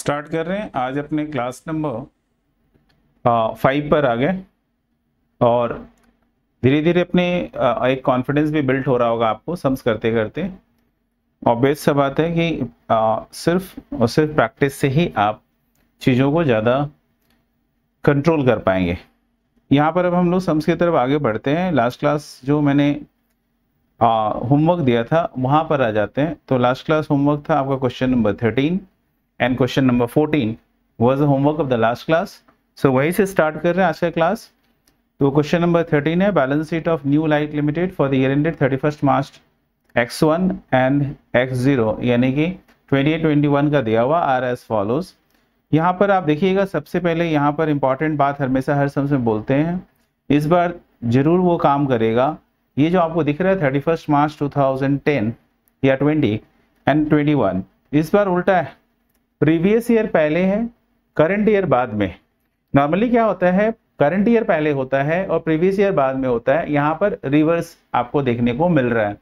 Start कर रहे हैं आज अपने क्लास नंबर फाइव पर आ गए और धीरे धीरे अपने आ, एक कॉन्फिडेंस भी बिल्ट हो रहा होगा आपको सम्स करते करते ऑब्वियस सा बात है कि आ, सिर्फ और सिर्फ प्रैक्टिस से ही आप चीज़ों को ज़्यादा कंट्रोल कर पाएंगे यहाँ पर अब हम लोग सम्स की तरफ आगे बढ़ते हैं लास्ट क्लास जो मैंने होमवर्क दिया था वहाँ पर आ जाते हैं तो लास्ट क्लास होमवर्क था आपका question number thirteen and question number fourteen was the homework of the last class so वहीं से स्टार्ट कर रहे हैं आज का क्लास तो क्वेश्चन नंबर थर्टीन है balance sheet of New Light Limited for the year ended thirty first March X one and X zero यानी कि ट्वेंटी एट ट्वेंटी वन का दिया हुआ आर एस फॉलोज यहाँ पर आप देखिएगा सबसे पहले यहाँ पर इंपॉर्टेंट बात हमेशा हर समय बोलते हैं इस बार जरूर वो काम करेगा ये जो आपको दिख रहा है thirty first March two thousand ten या ट्वेंटी एंड ट्वेंटी वन इस बार उल्टा है प्रीवियस ईयर पहले है करंट ईयर बाद में नॉर्मली क्या होता है करंट ईयर पहले होता है और प्रीवियस ईयर बाद में होता है यहाँ पर रिवर्स आपको देखने को मिल रहा है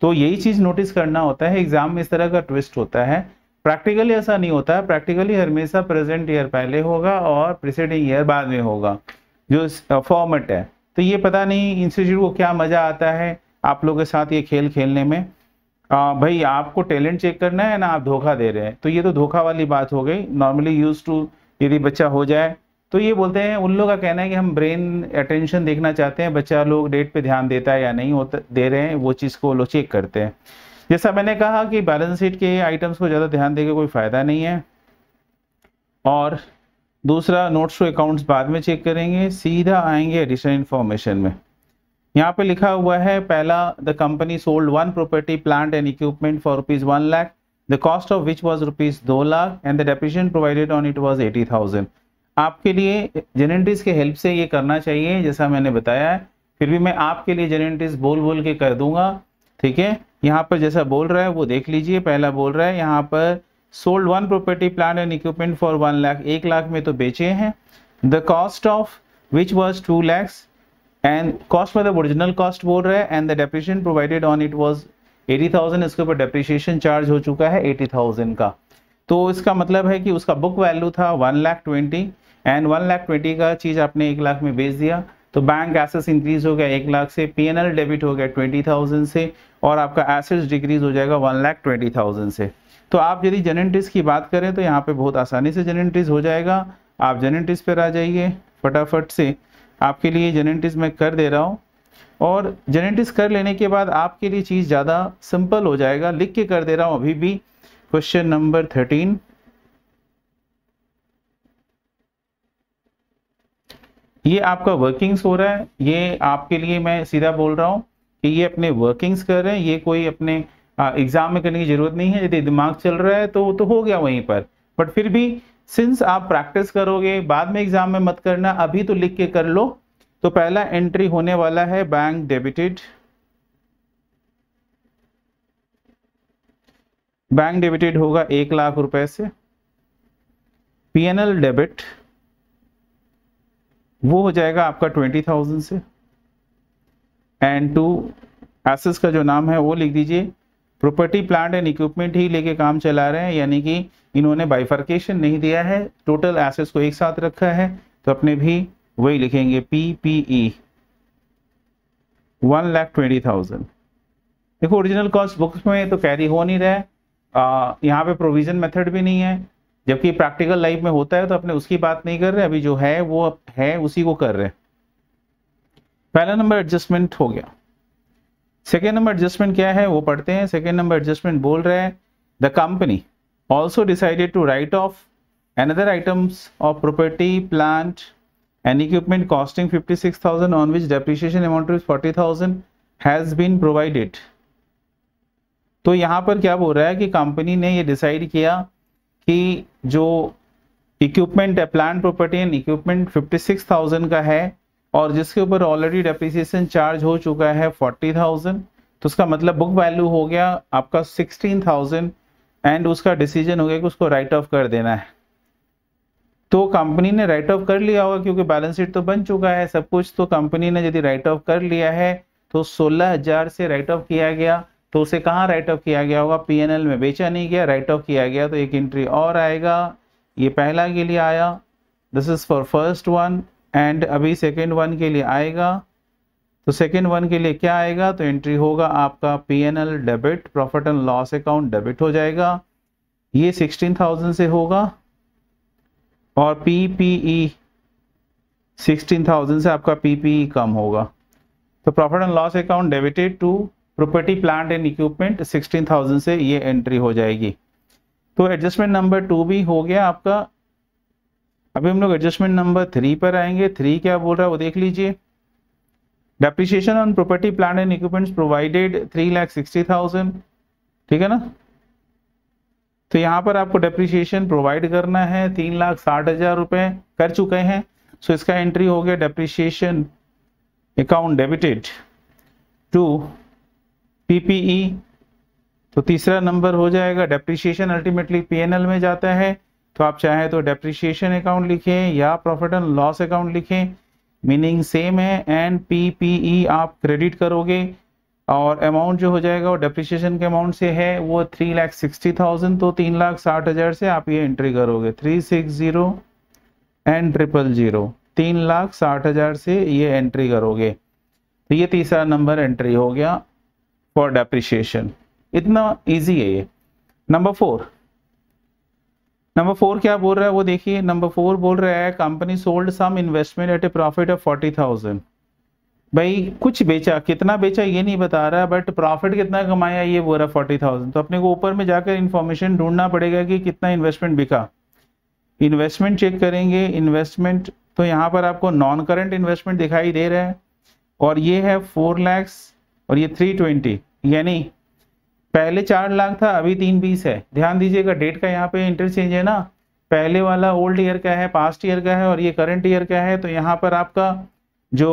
तो यही चीज़ नोटिस करना होता है एग्जाम में इस तरह का ट्विस्ट होता है प्रैक्टिकली ऐसा नहीं होता है प्रैक्टिकली हमेशा प्रेजेंट ईयर पहले होगा और प्रिसेडिंग ईयर बाद में होगा जो फॉर्मेट है तो ये पता नहीं इंस्टीट्यूट को क्या मज़ा आता है आप लोगों के साथ ये खेल खेलने में आ, भाई आपको टैलेंट चेक करना है ना आप धोखा दे रहे हैं तो ये तो धोखा वाली बात हो गई नॉर्मली यूज टू यदि बच्चा हो जाए तो ये बोलते हैं उन लोगों का कहना है कि हम ब्रेन अटेंशन देखना चाहते हैं बच्चा लोग डेट पे ध्यान देता है या नहीं होता दे रहे हैं वो चीज़ को लोग चेक करते हैं जैसा मैंने कहा कि बैलेंस शीट के आइटम्स को ज़्यादा ध्यान देकर कोई फ़ायदा नहीं है और दूसरा नोट्स टू अकाउंट्स बाद में चेक करेंगे सीधा आएंगे एडिशनल इन्फॉर्मेशन में यहाँ पे लिखा हुआ है पहला the company sold one property plant and equipment for rupees one lakh the cost of which was rupees दो lakh and the provided on it was eighty thousand आपके लिए जेनेटिस के हेल्प से ये करना चाहिए जैसा मैंने बताया है फिर भी मैं आपके लिए जेनेटिस बोल बोल के कर दूंगा ठीक है यहाँ पर जैसा बोल रहा है वो देख लीजिए पहला बोल रहा है यहाँ पर sold one property plant and equipment for one lakh एक लाख में तो बेचे हैं the cost of which was two lakhs and cost मतलब ओरिजिनल कॉस्ट बोल रहे हैं and the depreciation provided on it was eighty thousand इसके ऊपर डेप्रिशिएशन चार्ज हो चुका है एटी थाउजेंड का तो इसका मतलब है कि उसका बुक वैल्यू था one lakh twenty and one lakh twenty का चीज़ आपने एक लाख में बेच दिया तो बैंक एसेस इंक्रीज हो गया एक लाख से एल डेबिट हो गया ट्वेंटी थाउजेंड से और आपका एसेट्स डिक्रीज हो जाएगा वन लाख ट्वेंटी थाउजेंड से तो आप यदि जेनेटिस की बात करें तो यहाँ पे बहुत आसानी से जेनेटिस हो जाएगा आप जेनेटिस पर आ जाइए फटाफट से आपके लिए जेनेटिस मैं कर दे रहा हूँ और जेनेटिस कर लेने के बाद आपके लिए चीज़ ज़्यादा सिंपल हो जाएगा लिख के कर दे रहा हूँ अभी भी क्वेश्चन नंबर थर्टीन ये आपका वर्किंग्स हो रहा है ये आपके लिए मैं सीधा बोल रहा हूँ कि ये अपने वर्किंग्स कर रहे हैं ये कोई अपने एग्ज़ाम में करने की ज़रूरत नहीं है यदि दिमाग चल रहा है तो तो हो गया वहीं पर बट फिर भी सिंस आप प्रैक्टिस करोगे बाद में एग्जाम में मत करना अभी तो लिख के कर लो तो पहला एंट्री होने वाला है बैंक डेबिटेड बैंक डेबिटेड होगा एक लाख रुपए से पीएनएल डेबिट वो हो जाएगा आपका ट्वेंटी थाउजेंड से एंड टू एसेस का जो नाम है वो लिख दीजिए प्रॉपर्टी प्लांट एंड इक्विपमेंट ही लेके काम चला रहे हैं यानी कि इन्होंने बाइफर्केशन नहीं दिया है टोटल एसेस को एक साथ रखा है तो अपने भी वही लिखेंगे P P E one lakh twenty thousand देखो ओरिजिनल कॉस्ट बुक्स में तो कैरी हो नहीं रहा है यहाँ पे प्रोविजन मेथड भी नहीं है जबकि प्रैक्टिकल लाइफ में होता है तो अपने उसकी बात नहीं कर रहे अभी जो है वो है उसी को कर रहे हैं पहला नंबर एडजस्टमेंट हो गया सेकेंड नंबर एडजस्टमेंट क्या है वो पढ़ते हैं सेकेंड नंबर एडजस्टमेंट बोल रहे हैं the company also decided to write off another items of property plant and equipment costing 56000 on which depreciation amount forty thousand has been provided तो यहाँ पर क्या बोल रहा है कि कंपनी ने ये डिसाइड किया कि जो इक्विपमेंट है plant property and equipment thousand का है और जिसके ऊपर ऑलरेडी डेप्रिसिएशन चार्ज हो चुका है फोर्टी थाउजेंड तो उसका मतलब बुक वैल्यू हो गया आपका सिक्सटीन थाउजेंड एंड उसका डिसीजन हो गया कि उसको राइट ऑफ कर देना है तो कंपनी ने राइट ऑफ कर लिया होगा क्योंकि बैलेंस शीट तो बन चुका है सब कुछ तो कंपनी ने यदि राइट ऑफ कर लिया है तो सोलह हजार से राइट ऑफ किया गया तो उसे कहाँ राइट ऑफ किया गया होगा एल में बेचा नहीं गया राइट ऑफ किया गया तो एक एंट्री और आएगा ये पहला के लिए आया this is for first one and अभी सेकेंड वन के लिए आएगा तो सेकेंड वन के लिए क्या आएगा तो एंट्री होगा आपका P N L debit profit and loss account debit हो जाएगा ये सिक्सटीन थाउजेंड से होगा और P P E sixteen thousand से आपका पी पी ई कम होगा तो profit and loss account debited to property plant and equipment sixteen thousand से ये एंट्री हो जाएगी तो एडजस्टमेंट नंबर टू भी हो गया आपका अभी हम लोग एडजस्टमेंट नंबर थ्री पर आएंगे थ्री क्या बोल रहा है वो देख लीजिए depreciation on property plan and equipments provided three lakh sixty thousand ठीक है ना तो यहाँ पर आपको डेप्रिशिएशन प्रोवाइड करना है तीन लाख साठ हजार रुपए कर चुके हैं सो इसका एंट्री हो गया depreciation account debited to PPE तो तीसरा नंबर हो जाएगा डेप्रिशिएशन अल्टीमेटली पीएनएल में जाता है तो आप चाहें तो डेप्रिशिएशन अकाउंट लिखें या प्रॉफिट एंड लॉस अकाउंट लिखें मीनिंग सेम है एंड पी पी ई आप क्रेडिट करोगे और अमाउंट जो हो जाएगा वो डेप्रिशिएशन के अमाउंट से है वो थ्री लाख सिक्सटी थाउजेंड तो तीन लाख साठ हज़ार से आप ये एंट्री करोगे three six zero and triple zero तीन लाख साठ हज़ार से ये एंट्री करोगे तो ये तीसरा नंबर एंट्री हो गया फॉर डेप्रिशिएशन इतना ईजी है ये नंबर फोर नंबर फोर क्या बोल रहा है वो देखिए नंबर फोर बोल रहा है company sold some investment at a profit of forty thousand भाई कुछ बेचा कितना बेचा ये नहीं बता रहा बट प्रॉफिट कितना कमाया ये बोल रहा फोर्टी थाउजेंड तो अपने को ऊपर में जाकर इन्फॉर्मेशन ढूंढना पड़ेगा कि कितना इन्वेस्टमेंट बिका इन्वेस्टमेंट चेक करेंगे इन्वेस्टमेंट तो यहाँ पर आपको नॉन करेंट इन्वेस्टमेंट दिखाई दे रहा है और ये है फोर लैक्स और ये थ्री ट्वेंटी यानी पहले चार लाख था अभी तीन बीस है ध्यान दीजिएगा डेट का यहाँ पे इंटरचेंज है ना पहले वाला ओल्ड ईयर का है पास्ट ईयर का है और ये करंट ईयर का है तो यहाँ पर आपका जो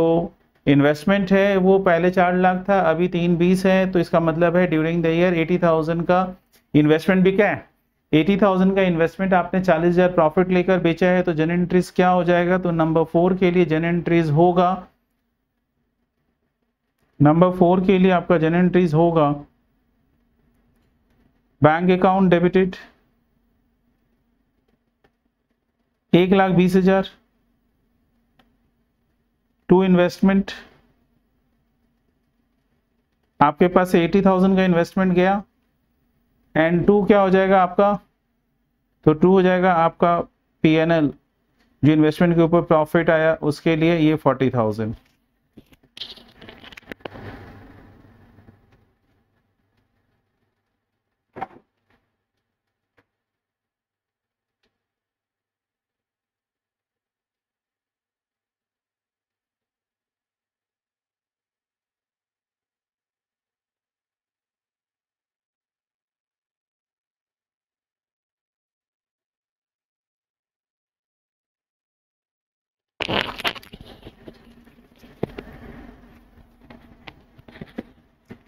इन्वेस्टमेंट है वो पहले चार लाख था अभी तीन बीस है तो इसका मतलब है during the year eighty thousand का इन्वेस्टमेंट भी क्या है एटी थाउजेंड का इन्वेस्टमेंट आपने चालीस हज़ार प्रॉफिट लेकर बेचा है तो जन एंट्रीज क्या हो जाएगा तो नंबर फोर के लिए जन एंट्रीज होगा नंबर फोर के लिए आपका जन एंट्रीज होगा बैंक अकाउंट डेबिटेड एक लाख बीस हजार टू इन्वेस्टमेंट आपके पास एटी थाउजेंड का इन्वेस्टमेंट गया एंड टू क्या हो जाएगा आपका तो टू हो जाएगा आपका पीएनएल जो इन्वेस्टमेंट के ऊपर प्रॉफिट आया उसके लिए ये फोर्टी थाउजेंड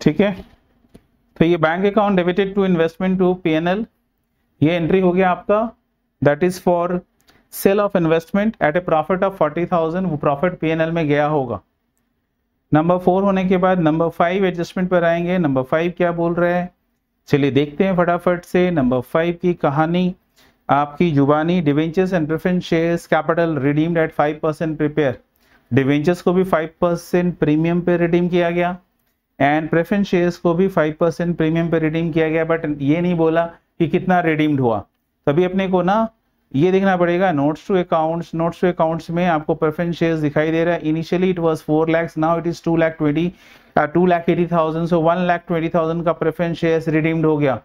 ठीक है तो ये bank account debited to investment to PNL ये एंट्री हो गया आपका that is for sale of investment at a profit of forty thousand वो प्रॉफिट पीएनएल में गया होगा नंबर फोर होने के बाद नंबर फाइव एडजस्टमेंट पर आएंगे नंबर फाइव क्या बोल रहे हैं चलिए देखते हैं फटाफट से नंबर फाइव की कहानी आपकी जुबानी debentures and preference shares capital redeemed at five percent prepare debentures को भी फाइव परसेंट प्रीमियम पे रिडीम किया गया एंड प्रेफरेंस शेयर्स को भी 5 परसेंट प्रीमियम पे रिडीम किया गया बट ये नहीं बोला कि कितना रिडीम्ड हुआ तभी अपने को ना ये देखना पड़ेगा notes to accounts notes to accounts में आपको प्रेफरेंस शेयर्स दिखाई दे रहा है initially it was 4 lakhs now it is 2 lakh twenty two lakh eighty thousand so one lakh twenty thousand का प्रेफरेंस शेयर्स रिडीम्ड हो गया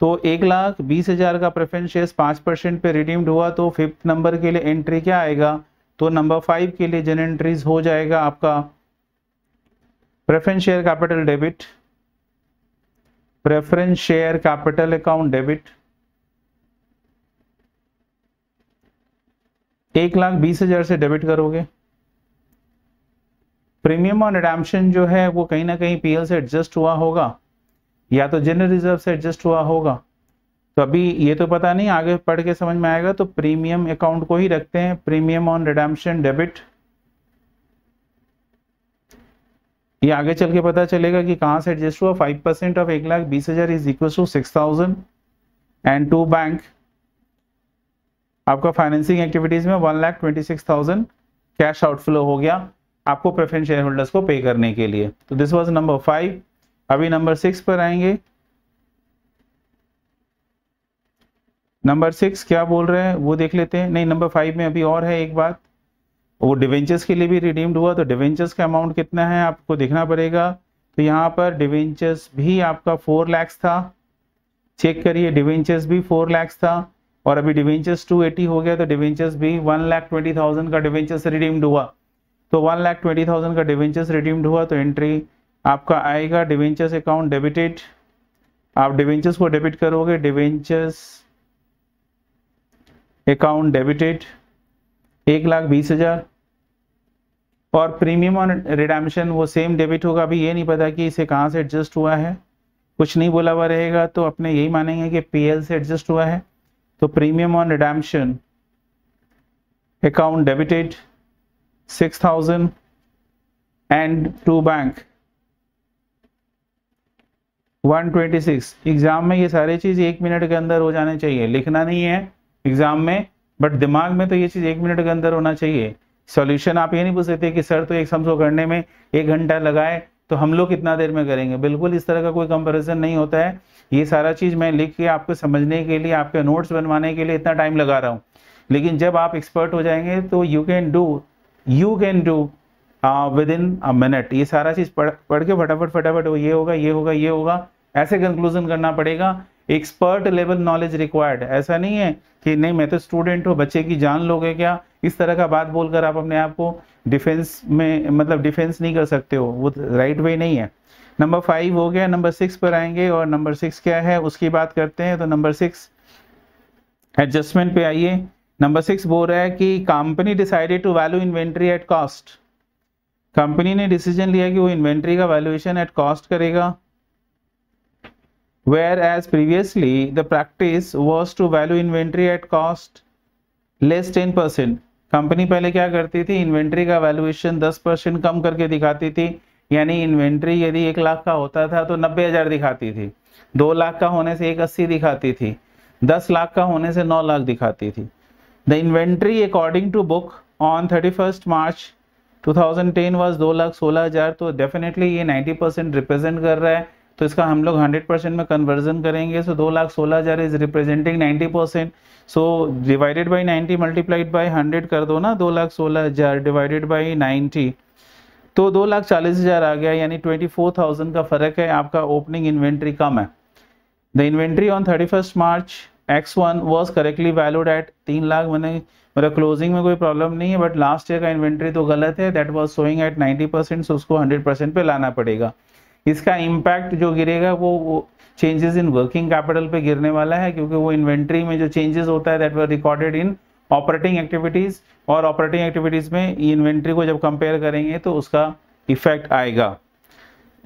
तो एक लाख बीस हजार का प्रेफरेंस शेयर्स पाँच परसेंट पे रिडीम्ड हुआ तो फिफ्थ नंबर के लिए एंट्री क्या आएगा तो नंबर फाइव के लिए जन एंट्रीज हो जाएगा आपका preference share capital debit preference share capital account debit एक लाख बीस हजार से डेबिट करोगे प्रीमियम और रिडेम्पशन जो है वो कहीं ना कहीं पीएल से एडजस्ट हुआ होगा या तो जनरल रिजर्व से एडजस्ट हुआ होगा तो अभी ये तो पता नहीं आगे पढ़ के समझ में आएगा तो प्रीमियम अकाउंट को ही रखते हैं प्रीमियम ऑन रिडेम्पशन डेबिट ये आगे चल के पता चलेगा कि कहां से एडजस्ट हुआ फाइव परसेंट ऑफ एक लाख बीस हजार is equal to six thousand and to bank आपका फाइनेंसिंग एक्टिविटीज में one lakh twenty six thousand cash outflow हो गया आपको प्रेफरेंस शेयर होल्डर्स को पे करने के लिए तो दिस वॉज नंबर फाइव अभी नंबर सिक्स पर आएंगे नंबर सिक्स क्या बोल रहे हैं वो देख लेते हैं नहीं नंबर फाइव में अभी और है एक बात वो डिवेंचर्स के लिए भी रिडीम्ड हुआ तो डिवेंचर्स का अमाउंट कितना है आपको देखना पड़ेगा तो यहाँ पर डिवेंचर्स भी आपका फोर लैक्स था चेक करिए डिवेंचर्स भी फोर लैक्स था और अभी डिवेंचर्स टू एटी हो गया तो डिवेंचर्स भी वन लाख ट्वेंटी थाउजेंड का डिवेंचर्स रिडीम्ड हुआ तो वन लाख ट्वेंटी थाउजेंड का डिवेंचर्स रिडीम्ड हुआ तो एंट्री आपका आएगा डिवेंचर्स अकाउंट डेबिटेड आप डिवेंचर्स को डेबिट करोगे डिवेंचर्स अकाउंट डेबिटेड एक लाख बीस हजार और प्रीमियम ऑन रिडेम्पशन वो सेम डेबिट होगा अभी ये नहीं पता कि इसे कहाँ से एडजस्ट हुआ है कुछ नहीं बोला हुआ रहेगा तो अपने यही मानेंगे कि पीएल से एडजस्ट हुआ है तो premium on redemption account debited six thousand and to bank 126 exam में ये सारी चीज एक मिनट के अंदर हो जाने चाहिए लिखना नहीं है एग्जाम में बट दिमाग में तो ये चीज़ एक मिनट के अंदर होना चाहिए सॉल्यूशन आप ये नहीं पूछ सकते कि सर तो एक समझो करने में एक घंटा लगाए तो हम लोग कितना देर में करेंगे बिल्कुल इस तरह का कोई कंपेरिजन नहीं होता है ये सारा चीज़ मैं लिख के आपको समझने के लिए आपके नोट्स बनवाने के लिए इतना टाइम लगा रहा हूँ लेकिन जब आप एक्सपर्ट हो जाएंगे तो you can do you can do within a minute ये सारा चीज़ पढ़ पढ़ के फटाफट फटाफट ये होगा ये होगा ये होगा ऐसे कंक्लूजन करना पड़ेगा एक्सपर्ट लेवल नॉलेज रिक्वायर्ड ऐसा नहीं है कि नहीं मैं तो स्टूडेंट हूँ बच्चे की जान लोगे क्या इस तरह का बात बोलकर आप अपने आप को डिफेंस में मतलब डिफेंस नहीं कर सकते हो वो राइट वे नहीं है नंबर फाइव हो गया नंबर सिक्स पर आएंगे और नंबर सिक्स क्या है उसकी बात करते हैं तो नंबर सिक्स एडजस्टमेंट पे आइए नंबर सिक्स बोल रहा है कि company decided to value inventory at cost company ने डिसीजन लिया कि वो इन्वेंट्री का वैल्यूएशन एट कॉस्ट करेगा whereas previously the practice was to value inventory at cost less 10 percent company पहले क्या करती थी इन्वेंट्री का वैल्यूएशन 10 परसेंट कम करके दिखाती थी यानी इन्वेंट्री यदि एक लाख का होता था तो नब्बे हज़ार दिखाती थी दो लाख का होने से एक अस्सी दिखाती थी दस लाख का होने से नौ लाख दिखाती थी the inventory according to book on thirty first March 2010 was दो लाख सोलह हज़ार तो डेफिनेटली ये 90 परसेंट रिप्रेजेंट कर रहा है तो इसका हम लोग 100 परसेंट में कन्वर्जन करेंगे सो दो लाख सोलह हज़ार is representing 90 percent so divided by 90 multiplied by 100 कर दो ना दो लाख सोलह हज़ार डिवाइडेड बाई 90 तो दो लाख चालीस हज़ार आ गया यानी ट्वेंटी फोर थाउजेंड का फ़र्क है आपका ओपनिंग इन्वेंट्री कम है the inventory on thirty first March X one was correctly valued at तीन लाख मैंने मेरा क्लोजिंग में कोई प्रॉब्लम नहीं है बट लास्ट ईयर का इन्वेंट्री तो गलत है that was showing at ninety percent so उसको हंड्रेड परसेंट पर लाना पड़ेगा इसका इम्पैक्ट जो गिरेगा वो चेंजेस इन वर्किंग कैपिटल पे गिरने वाला है क्योंकि वो इन्वेंट्री में जो चेंजेस होता है that were recorded in operating activities और ऑपरेटिंग एक्टिविटीज़ में इन्वेंट्री को जब कंपेयर करेंगे तो उसका इफेक्ट आएगा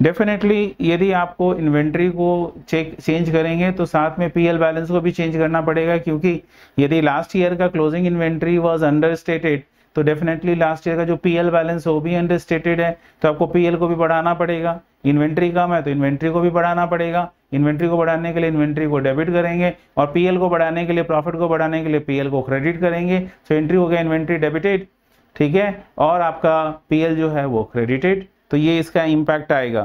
डेफिनेटली यदि आपको इन्वेंट्री को चेक चेंज करेंगे तो साथ में पीएल बैलेंस को भी चेंज करना पड़ेगा क्योंकि यदि लास्ट ईयर का क्लोजिंग इन्वेंट्री वाज अंडरस्टेटेड तो डेफिनेटली लास्ट ईयर का जो पीएल बैलेंस वो भी अंडरस्टेटेड है तो आपको पीएल को भी बढ़ाना पड़ेगा इन्वेंट्री कम है तो इन्वेंट्री को भी बढ़ाना पड़ेगा इन्वेंट्री को बढ़ाने के लिए इन्वेंट्री को डेबिट करेंगे और पीएल को बढ़ाने के लिए प्रॉफिट को बढ़ाने के लिए पीएल को क्रेडिट करेंगे तो एंट्री हो गया इन्वेंट्री डेबिटेड ठीक है और आपका पीएल जो है वो क्रेडिटेड तो ये इसका इम्पैक्ट आएगा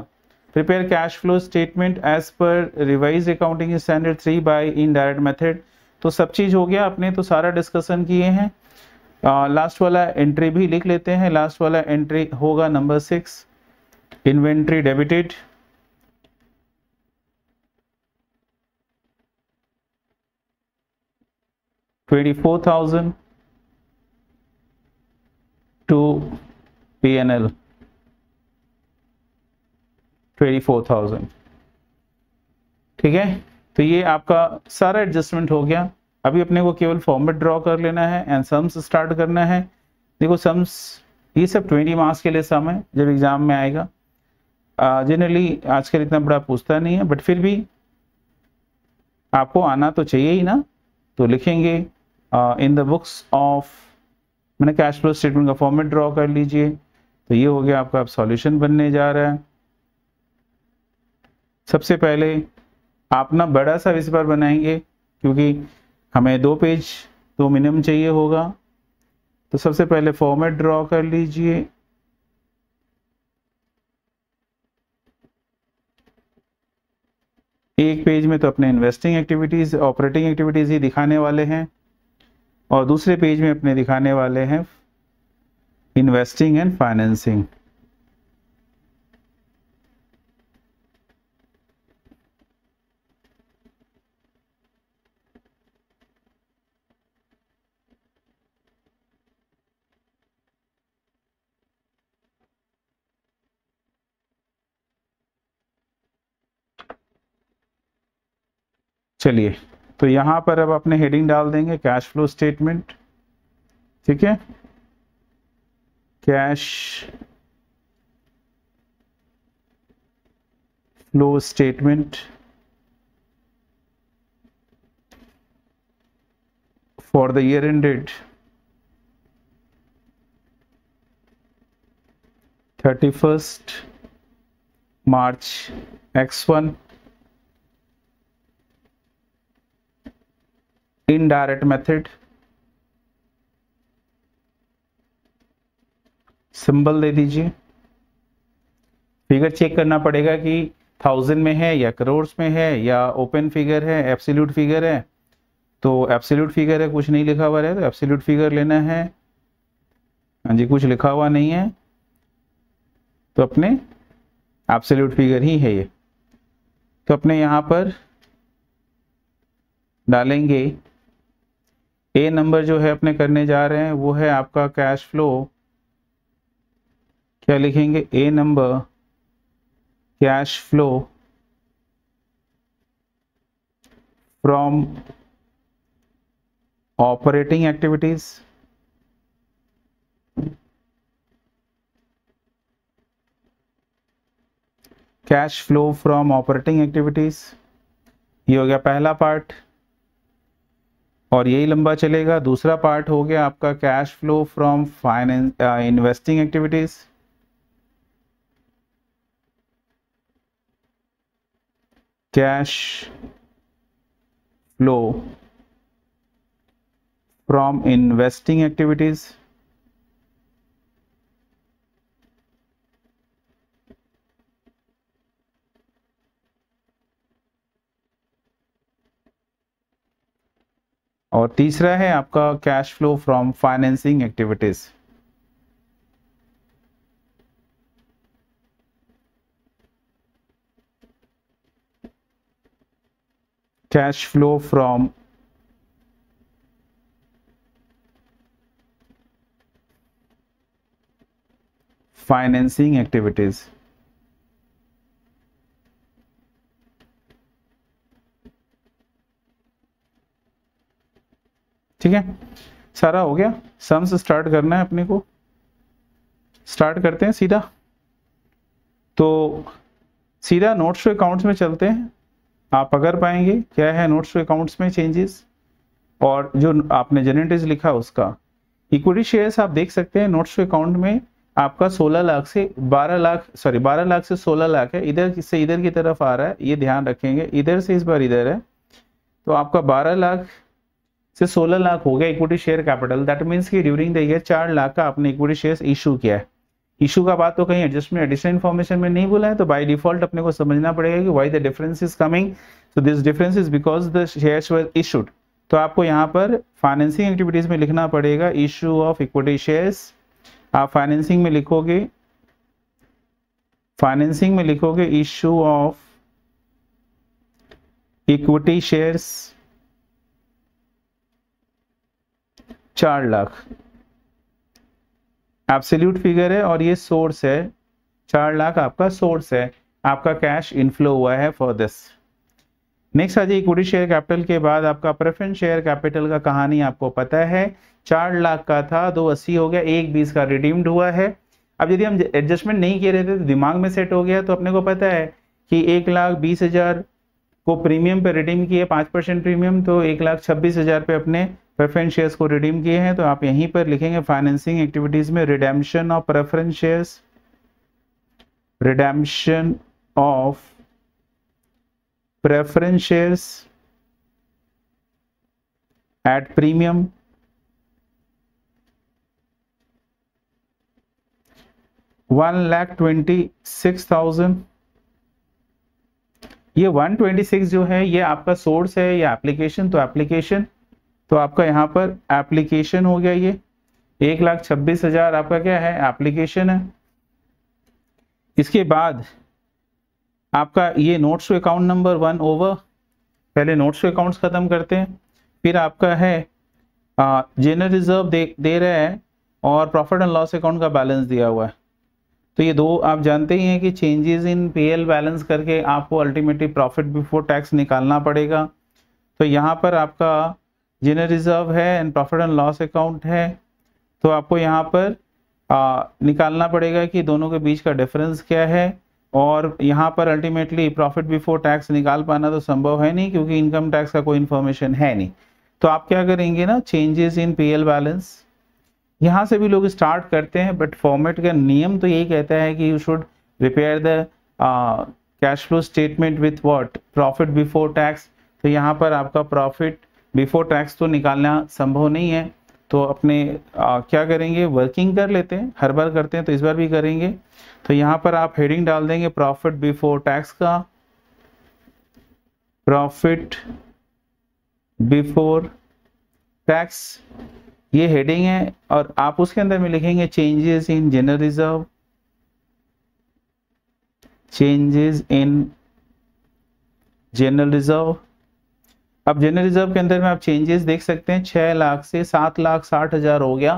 prepare cash flow statement as per revise accounting standard three by direct method तो सब चीज़ हो गया अपने तो सारा डिस्कशन किए हैं लास्ट वाला एंट्री भी लिख लेते हैं लास्ट वाला एंट्री होगा number six inventory debited twenty four thousand to P N L twenty four thousand ठीक है तो ये आपका सारा एडजस्टमेंट हो गया अभी अपने को केवल फॉर्मेट ड्रॉ कर लेना है एंड सम्स स्टार्ट करना है देखो सम्स ये सब ट्वेंटी मार्क्स के लिए सम है जब एग्जाम में आएगा जनरली आजकल इतना बड़ा पूछता नहीं है बट फिर भी आपको आना तो चाहिए ही ना तो लिखेंगे इन द बुक्स ऑफ मैंने कैश फ्लो स्टेटमेंट का फॉर्मेट ड्रॉ कर लीजिए तो ये हो गया आपका अब सॉल्यूशन बनने जा रहा है सबसे पहले आप ना बड़ा सा इस बार बनाएंगे क्योंकि हमें दो पेज तो मिनिमम चाहिए होगा तो सबसे पहले फॉर्मेट ड्रॉ कर लीजिए एक पेज में तो अपने इन्वेस्टिंग एक्टिविटीज़ ऑपरेटिंग एक्टिविटीज़ ही दिखाने वाले हैं और दूसरे पेज में अपने दिखाने वाले हैं इन्वेस्टिंग एंड फाइनेंसिंग चलिए तो यहां पर अब अपने हेडिंग डाल देंगे कैश फ्लो स्टेटमेंट ठीक है cash flow statement year ended thirty first 31st X one indirect method symbol दे दीजिए फिगर चेक करना पड़ेगा कि थाउजेंड में है या करोड़ में है या ओपन फिगर है एप्सिल्यूट फिगर है तो एप्सिल्यूट फिगर है कुछ नहीं लिखा हुआ है तो एप्सिल्यूट फिगर लेना है हाँ जी कुछ लिखा हुआ नहीं है तो अपने एप्सिल्यूट फिगर ही है ये तो अपने यहाँ पर डालेंगे ए नंबर जो है अपने करने जा रहे हैं वो है आपका कैश फ्लो क्या लिखेंगे A number cash flow from operating activities cash flow from operating activities ये हो गया पहला पार्ट और यही लंबा चलेगा दूसरा पार्ट हो गया आपका cash flow from finance investing activities cash flow from investing activities और तीसरा है आपका cash flow from financing activities cash flow from financing activities ठीक है सारा हो गया सम्स स्टार्ट करना है अपने को स्टार्ट करते हैं सीधा तो सीधा नोट्स टू अकाउंट्स में चलते हैं आप पकड़ पाएंगे क्या है नोट्स टू अकाउंट्स में चेंजेस और जो आपने जेनेटिज लिखा उसका इक्विटी शेयर्स आप देख सकते हैं नोट्स टू अकाउंट में आपका 16 लाख से 12 लाख सॉरी 12 लाख से 16 लाख है इधर से इधर की तरफ आ रहा है ये ध्यान रखेंगे इधर से इस बार इधर है तो आपका 12 लाख से 16 लाख हो गया equity share capital that means कि ड्यूरिंग द ईयर चार लाख का आपने इक्विटी शेयर इशू किया है इशू का बात तो कहीं एडजस्टमेंट एडिशनल इन्फॉर्मेशन में नहीं बोला है तो बाई डिफॉल्ट अपने को समझना पड़ेगा कि why the difference is coming so this difference is because the share were issued तो आपको यहाँ पर फाइनेंसिंग एक्टिविटीज में लिखना पड़ेगा इशू ऑफ इक्विटी शेयर्स आप फाइनेंसिंग में लिखोगे फाइनेंसिंग में लिखोगे इशू ऑफ इक्विटी शेयर्स चार लाख एब्सोल्यूट फिगर है और ये सोर्स है चार लाख आपका सोर्स है आपका कैश इनफ्लो हुआ है फॉर दिस नेक्स्ट आ जाइए इक्विटी शेयर कैपिटल के बाद आपका प्रेफरेंस शेयर कैपिटल का कहानी आपको पता है चार लाख का था दो अस्सी हो गया एक बीस का रिडीम्ड हुआ है अब यदि हम एडजस्टमेंट नहीं किए रहते तो दिमाग में सेट हो गया तो अपने को पता है कि एक लाख बीस हज़ार को प्रीमियम पे रिडीम किए पांच परसेंट प्रीमियम तो एक लाख छब्बीस हज़ार पे अपने प्रेफरेंस शेयर्स को रिडीम किए हैं तो आप यहीं पर लिखेंगे फाइनेंसिंग एक्टिविटीज में redemption of preference shares redemption of preference shares at premium one lakh twenty six thousand ये 126 जो है ये आपका सोर्स है या एप्लीकेशन तो एप्लीकेशन तो आपका यहाँ पर एप्लीकेशन हो गया ये एक लाख छब्बीस हजार आपका क्या है एप्लीकेशन है इसके बाद आपका ये notes to account number one over पहले नोट्स टू अकाउंट्स ख़त्म करते हैं फिर आपका है जेनरल रिजर्व दे दे रहे हैं और प्रॉफिट एंड लॉस अकाउंट का बैलेंस दिया हुआ है तो ये दो आप जानते ही हैं कि चेंजेस इन पीएल बैलेंस करके आपको अल्टीमेटली प्रॉफिट बिफोर टैक्स निकालना पड़ेगा तो यहाँ पर आपका जिनर रिजर्व है and profit and loss account है तो आपको यहाँ पर आ, निकालना पड़ेगा कि दोनों के बीच का डिफरेंस क्या है और यहाँ पर अल्टीमेटली प्रॉफिट बिफोर टैक्स निकाल पाना तो संभव है नहीं क्योंकि इनकम टैक्स का कोई इन्फॉर्मेशन है नहीं तो आप क्या करेंगे ना चेंजेस इन पीएल बैलेंस यहाँ से भी लोग स्टार्ट करते हैं बट फॉर्मेट का नियम तो यही कहता है कि you should prepare the cash flow statement with what profit before tax तो यहाँ पर आपका प्रॉफिट बिफोर टैक्स तो निकालना संभव नहीं है तो अपने आ, क्या करेंगे वर्किंग कर लेते हैं हर बार करते हैं तो इस बार भी करेंगे तो यहाँ पर आप हेडिंग डाल देंगे प्रॉफिट बिफोर टैक्स का प्रॉफिट बिफोर टैक्स ये हेडिंग है और आप उसके अंदर में लिखेंगे changes in general reserve changes in general reserve अब जनरल रिजर्व के अंदर में आप चेंजेस देख सकते हैं छह लाख से सात लाख साठ हजार हो गया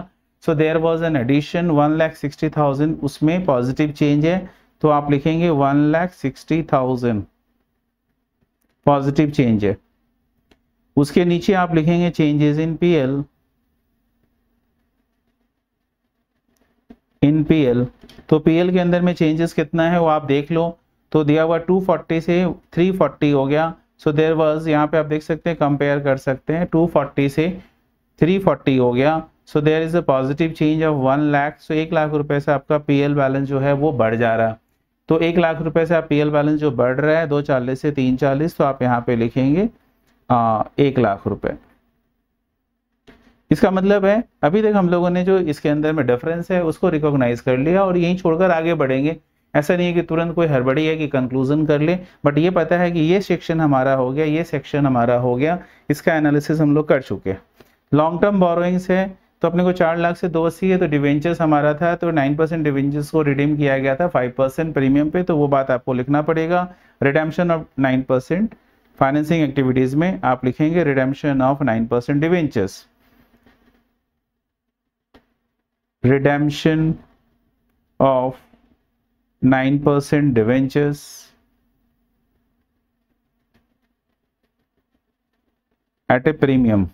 so there was an addition one lakh sixty thousand उसमें पॉजिटिव चेंज है तो आप लिखेंगे one lakh sixty thousand positive change है उसके नीचे आप लिखेंगे changes in P L in P L तो पी एल के अंदर में चेंजेस कितना है वो आप देख लो तो दिया हुआ टू फोर्टी से थ्री फोर्टी हो गया सो देर वॉज यहाँ पे आप देख सकते हैं कंपेयर कर सकते हैं 240 से 340 हो गया so there is a positive change of one lakh so एक लाख रुपए से आपका पी बैलेंस जो है वो बढ़ जा रहा है तो एक लाख रुपए से आप पी बैलेंस जो बढ़ रहा है दो चालीस से तीन चालीस तो आप यहाँ पे लिखेंगे आ, एक लाख रुपए इसका मतलब है अभी तक हम लोगों ने जो इसके अंदर में डिफरेंस है उसको रिकॉग्नाइज कर लिया और यहीं छोड़कर आगे बढ़ेंगे ऐसा नहीं है कि तुरंत कोई हड़बड़ी है कि कंक्लूजन कर ले बट ये पता है कि ये सेक्शन हमारा हो गया ये सेक्शन हमारा हो गया इसका एनालिसिस हम लोग कर चुके हैं लॉन्ग टर्म बोरोइंग्स है तो अपने को चार लाख से दो अस्सी है तो डिवेंचर्स हमारा था तो नाइन परसेंट डिवेंचर्स को रिडीम किया गया था फाइव परसेंट प्रीमियम पे तो वो बात आपको लिखना पड़ेगा redemption of nine percent financing activities में आप लिखेंगे redemption of nine percent debentures redemption of nine percent debentures at a premium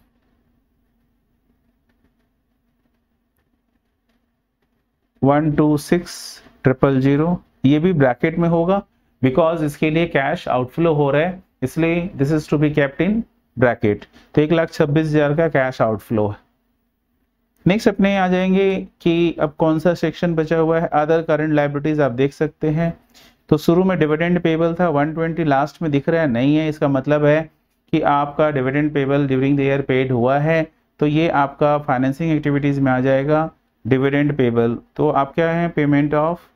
one two six triple zero ये भी ब्रैकेट में होगा बिकॉज इसके लिए कैश आउटफ्लो हो रहा है इसलिए this is to be kept in bracket तो एक लाख छब्बीस हजार का कैश आउटफ्लो है नेक्स्ट अपने आ जाएंगे कि अब कौन सा सेक्शन बचा हुआ है अदर करंट लाइब्रिटीज आप देख सकते हैं तो शुरू में डिविडेंड पेबल था 120 लास्ट में दिख रहा है नहीं है इसका मतलब है कि आपका dividend payable during the year paid हुआ है तो ये आपका फाइनेंसिंग एक्टिविटीज़ में आ जाएगा डिविडेंड पेबल तो आप क्या है payment of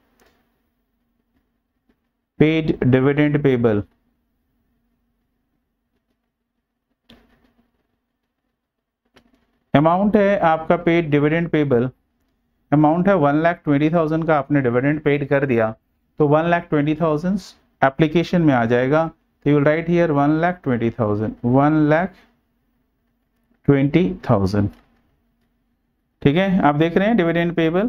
paid dividend payable amount है आपका पेड डिविडेंड पेबल अमाउंट है वन लाख ट्वेंटी थाउजेंड का आपने डिविडेंड पेड कर दिया तो one lakh twenty thousand application में आ जाएगा तो you write here one lakh twenty thousand one lakh twenty thousand ठीक है आप देख रहे हैं डिविडेंड पेबल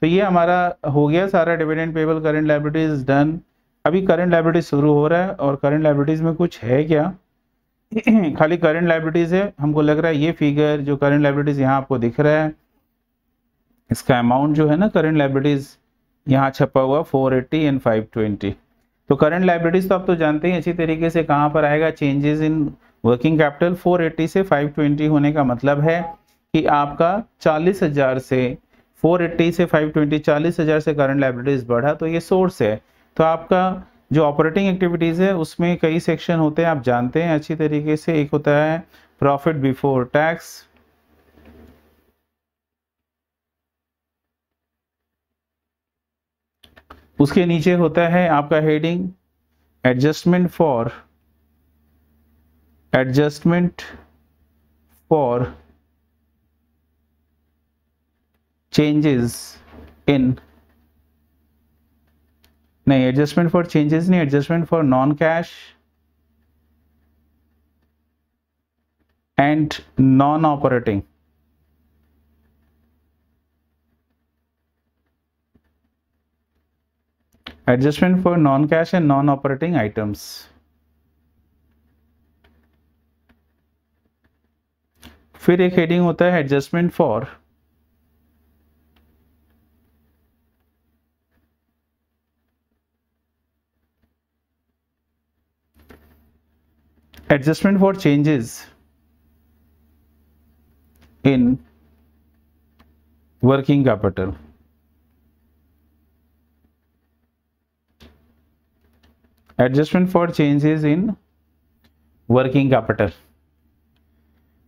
तो ये हमारा हो गया सारा dividend payable liability is done अभी करंट लाइब्रेटरी शुरू हो रहा है और करंट लाइब्रेटरीज में कुछ है क्या खाली करंट लाइब्रेटीज़ है हमको लग रहा है ये फिगर जो करंट लाइब्रेटीज़ यहाँ आपको दिख रहा है इसका अमाउंट जो है ना करंट लाइब्रेटीज़ यहाँ छपा हुआ 480 एंड 520 तो करंट लाइब्रेटीज़ तो आप तो जानते हैं अच्छी तरीके से कहाँ पर आएगा चेंजेस इन वर्किंग कैपिटल 480 से 520 होने का मतलब है कि आपका 40,000 से 480 से 520 40,000 से करंट लाइब्रेटीज़ बढ़ा तो ये सोर्स है तो आपका जो ऑपरेटिंग एक्टिविटीज़ है उसमें कई सेक्शन होते हैं आप जानते हैं अच्छी तरीके से एक होता है प्रॉफिट बिफोर टैक्स उसके नीचे होता है आपका heading adjustment for adjustment for changes in नहीं एडजस्टमेंट फॉर चेंजेस नहीं adjustment for non cash and non operating adjustment for non cash and non operating items फिर एक हेडिंग होता है adjustment for Hmm. adjustment for changes in working capital adjustment for changes in working capital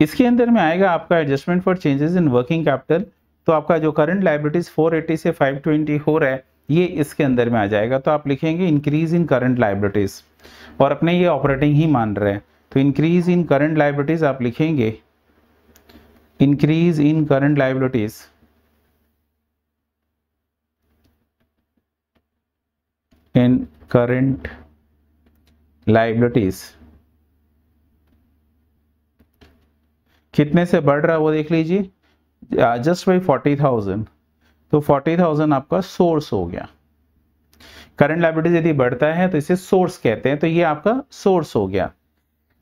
इसके अंदर में आएगा आपका adjustment for changes in working capital तो आपका जो करंट लाइबिलिटीज 480 से 520 हो रहा है ये इसके अंदर में आ जाएगा तो आप लिखेंगे इंक्रीज इन करंट लाइबिलिटीज़ और अपने ये ऑपरेटिंग ही मान रहे हैं तो इंक्रीज इन करंट लाइबिलिटीज आप लिखेंगे increase in current liabilities in current liabilities कितने से बढ़ रहा है वो देख लीजिए जस्ट बाई फोर्टी थाउजेंड तो फोर्टी थाउजेंड आपका सोर्स हो गया करंट लाइब्रेटीज यदि बढ़ता है तो इसे सोर्स कहते हैं तो ये आपका सोर्स हो गया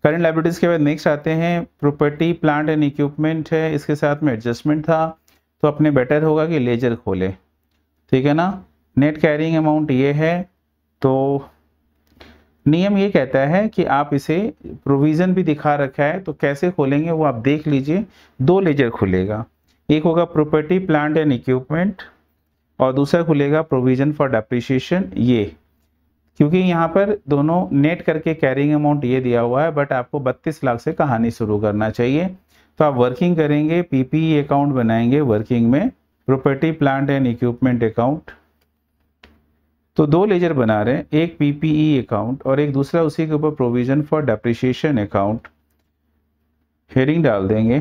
करंट लाइब्रेटीज के बाद नेक्स्ट आते हैं प्रॉपर्टी प्लांट एंड इक्विपमेंट है इसके साथ में एडजस्टमेंट था तो अपने बेटर होगा कि लेजर खोले ठीक है ना नेट कैरिंग अमाउंट ये है तो नियम ये कहता है कि आप इसे प्रोविज़न भी दिखा रखा है तो कैसे खोलेंगे वो आप देख लीजिए दो लेजर खुलेगा एक होगा प्रॉपर्टी प्लांट एंड इक्विपमेंट और दूसरा खुलेगा प्रोविजन फॉर डेप्रिसिएशन ये क्योंकि यहाँ पर दोनों नेट करके कैरिंग अमाउंट ये दिया हुआ है बट आपको 32 लाख से कहानी शुरू करना चाहिए तो आप वर्किंग करेंगे पीपीई अकाउंट e बनाएंगे वर्किंग में property plant and equipment account तो दो लेजर बना रहे हैं एक पीपीई अकाउंट e और एक दूसरा उसी के ऊपर provision for depreciation account heading डाल देंगे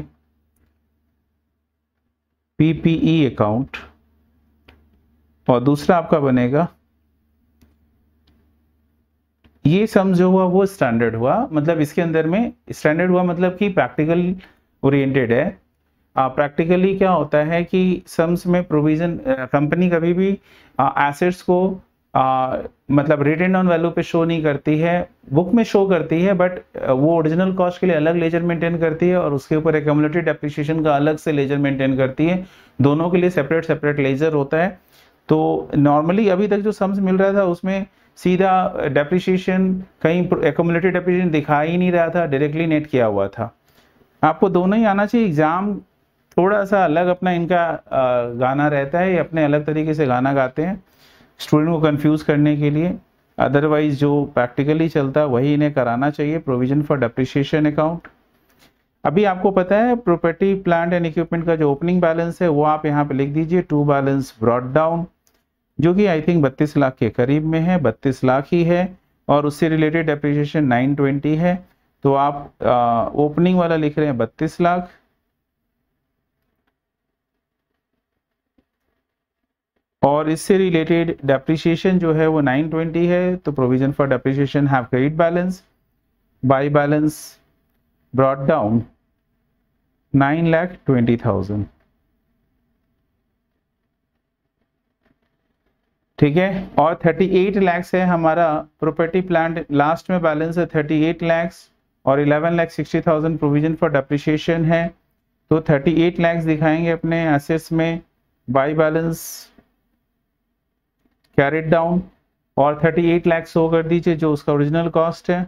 पीपीई अकाउंट और दूसरा आपका बनेगा ये सम जो हुआ वो स्टैंडर्ड हुआ मतलब इसके अंदर में स्टैंडर्ड हुआ मतलब कि प्रैक्टिकल ओरिएंटेड है प्रैक्टिकली क्या होता है कि सम्स में प्रोविजन कंपनी कभी भी एसेट्स को आ, मतलब रिटर्न ऑन वैल्यू पे शो नहीं करती है बुक में शो करती है बट वो ओरिजिनल कॉस्ट के लिए अलग लेजर मेंटेन करती है और उसके ऊपर एकमोलेटेड अप्रिशिएशन का अलग से लेजर मेंटेन करती है दोनों के लिए सेपरेट सेपरेट लेजर होता है तो नॉर्मली अभी तक जो सम्स मिल रहा था उसमें सीधा डेप्रिशिएशन कहीं एकोमुलेटेड डेप्रिशिएशन दिखा ही नहीं रहा था डायरेक्टली नेट किया हुआ था आपको दोनों ही आना चाहिए एग्ज़ाम थोड़ा सा अलग अपना इनका गाना रहता है अपने अलग तरीके से गाना गाते हैं स्टूडेंट को कंफ्यूज करने के लिए अदरवाइज जो प्रैक्टिकली चलता है वही इन्हें कराना चाहिए प्रोविजन फॉर डेप्रिशिएशन अकाउंट अभी आपको पता है प्रॉपर्टी प्लांट एंड इक्विपमेंट का जो ओपनिंग बैलेंस है वो आप यहाँ पे लिख दीजिए टू बैलेंस ब्रॉड डाउन जो कि आई थिंक 32 लाख के करीब में है 32 लाख ही है और उससे रिलेटेड नाइन 920 है तो आप ओपनिंग वाला लिख रहे हैं 32 लाख और इससे रिलेटेड डेप्रीशिएशन जो है वो 920 है तो provision for depreciation have credit balance by balance brought down nine lakh twenty thousand ठीक है और 38 लैक्स है हमारा प्रॉपर्टी प्लांट लास्ट में बैलेंस है 38 लैक्स और 11 lakh sixty thousand provision for depreciation है तो 38 लैक्स दिखाएंगे अपने एसेट्स में बाई बैलेंस कैरिड डाउन और 38 लाख शो कर दीजिए जो उसका ओरिजिनल कॉस्ट है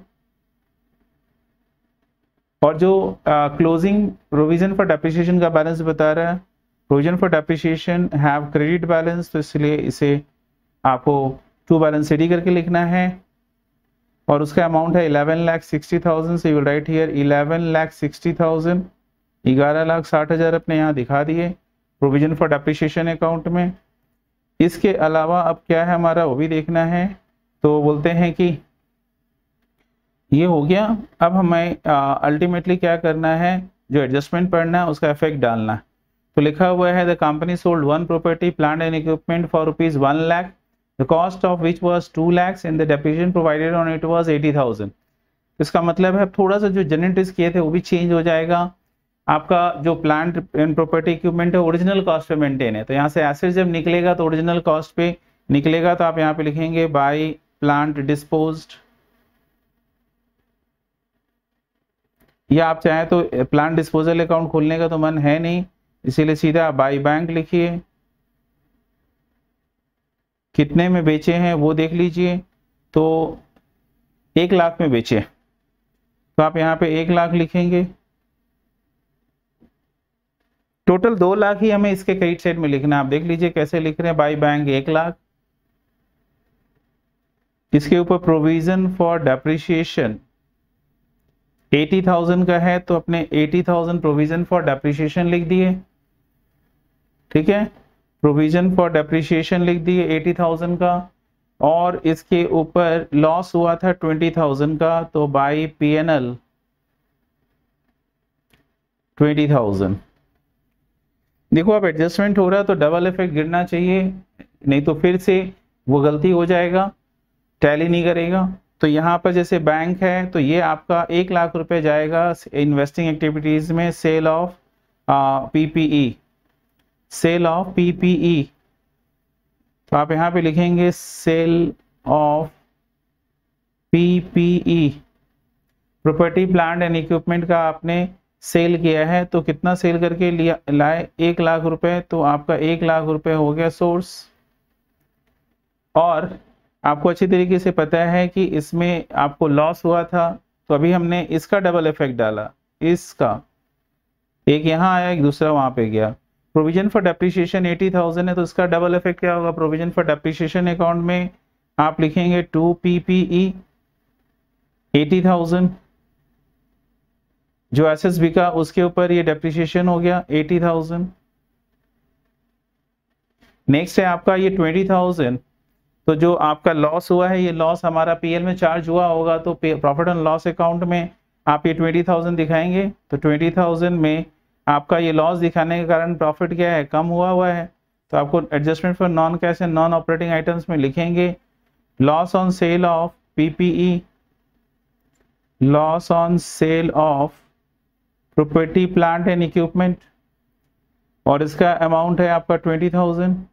और जो क्लोजिंग प्रोविजन फॉर डेप्रिशिएशन का बैलेंस बता रहा है provision for depreciation have credit balance तो इसलिए इसे आपको टू बैलेंस डी करके लिखना है और उसका अमाउंट है इलेवन लाख सिक्सटी थाउजेंड से you write here eleven lakh sixty thousand ग्यारह लाख साठ हज़ार अपने यहाँ दिखा दिए प्रोविजन फॉर डेप्रिशिएशन अकाउंट में इसके अलावा अब क्या है हमारा वो भी देखना है तो बोलते हैं कि ये हो गया अब हमें अल्टीमेटली क्या करना है जो एडजस्टमेंट पढ़ना है उसका इफेक्ट डालना तो लिखा हुआ है the company sold one property plant and equipment for rupees one lakh the cost of which was two lakhs and the depreciation provided on it was eighty thousand इसका मतलब है थोड़ा सा जो जनरल किए थे वो भी चेंज हो जाएगा आपका जो प्लांट एंड प्रॉपर्टी इक्विपमेंट है ओरिजिनल कॉस्ट पे मेंटेन है तो यहाँ से एसेट जब निकलेगा तो ओरिजिनल कॉस्ट पे निकलेगा तो आप यहाँ पे लिखेंगे बाय प्लांट डिस्पोज्ड या आप चाहें तो प्लांट डिस्पोजल अकाउंट खोलने का तो मन है नहीं इसीलिए सीधा बाई बैंक लिखिए कितने में बेचे हैं वो देख लीजिए तो एक लाख में बेचे तो आप यहाँ पे एक लाख लिखेंगे टोटल दो लाख ही हमें इसके क्रेडिट साइड में लिखना है आप देख लीजिए कैसे लिख रहे हैं बाई बैंक एक लाख इसके ऊपर प्रोविजन फॉर डेप्रिशिएशन 80,000 का है तो अपने 80,000 प्रोविजन फॉर डेप्रिशिएशन लिख दिए ठीक है प्रोविजन फॉर डेप्रिशिएशन लिख दिए एटी थाउजेंड का और इसके ऊपर लॉस हुआ था ट्वेंटी थाउजेंड का तो by P N L twenty thousand देखो आप एडजस्टमेंट हो रहा है तो डबल इफेक्ट गिरना चाहिए नहीं तो फिर से वो गलती हो जाएगा टैली नहीं करेगा तो यहाँ पर जैसे बैंक है तो ये आपका एक लाख रुपए जाएगा इन्वेस्टिंग एक्टिविटीज़ में sale of PPE sale of PPE तो आप यहाँ पे लिखेंगे sale of PPE property plant and equipment का आपने सेल किया है तो कितना सेल करके लिया लाए एक लाख रुपए तो आपका एक लाख रुपए हो गया सोर्स और आपको अच्छी तरीके से पता है कि इसमें आपको लॉस हुआ था तो अभी हमने इसका डबल इफेक्ट डाला इसका एक यहाँ आया एक दूसरा वहां पे गया provision for depreciation eighty thousand है तो इसका डबल इफेक्ट क्या होगा प्रोविजन फॉर डेप्रिशिएशन अकाउंट में आप लिखेंगे to P P E eighty thousand जो बी का उसके ऊपर ये डेप्रिसिएशन हो गया एटी थाउजेंड नेक्स्ट है आपका ये ट्वेंटी थाउजेंड तो जो आपका लॉस हुआ है ये लॉस हमारा पीएल में चार्ज हुआ होगा तो प्रॉफिट एंड लॉस अकाउंट में आप ये ट्वेंटी थाउजेंड दिखाएंगे तो ट्वेंटी थाउजेंड में आपका ये लॉस दिखाने के कारण प्रॉफिट क्या है कम हुआ हुआ है तो आपको adjustment for non cash and non operating items में लिखेंगे loss on sale of PPE loss on sale of property plant and equipment और इसका अमाउंट है आपका ट्वेंटी थाउजेंड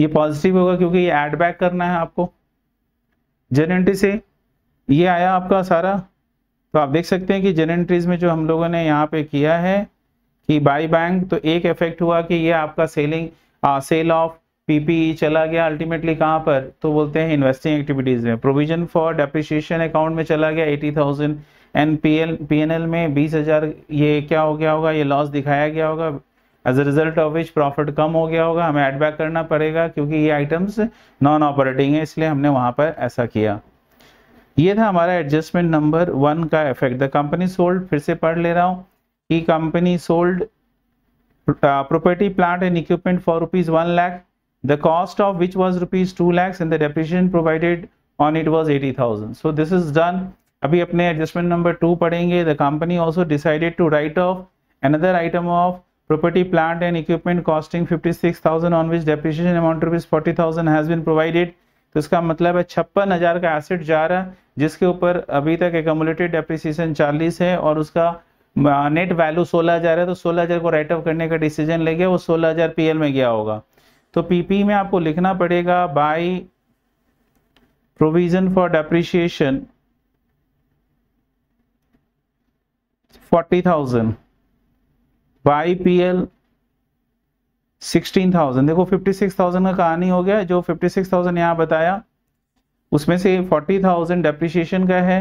ये पॉजिटिव होगा क्योंकि ये एड बैक करना है आपको जेनेंटी से ये आया आपका सारा तो आप देख सकते हैं कि जेन एंट्रीज में जो हम लोगों ने यहाँ पे किया है कि बाई बैंक तो एक इफेक्ट हुआ कि ये आपका selling ah, sale of PPE चला गया अल्टीमेटली कहाँ पर तो बोलते हैं इन्वेस्टिंग एक्टिविटीज में प्रोविजन फॉर डेप्रिशिएशन अकाउंट में चला गया eighty thousand and P L P N L में बीस हजार ये क्या हो गया होगा ये लॉस दिखाया गया होगा as a result of which profit कम हो गया होगा हमें एडबैक करना पड़ेगा क्योंकि ये आइटम्स नॉन ऑपरेटिंग है इसलिए हमने वहाँ पर ऐसा किया ये था हमारा एडजस्टमेंट नंबर वन का इफेक्ट द कंपनी सोल्ड फिर से पढ़ ले रहा हूँ कि company sold property plant and equipment for rupees one lakh the cost of which was rupees two lakhs and depreciation provided on it was eighty thousand so this is done अभी अपने adjustment number two पढ़ेंगे the company also decided to write off another item of property plant and equipment costing fifty six thousand on which depreciation amount rupees forty thousand has been provided तो इसका मतलब है छप्पन हजार का asset जा रहा है जिसके ऊपर अभी तक एकमोलेटेड डेप्रिसिएशन 40 है और उसका नेट वैल्यू 16000 है तो 16000 को राइट ऑफ करने का डिसीजन ले गया वो 16000 पीएल में गया होगा तो पीपी में आपको लिखना पड़ेगा by provision for depreciation 40,000 by PL 16,000 देखो 56,000 का कहानी हो गया जो 56,000 यहाँ बताया उसमें से फोर्टी थाउजेंड डेप्रिशिएशन का है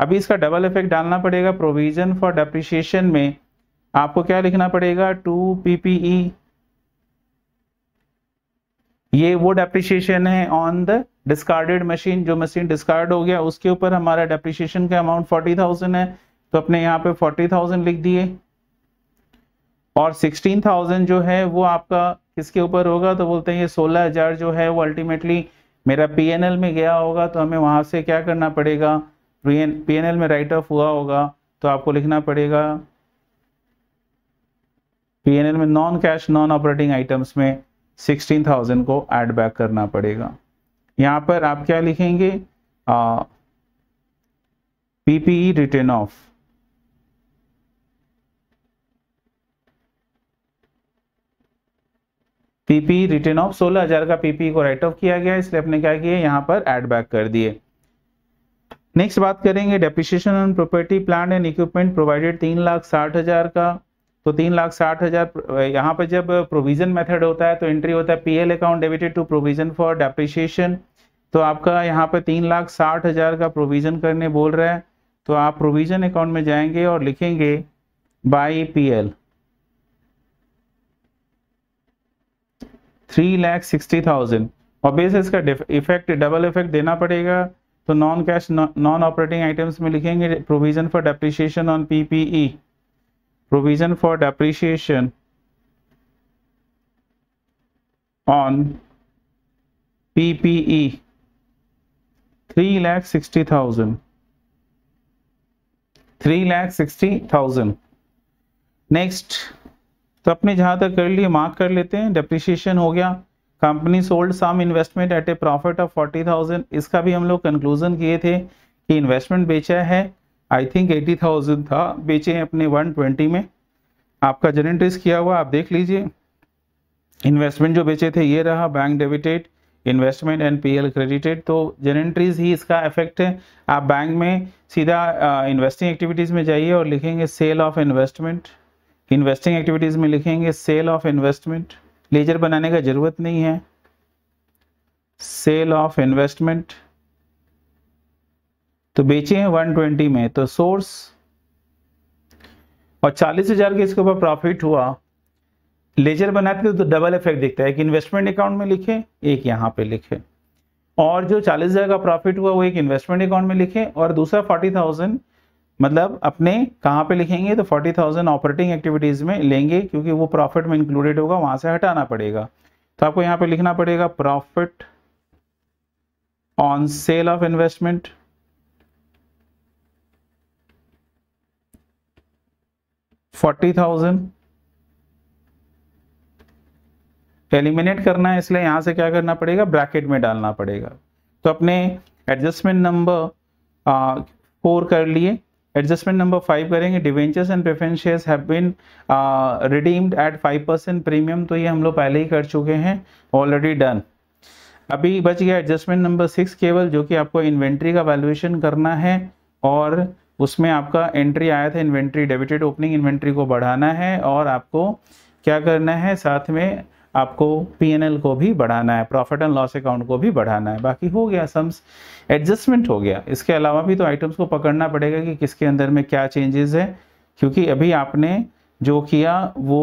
अभी इसका डबल इफेक्ट डालना पड़ेगा प्रोविजन फॉर डेप्रिशिएशन में आपको क्या लिखना पड़ेगा टू पी e। ये वो डेप्रिशिएशन है ऑन द डिस्कार्डेड मशीन जो मशीन डिस्कार्ड हो गया उसके ऊपर हमारा डेप्रिशिएशन का अमाउंट फोर्टी थाउजेंड है तो अपने यहाँ पे फोर्टी थाउजेंड लिख दिए और सिक्सटीन थाउजेंड जो है वो आपका किसके ऊपर होगा तो बोलते हैं ये सोलह हजार जो है वो अल्टीमेटली मेरा पी में गया होगा तो हमें वहाँ से क्या करना पड़ेगा पी में राइट ऑफ हुआ होगा तो आपको लिखना पड़ेगा पी में non cash non operating items में 16,000 को ऐड बैक करना पड़ेगा यहाँ पर आप क्या लिखेंगे PPE return of PP return of 16000 का पीपी को राइट ऑफ किया गया इसलिए अपने क्या किया यहाँ पर एड बैक कर दिए नेक्स्ट बात करेंगे depreciation on property plant and equipment provided तीन लाख साठ हजार का तो तीन लाख साठ हजार यहाँ पर जब प्रोविजन मेथड होता है तो एंट्री होता है PL account debited to provision for depreciation तो आपका यहाँ पर तीन लाख साठ हजार का प्रोविजन करने बोल रहा है तो आप प्रोविजन अकाउंट में जाएंगे और लिखेंगे by L three lakh sixty thousand बेस इसका इफेक्ट डबल इफेक्ट देना पड़ेगा तो non cash non operating items में लिखेंगे provision for depreciation on PPE provision for depreciation on PPE three lakh sixty thousand three lakh sixty thousand next तो अपने जहाँ तक कर लिए मार्क कर लेते हैं डेप्रिसिएशन हो गया company sold some investment at a profit of forty thousand इसका भी हम लोग कंक्लूजन किए थे कि इन्वेस्टमेंट बेचा है आई थिंक एटी थाउजेंड था बेचे हैं अपने वन ट्वेंटी में आपका जनरेट रिस्क किया हुआ आप देख लीजिए इन्वेस्टमेंट जो बेचे थे ये रहा bank debited investment and P L credited तो जेनेट्रीज ही इसका इफेक्ट है आप बैंक में सीधा इन्वेस्टिंग uh, एक्टिविटीज़ में जाइए और लिखेंगे sale of investment investing activities में लिखेंगे सेल ऑफ इन्वेस्टमेंट लेजर बनाने का ज़रूरत नहीं है सेल ऑफ इन्वेस्टमेंट तो बेचे हैं 120 में तो सोर्स और चालीस हजार के इसके ऊपर प्रॉफिट हुआ लेजर बनाते तो डबल इफेक्ट दिखता है एक इन्वेस्टमेंट अकाउंट में लिखे एक यहां पे लिखे और जो चालीस हजार का प्रॉफिट हुआ वो एक इन्वेस्टमेंट अकाउंट में लिखे और दूसरा फोर्टी थाउजेंड मतलब अपने कहाँ पे लिखेंगे तो 40,000 ऑपरेटिंग एक्टिविटीज़ में लेंगे क्योंकि वो प्रॉफिट में इंक्लूडेड होगा वहाँ से हटाना पड़ेगा तो आपको यहाँ पे लिखना पड़ेगा profit on sale of investment forty thousand eliminate करना है इसलिए यहां से क्या करना पड़ेगा ब्रैकेट में डालना पड़ेगा तो अपने एडजस्टमेंट नंबर फोर कर लिए एडजस्टमेंट नंबर फाइव करेंगे debentures and preference shares have been redeemed at five percent premium तो ये हम लोग पहले ही कर चुके हैं ऑलरेडी डन अभी बच गया एडजस्टमेंट नंबर सिक्स केवल जो कि आपको इन्वेंट्री का वैल्यूएशन करना है और उसमें आपका एंट्री आया था इन्वेंट्री डेबिटेड ओपनिंग इन्वेंट्री को बढ़ाना है और आपको क्या करना है साथ में आपको एल को भी बढ़ाना है प्रॉफिट एंड लॉस अकाउंट को भी बढ़ाना है बाकी हो गया सम्स एडजस्टमेंट हो गया इसके अलावा भी तो आइटम्स को पकड़ना पड़ेगा कि किसके अंदर में क्या चेंजेस है क्योंकि अभी आपने जो किया वो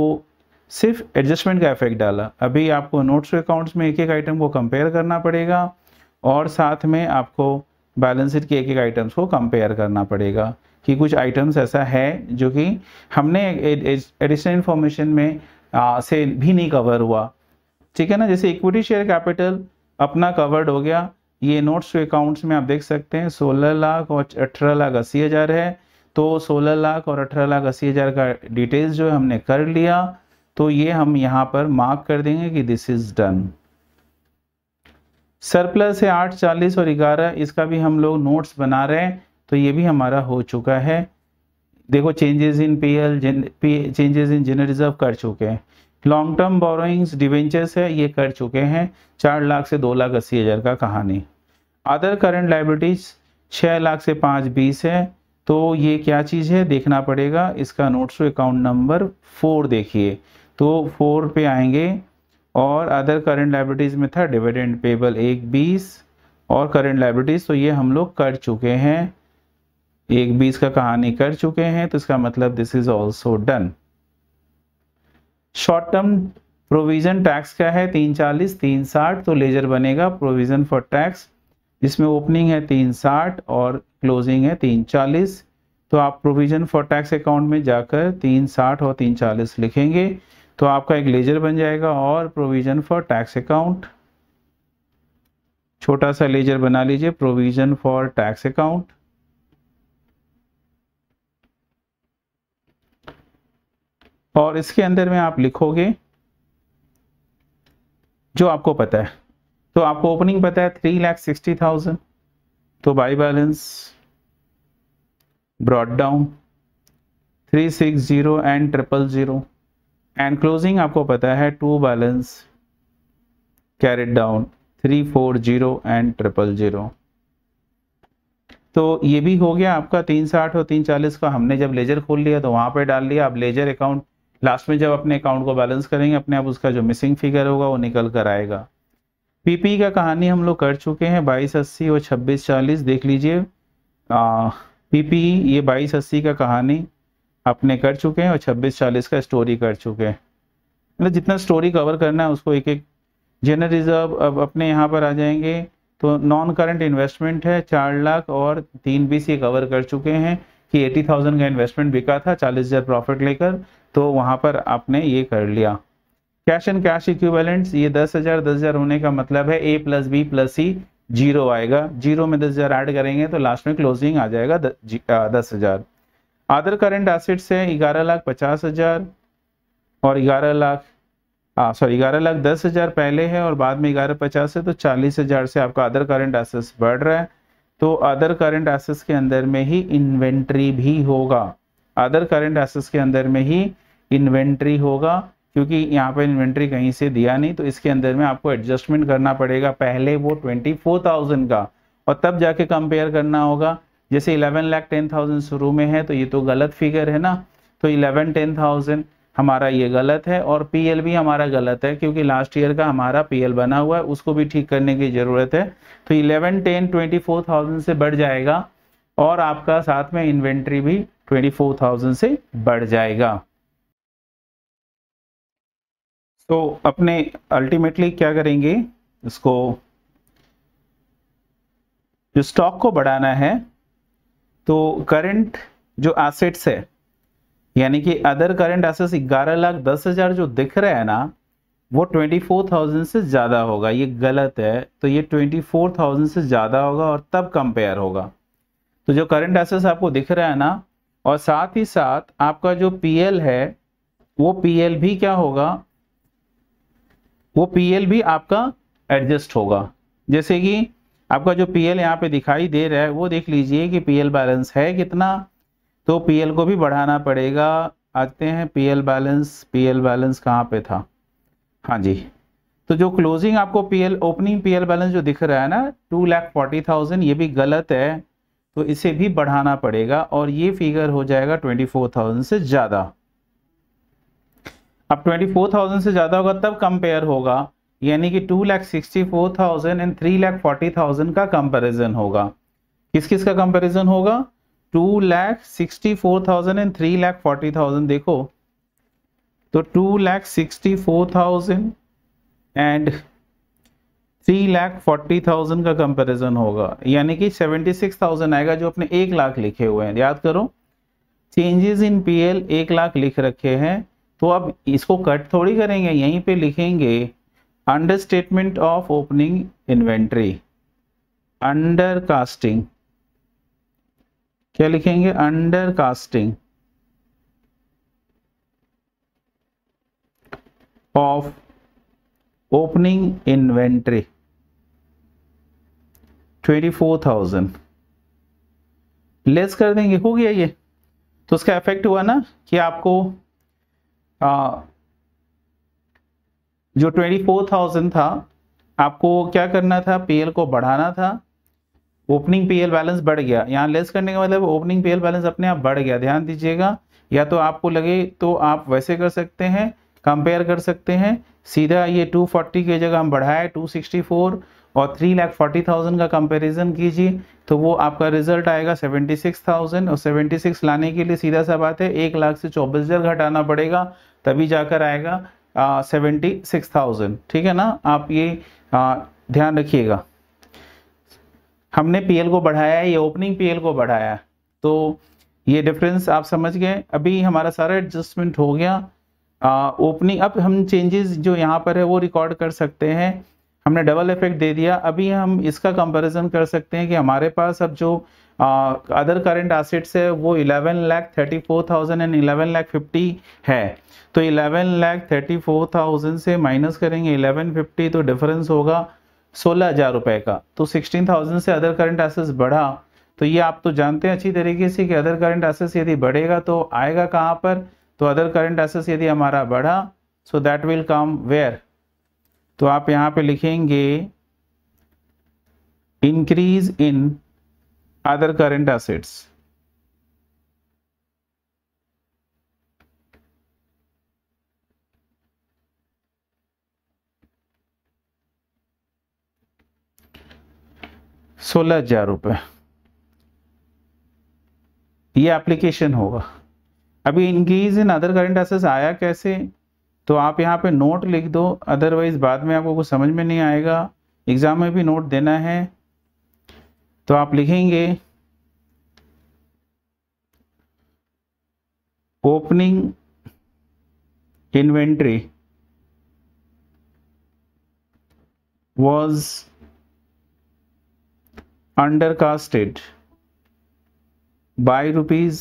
सिर्फ एडजस्टमेंट का इफेक्ट डाला अभी आपको नोट्स अकाउंट्स में एक एक आइटम को कंपेयर करना पड़ेगा और साथ में आपको बैलेंस शीट के एक एक आइटम्स को कंपेयर करना पड़ेगा कि कुछ आइटम्स ऐसा है जो कि हमने एडिशनल इन्फॉर्मेशन में आ, से भी नहीं कवर हुआ ठीक है ना जैसे इक्विटी शेयर कैपिटल अपना कवर्ड हो गया ये नोट्स टू अकाउंट्स में आप देख सकते हैं सोलह लाख और अठारह लाख अस्सी हज़ार है तो सोलह लाख और अठारह लाख अस्सी हज़ार का डिटेल्स जो है हमने कर लिया तो ये हम यहाँ पर मार्क कर देंगे कि दिस इज़ डन सरप्लस है आठ चालीस और ग्यारह इसका भी हम लोग नोट्स बना रहे हैं तो ये भी हमारा हो चुका है देखो changes in P L changes in general reserve कर चुके हैं लॉन्ग टर्म बोरोइंग्स डिवेंचर्स है ये कर चुके हैं चार लाख से दो लाख अस्सी हज़ार का कहानी अदर करंट लाइबिलिटीज छः लाख से पाँच बीस है तो ये क्या चीज़ है देखना पड़ेगा इसका नोट्स अकाउंट नंबर फोर देखिए तो फोर पे आएंगे और अदर करंट लाइबिलिटीज़ में था डिविडेंड पेबल एक बीस और करंट लाइबिलिटीज़ तो ये हम लोग कर चुके हैं एक बीस का कहानी कर चुके हैं तो इसका मतलब this is also done short term provision tax क्या है तीन चालीस तीन साठ तो लेजर बनेगा प्रोविज़न फॉर टैक्स जिसमें ओपनिंग है तीन साठ और क्लोजिंग है तीन चालीस तो आप प्रोविजन फॉर टैक्स अकाउंट में जाकर तीन साठ और तीन चालीस लिखेंगे तो आपका एक लेजर बन जाएगा और प्रोविजन फॉर टैक्स अकाउंट छोटा सा लेजर बना लीजिए प्रोविजन फॉर टैक्स अकाउंट और इसके अंदर में आप लिखोगे जो आपको पता है तो आपको ओपनिंग पता है थ्री लैख सिक्सटी थाउजेंड तो by balance brought down three six zero and triple zero and closing आपको पता है to balance carried down three four zero and triple zero तो ये भी हो गया आपका तीन साठ और तीन चालीस का हमने जब लेजर खोल लिया तो वहाँ पे डाल लिया आप लेजर अकाउंट लास्ट में जब अपने अकाउंट को बैलेंस करेंगे अपने आप उसका जो मिसिंग फिगर होगा वो निकल कर आएगा पीपी का कहानी हम लोग कर चुके हैं बाईस अस्सी और छब्बीस चालीस देख लीजिए पीपी ये बाईस अस्सी का कहानी अपने कर चुके हैं और छब्बीस चालीस का स्टोरी कर चुके हैं मतलब जितना स्टोरी कवर करना है उसको एक एक जनरल रिजर्व अब अपने यहाँ पर आ जाएंगे तो नॉन करंट इन्वेस्टमेंट है चार लाख और तीन बीस ये कवर कर चुके हैं कि एटी थाउजेंड का इन्वेस्टमेंट बिका था चालीस हज़ार प्रॉफिट लेकर तो वहाँ पर आपने ये कर लिया कैश एंड कैश इक्विवेलेंट्स ये दस हजार दस हजार होने का मतलब है A plus B plus C zero आएगा जीरो में दस हजार एड करेंगे तो लास्ट में क्लोजिंग आ जाएगा द, आ, दस हजार अदर करेंट एसेट्स है ग्यारह लाख पचास हजार और ग्यारह लाख सॉरी ग्यारह लाख दस हजार पहले है और बाद में ग्यारह पचास है तो चालीस हजार से आपका अदर करंट एसेट्स बढ़ रहा है तो अदर करेंट एसेट्स के अंदर में ही इन्वेंट्री भी होगा अदर करेंट एसेट्स के अंदर में ही इन्वेंट्री होगा क्योंकि यहाँ पर इन्वेंट्री कहीं से दिया नहीं तो इसके अंदर में आपको एडजस्टमेंट करना पड़ेगा पहले वो ट्वेंटी फोर थाउजेंड का और तब जाके कंपेयर करना होगा जैसे इलेवन लाख टेन थाउजेंड शुरू में है तो ये तो गलत फिगर है ना तो इलेवन टेन थाउजेंड हमारा ये गलत है और पी एल भी हमारा गलत है क्योंकि लास्ट ईयर का हमारा पी एल बना हुआ है उसको भी ठीक करने की ज़रूरत है तो eleven ten twenty four thousand से बढ़ जाएगा और आपका साथ में इन्वेंट्री भी ट्वेंटी फोर थाउजेंड से बढ़ जाएगा तो अपने अल्टीमेटली क्या करेंगे इसको जो स्टॉक को बढ़ाना है तो करंट जो एसेट्स है यानी कि अदर करंट एसेट्स ग्यारह लाख दस हजार जो दिख रहा है ना वो ट्वेंटी फोर थाउजेंड से ज़्यादा होगा ये गलत है तो ये ट्वेंटी फोर थाउजेंड से ज़्यादा होगा और तब कंपेयर होगा तो जो करंट एसेट्स आपको दिख रहा है ना और साथ ही साथ आपका जो पीएल है वो पीएल भी क्या होगा वो पीएल भी आपका एडजस्ट होगा जैसे कि आपका जो पीएल यहाँ पे दिखाई दे रहा है वो देख लीजिए कि पीएल बैलेंस है कितना तो पीएल को भी बढ़ाना पड़ेगा आते हैं पीएल बैलेंस पीएल बैलेंस कहाँ पे था हाँ जी तो जो क्लोजिंग आपको पीएल ओपनिंग पीएल बैलेंस जो दिख रहा है ना टू लैख फोर्टी थाउजेंड ये भी गलत है तो इसे भी बढ़ाना पड़ेगा और ये फिगर हो जाएगा ट्वेंटी फोर थाउजेंड से ज़्यादा अब 24,000 से ज़्यादा होगा तब कंपेयर होगा यानी कि two lakh sixty four thousand and three lakh forty thousand का कंपैरिजन होगा किस किस का कंपैरिजन होगा two lakh sixty four thousand and three lakh forty thousand देखो तो two lakh sixty four thousand and three lakh forty thousand का कंपैरिजन होगा यानी कि सेवेंटी सिक्स थाउजेंड आएगा जो अपने एक लाख लिखे हुए हैं याद करो चेंजेस इन पीएल एक लाख लिख रखे हैं तो अब इसको कट थोड़ी करेंगे यहीं पे लिखेंगे under statement of opening inventory under costing क्या लिखेंगे under costing of opening inventory twenty four thousand less कर देंगे हो गया ये तो उसका इफेक्ट हुआ ना कि आपको जो 24,000 था आपको क्या करना था पीएल को बढ़ाना था ओपनिंग पीएल बैलेंस बढ़ गया यहाँ लेस करने का मतलब ओपनिंग पीएल बैलेंस अपने आप बढ़ गया ध्यान दीजिएगा या तो आपको लगे तो आप वैसे कर सकते हैं कंपेयर कर सकते हैं सीधा ये 240 की जगह हम बढ़ाए 264 और थ्री लाख फोर्टी थाउजेंड का कंपैरिजन कीजिए तो वो आपका रिजल्ट आएगा 76,000 और 76 लाने के लिए सीधा सा बात है एक लाख से चौबीस हज़ार घटाना पड़ेगा तभी जाकर आएगा सेवेंटी सिक्स थाउजेंड ठीक है ना आप ये आ, ध्यान रखिएगा हमने पीएल को बढ़ाया है ये ओपनिंग पीएल को बढ़ाया तो ये डिफरेंस आप समझ गए अभी हमारा सारा एडजस्टमेंट हो गया ओपनिंग अब हम चेंजेस जो यहाँ पर है वो रिकॉर्ड कर सकते हैं हमने डबल इफेक्ट दे दिया अभी हम इसका कंपैरिजन कर सकते हैं कि हमारे पास अब जो अदर करंट एसेट्स है वो 11 lakh thirty four thousand and eleven lakh fifty है तो 11 लाख थर्टी फोर थाउजेंड से माइनस करेंगे 1150 तो डिफरेंस होगा सोलह हज़ार रुपये का तो सिक्सटीन थाउजेंड से अदर करंट एसेट्स बढ़ा तो ये आप तो जानते हैं अच्छी तरीके से कि अदर करंट एसेट्स यदि बढ़ेगा तो आएगा कहाँ पर तो अदर करंट एसेट्स यदि हमारा बढ़ा so that will come where तो आप यहां पे लिखेंगे increase in other current assets सोलह हजार रुपये ये एप्लीकेशन होगा अभी increase in other current assets आया कैसे तो आप यहाँ पे नोट लिख दो अदरवाइज़ बाद में आपको कुछ समझ में नहीं आएगा एग्ज़ाम में भी नोट देना है तो आप लिखेंगे opening inventory under costed by rupees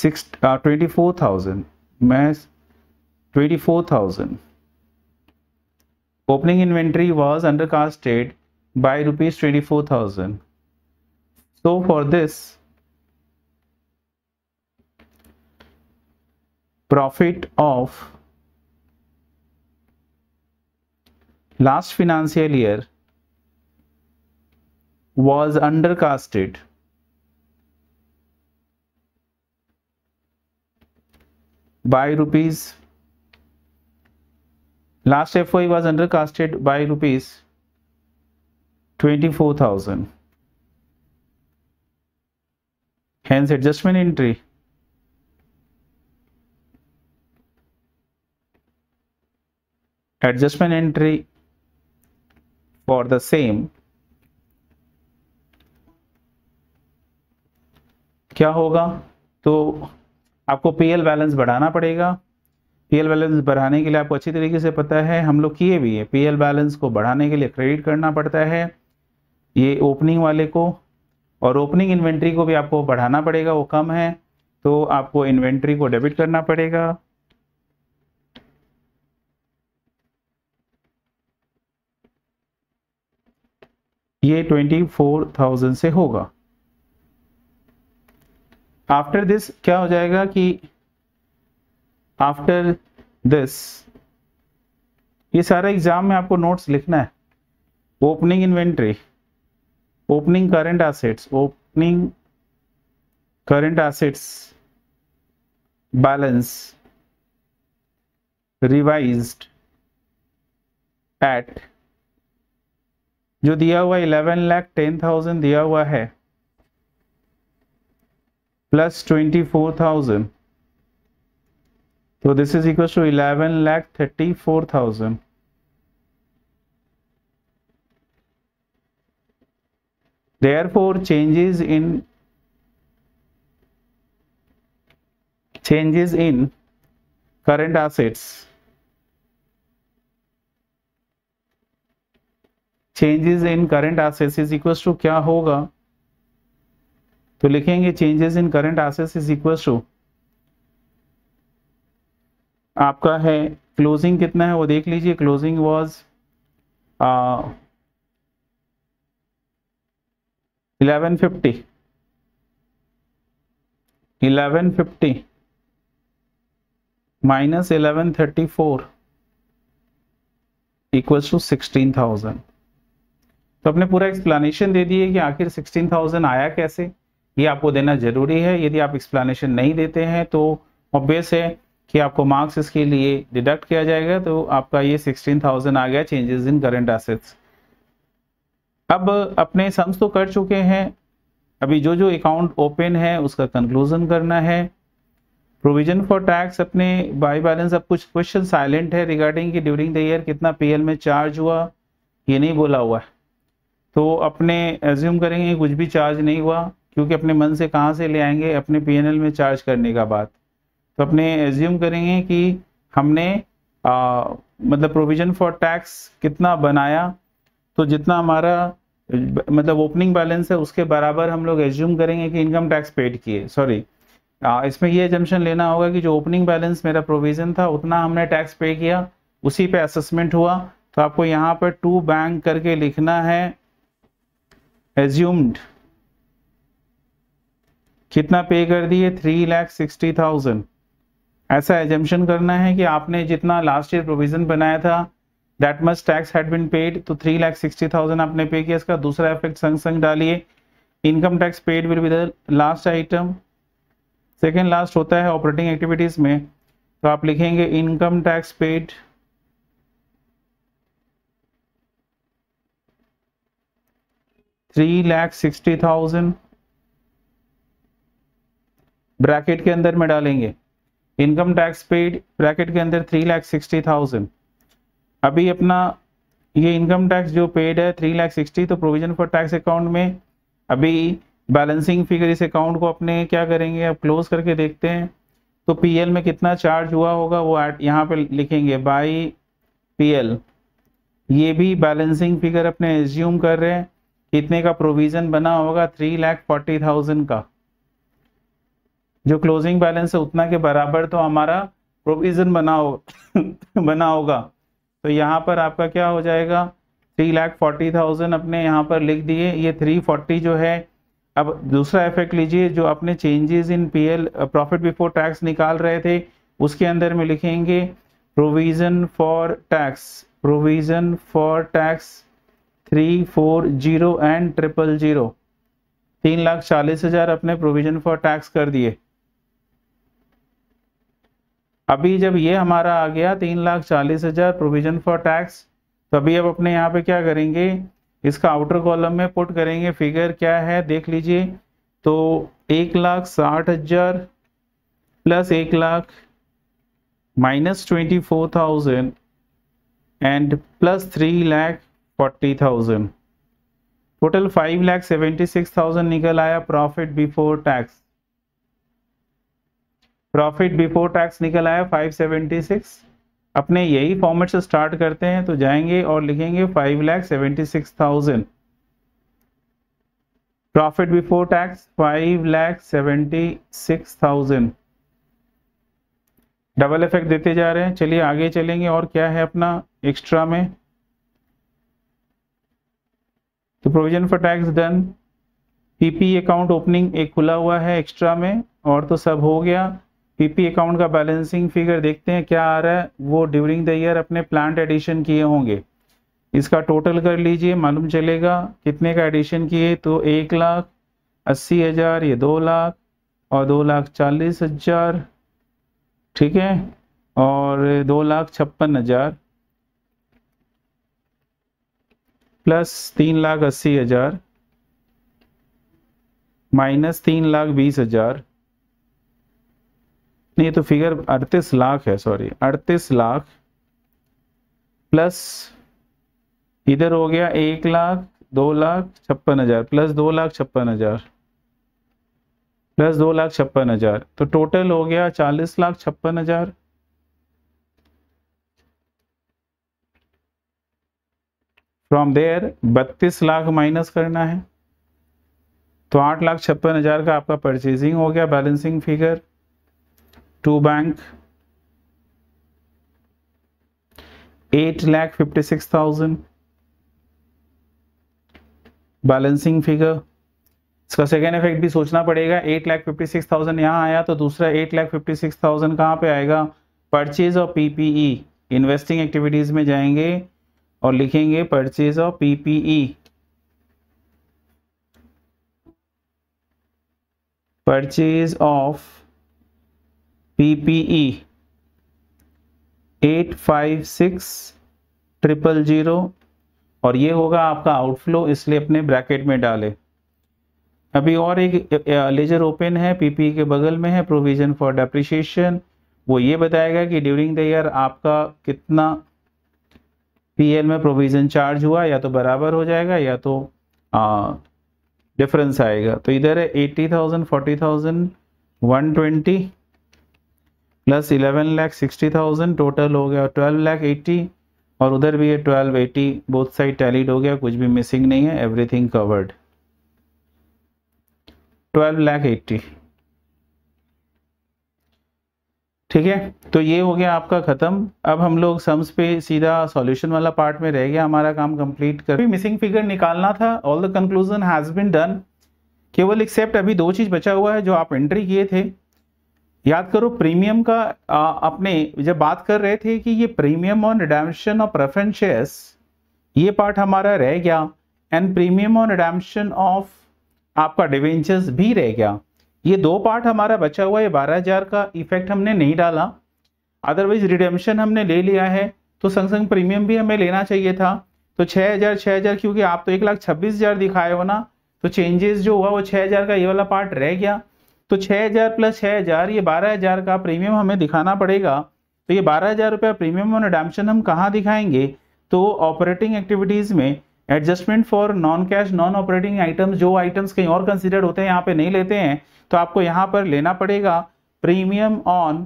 six twenty four thousand मैं 24,000. Opening inventory was undercasted by rupees 24,000. So for this, profit of last financial year was undercasted by rupees Last FOI was undercasted by rupees 24,000. Hence adjustment entry. Adjustment entry for the same क्या होगा तो आपको PL balance बढ़ाना पड़ेगा PL balance बढ़ाने के लिए आपको अच्छी तरीके से पता है हम लोग किए भी है पीएल बैलेंस को बढ़ाने के लिए क्रेडिट करना पड़ता है ये ओपनिंग वाले को और ओपनिंग इन्वेंट्री को भी आपको बढ़ाना पड़ेगा वो कम है तो आपको इन्वेंट्री को डेबिट करना पड़ेगा ये ट्वेंटी फोर थाउजेंड से होगा आफ्टर दिस क्या हो जाएगा कि आफ्टर दिस ये सारा एग्जाम में आपको नोट्स लिखना है opening inventory opening current assets opening current assets balance revised at जो दिया हुआ इलेवन लैख टेन थाउजेंड दिया हुआ है plus twenty four thousand So this is equals to 11 lakh 34,000. Therefore, changes in changes in current assets changes in current assets is equal to क्या होगा तो लिखेंगे changes in current assets is equal to आपका है closing कितना है वो देख लीजिए closing was eleven fifty eleven fifty minus eleven thirty four equals to sixteen thousand तो अपने पूरा एक्सप्लेनेशन दे दिए कि आखिर सिक्सटीन थाउजेंड आया कैसे ये आपको देना जरूरी है यदि आप एक्सप्लेनेशन नहीं देते हैं तो ऑब्वियस है कि आपको मार्क्स इसके लिए डिडक्ट किया जाएगा तो आपका ये सिक्सटीन थाउजेंड आ गया चेंजेस इन करेंट एसेट्स अब अपने सम्स तो कर चुके हैं अभी जो जो अकाउंट ओपन है उसका कंक्लूजन करना है प्रोविजन फॉर टैक्स अपने बाय बैलेंस अब कुछ क्वेश्चन साइलेंट है रिगार्डिंग कि ड्यूरिंग द ईयर कितना पीएल में चार्ज हुआ ये नहीं बोला हुआ है तो अपने एज्यूम करेंगे कुछ भी चार्ज नहीं हुआ क्योंकि अपने मन से कहाँ से ले आएंगे अपने पीएनएल में चार्ज करने का बात तो अपने एज्यूम करेंगे कि हमने आ, मतलब प्रोविजन फॉर टैक्स कितना बनाया तो जितना हमारा मतलब ओपनिंग बैलेंस है उसके बराबर हम लोग एज्यूम करेंगे कि इनकम टैक्स पेड किए सॉरी इसमें यह एजम्पन लेना होगा कि जो ओपनिंग बैलेंस मेरा प्रोविजन था उतना हमने टैक्स पे किया उसी पे असेसमेंट हुआ तो आपको यहाँ पर टू बैंक करके लिखना है एज्यूम्ड कितना पे कर दिए थ्री लैख सिक्सटी थाउजेंड ऐसा एजम्पन करना है कि आपने जितना लास्ट ईयर प्रोविजन बनाया था that much tax had been paid तो थ्री लैख सिक्सटी थाउजेंड आपने पे किया इसका दूसरा इफेक्ट संग संग डालिए income tax paid will be the last item second last होता है ऑपरेटिंग एक्टिविटीज में तो आप लिखेंगे income tax paid three lakh sixty thousand bracket के अंदर में डालेंगे इनकम टैक्स पेड ब्रैकेट के अंदर थ्री लाख सिक्सटी थाउजेंड अभी अपना ये इनकम टैक्स जो पेड है थ्री लाख सिक्सटी तो प्रोविजन फॉर टैक्स अकाउंट में अभी बैलेंसिंग फिगर इस अकाउंट को अपने क्या करेंगे अब क्लोज करके देखते हैं तो पीएल में कितना चार्ज हुआ होगा वो एट यहाँ पे लिखेंगे बाई पीएल ये भी बैलेंसिंग फिगर अपने एज्यूम कर रहे हैं कितने का प्रोविजन बना होगा थ्री लाख फोर्टी थाउजेंड का जो क्लोजिंग बैलेंस है उतना के बराबर तो हमारा प्रोविज़न बना हो बना होगा तो यहाँ पर आपका क्या हो जाएगा थ्री लाख फोर्टी थाउजेंड अपने यहाँ पर लिख दिए ये थ्री फोर्टी जो है अब दूसरा इफेक्ट लीजिए जो अपने changes in PL profit before tax निकाल रहे थे उसके अंदर में लिखेंगे provision for tax provision for tax three four zero and triple zero तीन लाख चालीस हज़ार अपने प्रोविज़न फॉर टैक्स कर दिए अभी जब ये हमारा आ गया तीन लाख चालीस हजार प्रोविजन फॉर टैक्स तो अभी अब अपने यहाँ पे क्या करेंगे इसका आउटर कॉलम में पुट करेंगे फिगर क्या है देख लीजिए तो एक लाख साठ हजार प्लस एक lakh minus twenty four thousand and plus three lakh forty thousand total five lakh seventy six thousand निकल आया profit before tax profit before tax निकल आया 576 अपने यही फॉर्मेट से स्टार्ट करते हैं तो जाएंगे और लिखेंगे five lakh seventy six thousand profit before tax five lakh seventy six thousand double effect देते जा रहे हैं चलिए आगे चलेंगे और क्या है अपना एक्स्ट्रा में तो provision for tax done PP account opening एक खुला हुआ है एक्स्ट्रा में और तो सब हो गया पीपी अकाउंट का बैलेंसिंग फिगर देखते हैं क्या आ रहा है वो ड्यूरिंग द ईयर अपने प्लांट एडिशन किए होंगे इसका टोटल कर लीजिए मालूम चलेगा कितने का एडिशन किए तो एक लाख अस्सी हज़ार ये दो लाख और दो लाख चालीस हज़ार ठीक है और दो लाख छप्पन हज़ार प्लस तीन लाख अस्सी हज़ार माइनस तीन लाख बीस हज़ार नहीं तो फिगर 38 लाख है सॉरी 38 लाख प्लस इधर हो गया एक लाख दो लाख छप्पन हजार प्लस दो लाख छप्पन हजार प्लस दो लाख छप्पन हजार तो टोटल हो गया चालीस लाख छप्पन हजार फ्रॉम देयर बत्तीस लाख माइनस करना है तो आठ लाख छप्पन हजार का आपका परचेजिंग हो गया balancing figure to bank eight lakh fifty six thousand balancing figure इसका सेकेंड इफेक्ट भी सोचना पड़ेगा eight lakh fifty six thousand यहाँ आया तो दूसरा eight lakh fifty six thousand कहाँ पर आएगा purchase of PPE investing activities में जाएंगे और लिखेंगे purchase of PPE purchase of E eight five six triple zero और ये होगा आपका आउटफ्लो इसलिए अपने ब्रैकेट में डाले अभी और एक लेजर ओपन है पीपी e के बगल में है प्रोविजन फॉर डेप्रिशिएशन वो ये बताएगा कि ड्यूरिंग द ईयर आपका कितना पीएल में प्रोविजन चार्ज हुआ या तो बराबर हो जाएगा या तो डिफरेंस आएगा तो इधर है eighty thousand forty thousand one twenty plus eleven lakh sixty thousand total हो गया ट्वेल्व लैख एट्टी और उधर भी ये twelve eighty both side tallied हो गया कुछ भी मिसिंग नहीं है everything covered twelve lakh eighty ठीक है तो ये हो गया आपका ख़त्म अब हम लोग सम्स पे सीधा सॉल्यूशन वाला पार्ट में रह गया हमारा काम कंप्लीट कर भी मिसिंग फिगर निकालना था all the conclusion has been done केवल एक्सेप्ट अभी दो चीज़ बचा हुआ है जो आप एंट्री किए थे याद करो प्रीमियम का आ, अपने जब बात कर रहे थे कि ये premium on redemption of preference shares ये पार्ट हमारा रह गया and premium on redemption of आपका डिवेंचर्स भी रह गया ये दो पार्ट हमारा बचा हुआ है बारह हजार का इफेक्ट हमने नहीं डाला अदरवाइज रिडेम्पशन हमने ले लिया है तो संग संग प्रीमियम भी हमें लेना चाहिए था तो छः हज़ार छः हज़ार क्योंकि आप तो एक लाख छब्बीस हज़ार दिखाए हो ना तो चेंजेस जो हुआ वो छः हज़ार का ये वाला पार्ट रह गया तो 6000 प्लस 6000 ये 12000 का प्रीमियम हमें दिखाना पड़ेगा तो ये बारह हज़ार रुपया प्रीमियम और डैमशन हम कहाँ दिखाएंगे तो ऑपरेटिंग एक्टिविटीज़ में adjustment for non cash non operating items जो आइटम्स कहीं और कंसिडर्ड होते हैं यहाँ पे नहीं लेते हैं तो आपको यहाँ पर लेना पड़ेगा premium on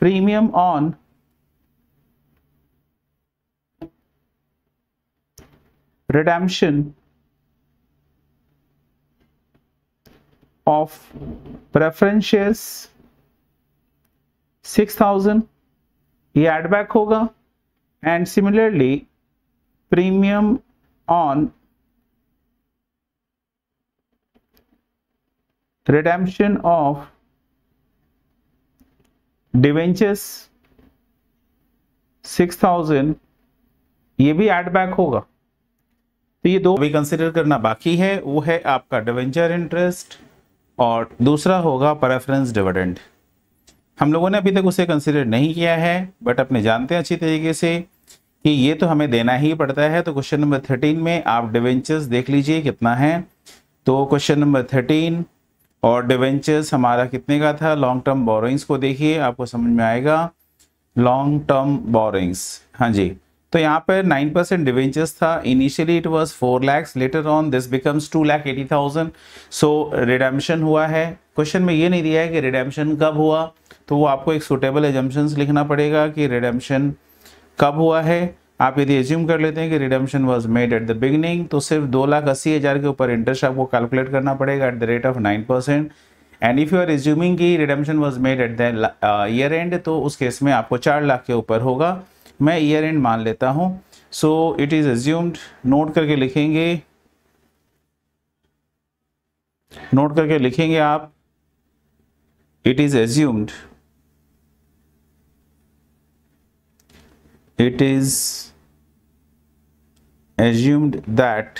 premium on redemption of preferences 6000 ये एड बैक होगा and similarly premium on redemption of debentures 6000 ये भी एड बैक होगा तो ये दो अभी कंसिडर करना बाकी है वो है आपका डिवेंचर इंटरेस्ट और दूसरा होगा प्रेफरेंस डिविडेंड हम लोगों ने अभी तक उसे कंसिडर नहीं किया है बट अपने जानते हैं अच्छी तरीके से कि ये तो हमें देना ही पड़ता है तो क्वेश्चन नंबर थर्टीन में आप डिवेंचर्स देख लीजिए कितना है तो क्वेश्चन नंबर थर्टीन और डिवेंचर्स हमारा कितने का था लॉन्ग टर्म बोरिंग्स को देखिए आपको समझ में आएगा लॉन्ग टर्म बोरिंग्स हाँ जी तो यहाँ पर नाइन परसेंट डिवेंचर्स था initially it was four lakhs later on this becomes two lakh eighty thousand so redemption हुआ है क्वेश्चन में ये नहीं दिया है कि रिडेम्पशन कब हुआ तो वो आपको एक सुटेबल एजम्पन्स लिखना पड़ेगा कि रिडेम्पशन कब हुआ है आप यदि एज्यूम कर लेते हैं कि redemption was made at the beginning तो सिर्फ दो लाख अस्सी हज़ार के ऊपर इंटरेस्ट आपको कैलकुलेट करना पड़ेगा at the rate of nine percent and if you are assuming कि redemption was made at the year end तो उस केस में आपको चार लाख के ऊपर होगा मैं ईयर एंड मान लेता हूं so it is assumed note करके लिखेंगे नोट करके लिखेंगे आप it is assumed it is assumed that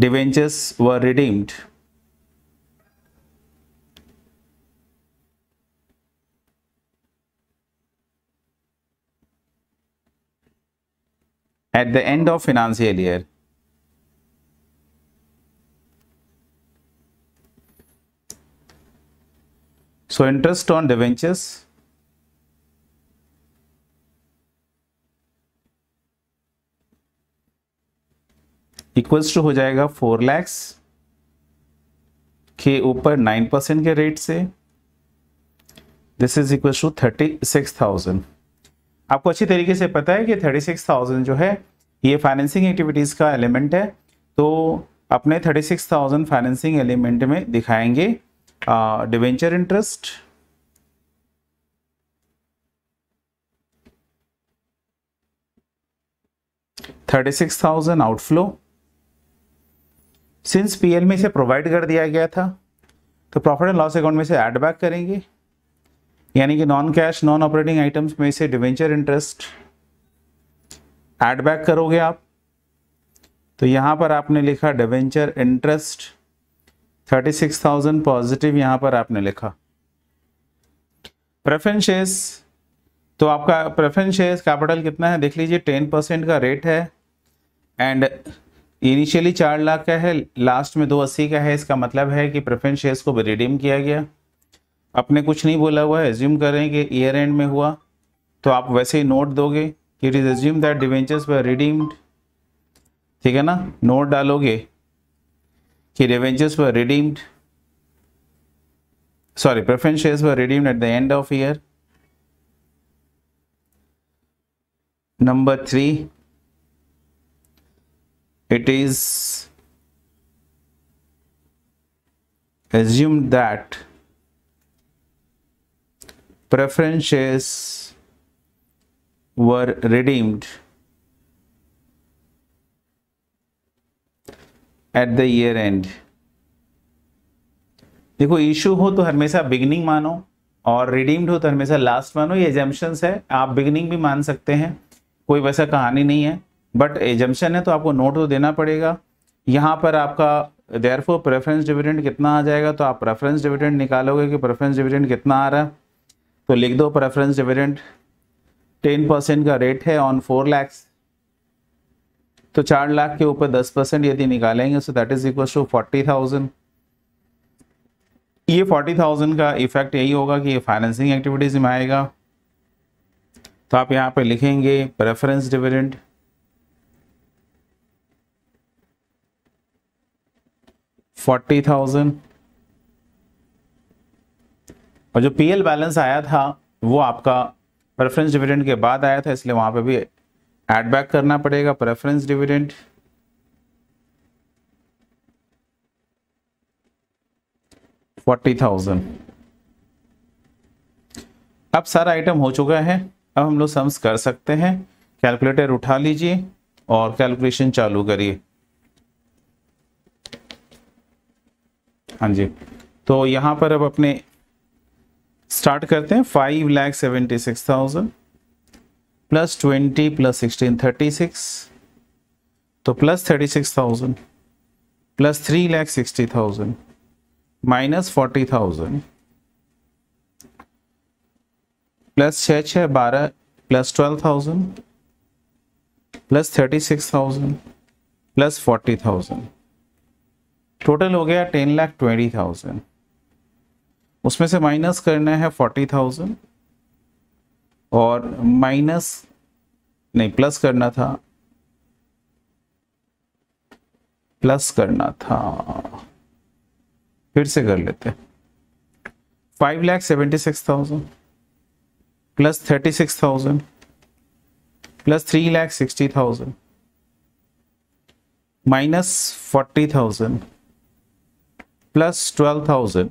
debentures were redeemed at the end of financial year so interest on debentures equals to हो जाएगा फोर लैक्स के ऊपर नाइन परसेंट के रेट से this is equal to thirty six thousand आपको अच्छी तरीके से पता है कि थर्टी सिक्स थाउजेंड जो है ये फाइनेंसिंग एक्टिविटीज़ का एलिमेंट है तो अपने thirty six thousand financing element में दिखाएंगे debenture interest thirty six thousand outflow since PL में इसे प्रोवाइड कर दिया गया था तो प्रॉफिट एंड लॉस अकाउंट में से एड बैक करेंगे यानी कि non cash non operating items में से डिवेंचर इंटरेस्ट एड बैक करोगे आप तो यहां पर आपने लिखा डिवेंचर इंटरेस्ट 36,000 पॉजिटिव यहां पर आपने लिखा प्रेफरेंस तो आपका प्रेफरेंस कैपिटल कितना है देख लीजिए 10 परसेंट का रेट है एंड इनिशियली चार लाख का है लास्ट में दो अस्सी का है इसका मतलब है कि प्रेफरेंस शेयर्स को भी रिडीम किया गया अपने कुछ नहीं बोला हुआ है एज्यूम करें कि ईयर एंड में हुआ तो आप वैसे ही नोट दोगे it is assume that debentures were redeemed ठीक है ना नोट डालोगे कि debentures were redeemed sorry preference shares were redeemed at the end of year number three it is assume that preferences were redeemed at the year end देखो issue हो तो हमेशा beginning मानो और रिडीम्ड हो तो हमेशा लास्ट मानो ये एजम्पन्स है आप बिगनिंग भी मान सकते हैं कोई वैसा कहानी नहीं है बट एजम्पन है तो आपको नोट तो देना पड़ेगा यहाँ पर आपका देयरफॉर प्रेफरेंस डिविडेंड कितना आ जाएगा तो आप प्रेफरेंस डिविडेंड निकालोगे कि प्रेफरेंस डिविडेंड कितना आ रहा है तो लिख दो प्रेफरेंस डिविडेंड टेन परसेंट का रेट है ऑन फोर लैक्स तो चार लाख के ऊपर दस परसेंट यदि निकालेंगे so that is equal to forty thousand ये फोर्टी थाउजेंड का इफेक्ट यही होगा कि ये फाइनेंसिंग एक्टिविटीज में आएगा तो आप यहाँ पे लिखेंगे प्रेफरेंस डिविडेंड फोर्टी थाउजेंड और जो पीएल बैलेंस आया था वो आपका प्रेफरेंस डिविडेंड के बाद आया था इसलिए वहां पे भी एड बैक करना पड़ेगा प्रेफरेंस डिविडेंड फोर्टी थाउजेंड अब सारा आइटम हो चुका है अब हम लोग सम्स कर सकते हैं कैलकुलेटर उठा लीजिए और कैलकुलेशन चालू करिए हाँ जी तो यहाँ पर अब अपने स्टार्ट करते हैं five lakh seventy six thousand plus twenty plus sixteen thirty six तो plus thirty six thousand plus three lakh sixty thousand minus forty thousand plus छः छः बारह plus twelve thousand plus thirty six thousand plus forty thousand total हो गया ten lakh twenty thousand उसमें से minus करना है फोर्टी थाउजेंड और माइनस नहीं प्लस करना था प्लस करना था फिर से कर लेते five lakh seventy six thousand plus thirty six thousand plus three lakh sixty thousand minus forty thousand plus twelve thousand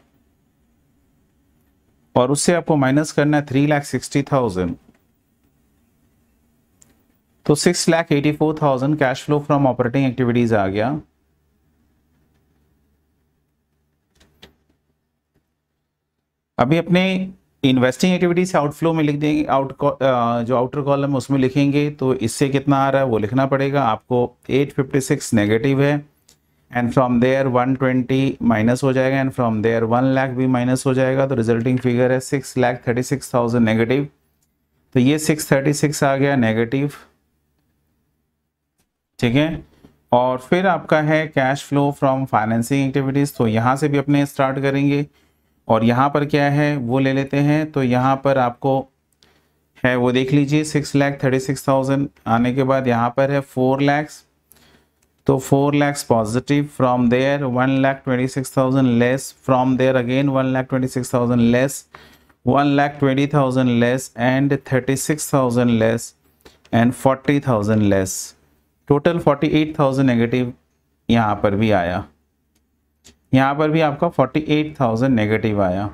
और उससे आपको माइनस करना है थ्री लाख सिक्सटी थाउजेंड तो six lakh eighty four thousand cash flow from operating activities आ गया अभी अपने इन्वेस्टिंग एक्टिविटीज आउटफ्लो में लिख देंगे आउट जो आउटर कॉलम उसमें लिखेंगे तो इससे कितना आ रहा है वो लिखना पड़ेगा आपको 856 नेगेटिव है एंड फ्रॉम देयर 120 माइनस हो जाएगा एंड फ्रॉम देयर 1 लाख भी माइनस हो जाएगा तो रिजल्टिंग फिगर है six lakh thirty six thousand negative तो ये सिक्स थर्टी सिक्स आ गया नेगेटिव ठीक है और फिर आपका है cash flow from financing activities तो यहाँ से भी अपने स्टार्ट करेंगे और यहाँ पर क्या है वो ले लेते हैं तो यहाँ पर आपको है वो देख लीजिए six lakh thirty six thousand आने के बाद यहाँ पर है फोर लैक्स तो four lakhs positive from there one lakh twenty six thousand less from there again one lakh twenty six thousand less one lakh twenty thousand less and thirty six thousand less and forty thousand less total forty eight thousand negative यहाँ पर भी आया यहाँ पर भी आपका forty eight thousand negative आया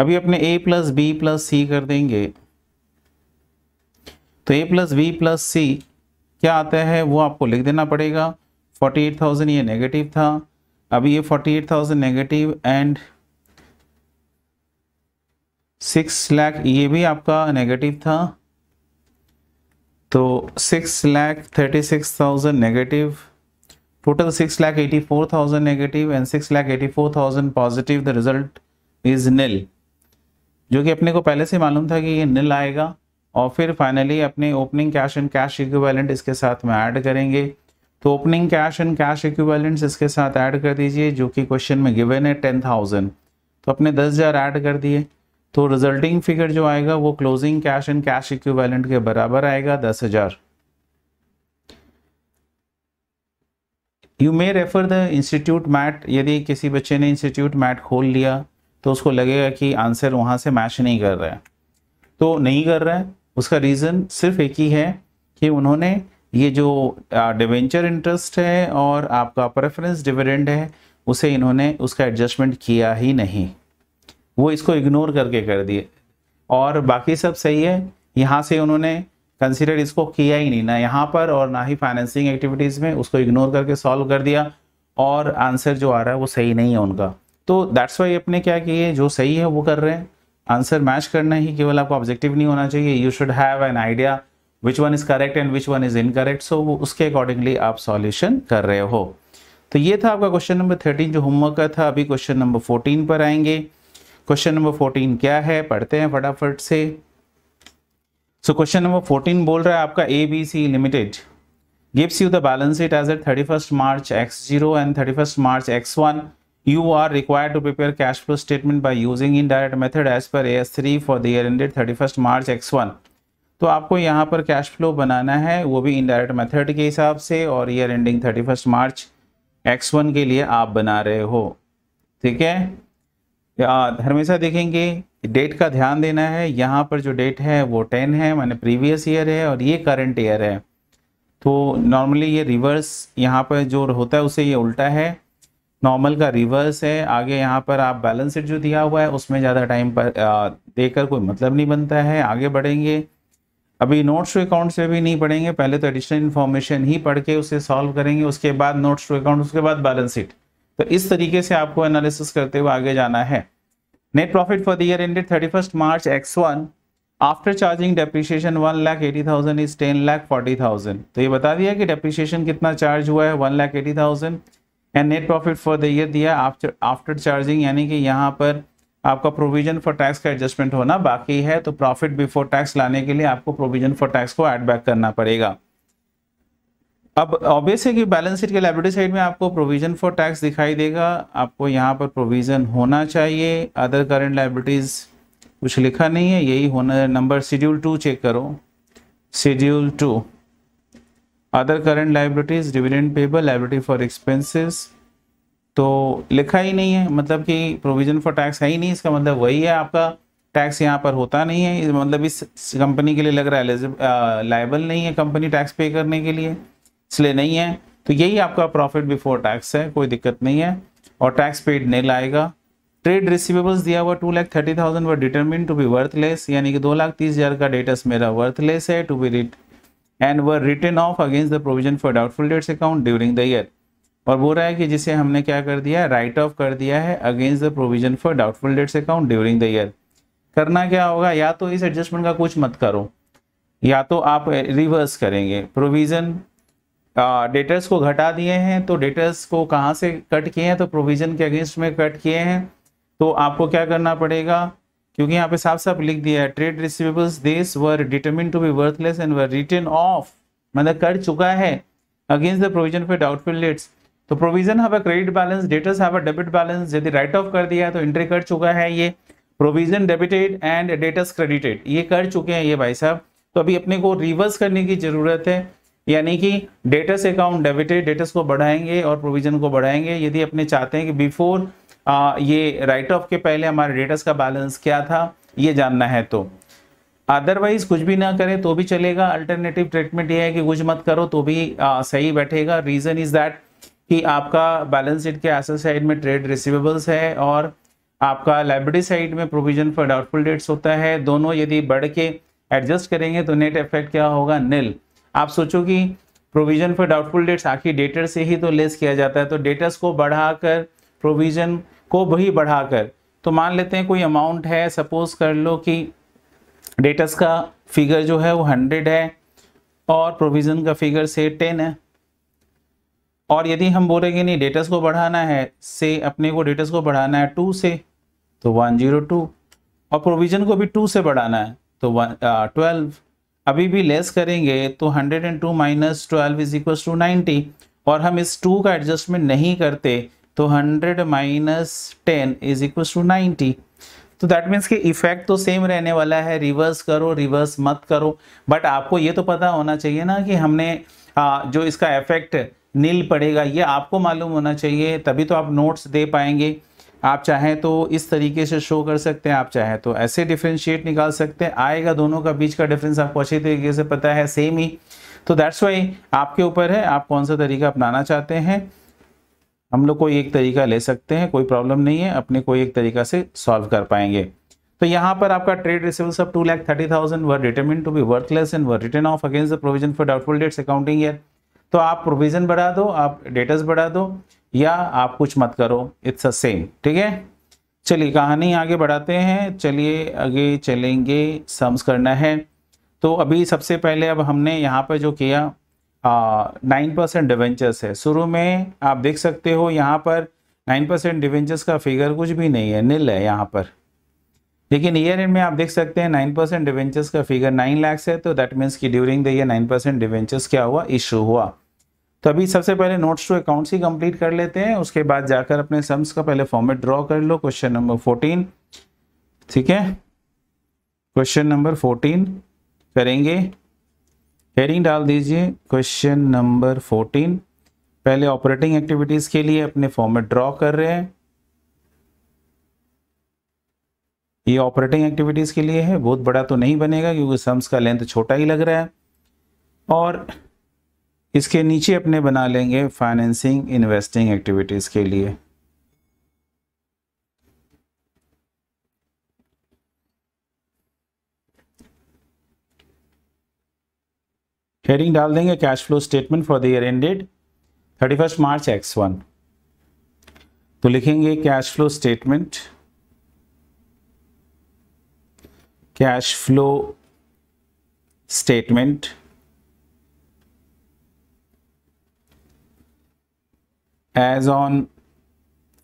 अभी अपने A plus B plus C कर देंगे तो A plus B plus C क्या आता है वो आपको लिख देना पड़ेगा फोर्टी एट थाउजेंड ये नेगेटिव था अभी ये forty eight thousand negative and six lakh ये भी आपका नेगेटिव था तो six lakh thirty six thousand negative total six lakh eighty four thousand negative and six lakh eighty four thousand positive the result is निल जो कि अपने को पहले से मालूम था कि ये निल आएगा और फिर फाइनली अपने opening cash and cash equivalent इसके साथ में ऐड करेंगे तो opening cash and cash equivalents इसके साथ ऐड कर दीजिए जो कि क्वेश्चन में गिवन है टेन थाउजेंड तो अपने दस हज़ार ऐड कर दिए तो रिजल्टिंग फिगर जो आएगा वो closing cash and cash equivalent के बराबर आएगा दस हज़ार you may refer the institute mat यदि किसी बच्चे ने इंस्टीट्यूट मैट खोल लिया तो उसको लगेगा कि आंसर वहाँ से मैच नहीं कर रहा है तो नहीं कर रहा है उसका रीज़न सिर्फ एक ही है कि उन्होंने ये जो डिवेंचर इंटरेस्ट है और आपका प्रेफरेंस डिविडेंड है उसे इन्होंने उसका एडजस्टमेंट किया ही नहीं वो इसको इग्नोर करके कर दिए और बाकी सब सही है यहाँ से उन्होंने कंसिडर इसको किया ही नहीं ना यहाँ पर और ना ही फाइनेंसिंग एक्टिविटीज़ में उसको इग्नोर करके सॉल्व कर दिया और आंसर जो आ रहा है वो सही नहीं है उनका तो दैट्स वाई अपने क्या किए जो सही है वो कर रहे हैं आंसर मैच करना ही केवल आपको ऑब्जेक्टिव नहीं होना चाहिए you should have an idea which one is correct and which one is incorrect so वो उसके अकॉर्डिंगली आप सॉल्यूशन कर रहे हो तो ये था आपका क्वेश्चन नंबर थर्टीन जो होमवर्क का था अभी क्वेश्चन नंबर फोर्टीन पर आएंगे क्वेश्चन नंबर फोर्टीन क्या है पढ़ते हैं फटाफट से सो क्वेश्चन नंबर फोर्टीन बोल रहा है आपका A B C limited gives you the balance it as the thirty first March X zero and thirty first March X one You are required to prepare cash flow statement by using indirect method as per AS3 for the year ended 31st March X1. तो आपको यहाँ पर cash flow बनाना है वो भी indirect method के हिसाब से और year ending thirty first March X one के लिए आप बना रहे हो ठीक है हमेशा देखेंगे डेट का ध्यान देना है यहाँ पर जो डेट है वो टेन है मैंने प्रीवियस ईयर है और ये करंट ईयर है तो नॉर्मली ये रिवर्स यहाँ पर जो होता है उसे ये उल्टा है नॉर्मल का रिवर्स है आगे यहाँ पर आप बैलेंस शीट जो दिया हुआ है उसमें ज़्यादा टाइम पर देकर कोई मतलब नहीं बनता है आगे बढ़ेंगे अभी नोट्स टू अकाउंट से भी नहीं पढ़ेंगे पहले तो एडिशनल इन्फॉर्मेशन ही पढ़ के उसे सॉल्व करेंगे उसके बाद नोट्स टू अकाउंट उसके बाद बैलेंस शीट तो इस तरीके से आपको एनालिसिस करते हुए आगे जाना है net profit for the year ended thirty first March X one after charging depreciation one lakh eighty thousand is ten lakh forty thousand तो ये बता दिया कि डेप्रिशिएशन कितना चार्ज हुआ है one lakh eighty thousand and net profit for the year दिया after after charging यानी कि यहाँ पर आपका प्रोविजन फॉर टैक्स का एडजस्टमेंट होना बाकी है तो प्रॉफिट बिफोर टैक्स लाने के लिए आपको प्रोविजन फॉर टैक्स को एड बैक करना पड़ेगा अब ऑब्वियस है कि बैलेंस शीट के लाइब्रेटी साइड में आपको प्रोविजन फॉर टैक्स दिखाई देगा आपको यहाँ पर प्रोविजन होना चाहिए अदर करेंट लाइब्रेटीज कुछ लिखा नहीं है यही होना नंबर शेड्यूल टू चेक करो schedule two other current liabilities dividend payable liability for expenses तो लिखा ही नहीं है मतलब कि प्रोविजन फॉर टैक्स है ही नहीं इसका मतलब वही है आपका टैक्स यहाँ पर होता नहीं है मतलब इस कंपनी के लिए लग रहा है लाइबल नहीं है कंपनी टैक्स पे करने के लिए इसलिए नहीं है तो यही आपका प्रॉफिट बिफोर टैक्स है कोई दिक्कत नहीं है और टैक्स पेड नहीं लाएगा ट्रेड रिसिवेबल्स दिया हुआ two lakh thirty thousand were determined to be worthless यानी कि दो लाख तीस हज़ार का डेटस मेरा वर्थलेस है to be and were written off against the provision for doubtful debts account during the year और बोल रहा है कि जिसे हमने क्या कर दिया है राइट ऑफ कर दिया है against the provision for doubtful debts account during the year करना क्या होगा या तो इस एडजस्टमेंट का कुछ मत करो या तो आप रिवर्स करेंगे प्रोविजन डेटर्स को घटा दिए हैं तो डेटर्स को कहाँ से कट किए हैं तो प्रोविजन के अगेंस्ट में कट किए हैं तो आपको क्या करना पड़ेगा क्योंकि यहाँ पे साफ साफ लिख दिया है ट्रेड रिसिवेबल्स देश were determined to be worthless and were written off मतलब कर चुका है against the provision for doubtful debts तो provision have a credit balance debtors have a debit balance यदि राइट ऑफ कर दिया तो एंट्री कर चुका है ये provision debited and debtors credited ये कर चुके हैं ये भाई साहब तो अभी अपने को रिवर्स करने की जरूरत है यानी कि डेटस अकाउंट डेबिटेड डेटस को बढ़ाएंगे और प्रोविजन को बढ़ाएंगे यदि अपने चाहते हैं कि बिफोर आ, ये राइट ऑफ के पहले हमारे डेटर्स का बैलेंस क्या था ये जानना है तो अदरवाइज कुछ भी ना करें तो भी चलेगा अल्टरनेटिव ट्रीटमेंट ये है कि कुछ मत करो तो भी आ, सही बैठेगा रीजन इज दैट कि आपका बैलेंस शीट के एसेट साइड में ट्रेड रिसिवेबल्स है और आपका लाइब्रेरी साइड में प्रोविजन फॉर डाउटफुल डेट्स होता है दोनों यदि बढ़ के एडजस्ट करेंगे तो नेट इफेक्ट क्या होगा निल आप सोचो कि प्रोविजन फॉर डाउटफुल डेट्स आखिर डेटर से ही तो लेस किया जाता है तो डेटर्स को बढ़ाकर प्रोविजन को भी बढ़ाकर तो मान लेते हैं कोई अमाउंट है सपोज कर लो कि डेटस का फिगर जो है वो हंड्रेड है और प्रोविज़न का फिगर से टेन है और यदि हम बोले कि नहीं डेटस को बढ़ाना है से अपने को डेटस को बढ़ाना है टू से तो वन जीरो टू और प्रोविज़न को भी टू से बढ़ाना है तो वन ट्वेल्व अभी भी लेस करेंगे तो hundred and two minus twelve is equal to ninety और हम इस टू का एडजस्टमेंट नहीं करते तो 100 minus ten is equal to ninety तो दैट मीन्स कि इफेक्ट तो सेम रहने वाला है रिवर्स करो रिवर्स मत करो बट आपको ये तो पता होना चाहिए ना कि हमने आ, जो इसका इफेक्ट नील पड़ेगा ये आपको मालूम होना चाहिए तभी तो आप नोट्स दे पाएंगे आप चाहें तो इस तरीके से शो कर सकते हैं आप चाहें तो ऐसे डिफ्रेंशिएट निकाल सकते हैं आएगा दोनों का बीच का डिफरेंस आपको अच्छी तरीके से पता है सेम ही तो दैट्स वाई आपके ऊपर है आप कौन सा तरीका अपनाना चाहते हैं हम लोग कोई एक तरीका ले सकते हैं कोई प्रॉब्लम नहीं है अपने कोई एक तरीका से सॉल्व कर पाएंगे तो यहाँ पर आपका trade receivables of two lakh thirty thousand were determined to be worthless and were written off against the provision for doubtful debts accounting year तो आप प्रोविजन बढ़ा दो आप डेटस बढ़ा दो या आप कुछ मत करो इट्स अ सेम ठीक है चलिए कहानी आगे बढ़ाते हैं चलिए आगे चलेंगे सम्स करना है तो अभी सबसे पहले अब हमने यहाँ पर जो किया नाइन परसेंट डिवेंचर्स है शुरू में आप देख सकते हो यहाँ पर नाइन परसेंट डिवेंचर्स का फिगर कुछ भी नहीं है नील है यहाँ पर लेकिन ईयर एंड में आप देख सकते हैं नाइन परसेंट डिवेंचर्स का फिगर नाइन लैक्स है तो दैट मीन्स कि during the year nine percent debentures क्या हुआ इशू हुआ तो अभी सबसे पहले नोट्स टू अकाउंट्स ही कंप्लीट कर लेते हैं उसके बाद जाकर अपने सम्स का पहले फॉर्मेट ड्रॉ कर लो क्वेश्चन नंबर फोर्टीन ठीक है क्वेश्चन नंबर फोर्टीन करेंगे हेडिंग डाल दीजिए क्वेश्चन नंबर फोर्टीन पहले ऑपरेटिंग एक्टिविटीज के लिए अपने फॉर्मेट ड्रॉ कर रहे हैं ये ऑपरेटिंग एक्टिविटीज के लिए है बहुत बड़ा तो नहीं बनेगा क्योंकि सम्स का लेंथ छोटा ही लग रहा है और इसके नीचे अपने बना लेंगे फाइनेंसिंग इन्वेस्टिंग एक्टिविटीज़ के लिए हेडिंग डाल देंगे cash flow statement for the year ended thirty first March X one तो लिखेंगे cash flow statement cash flow statement as on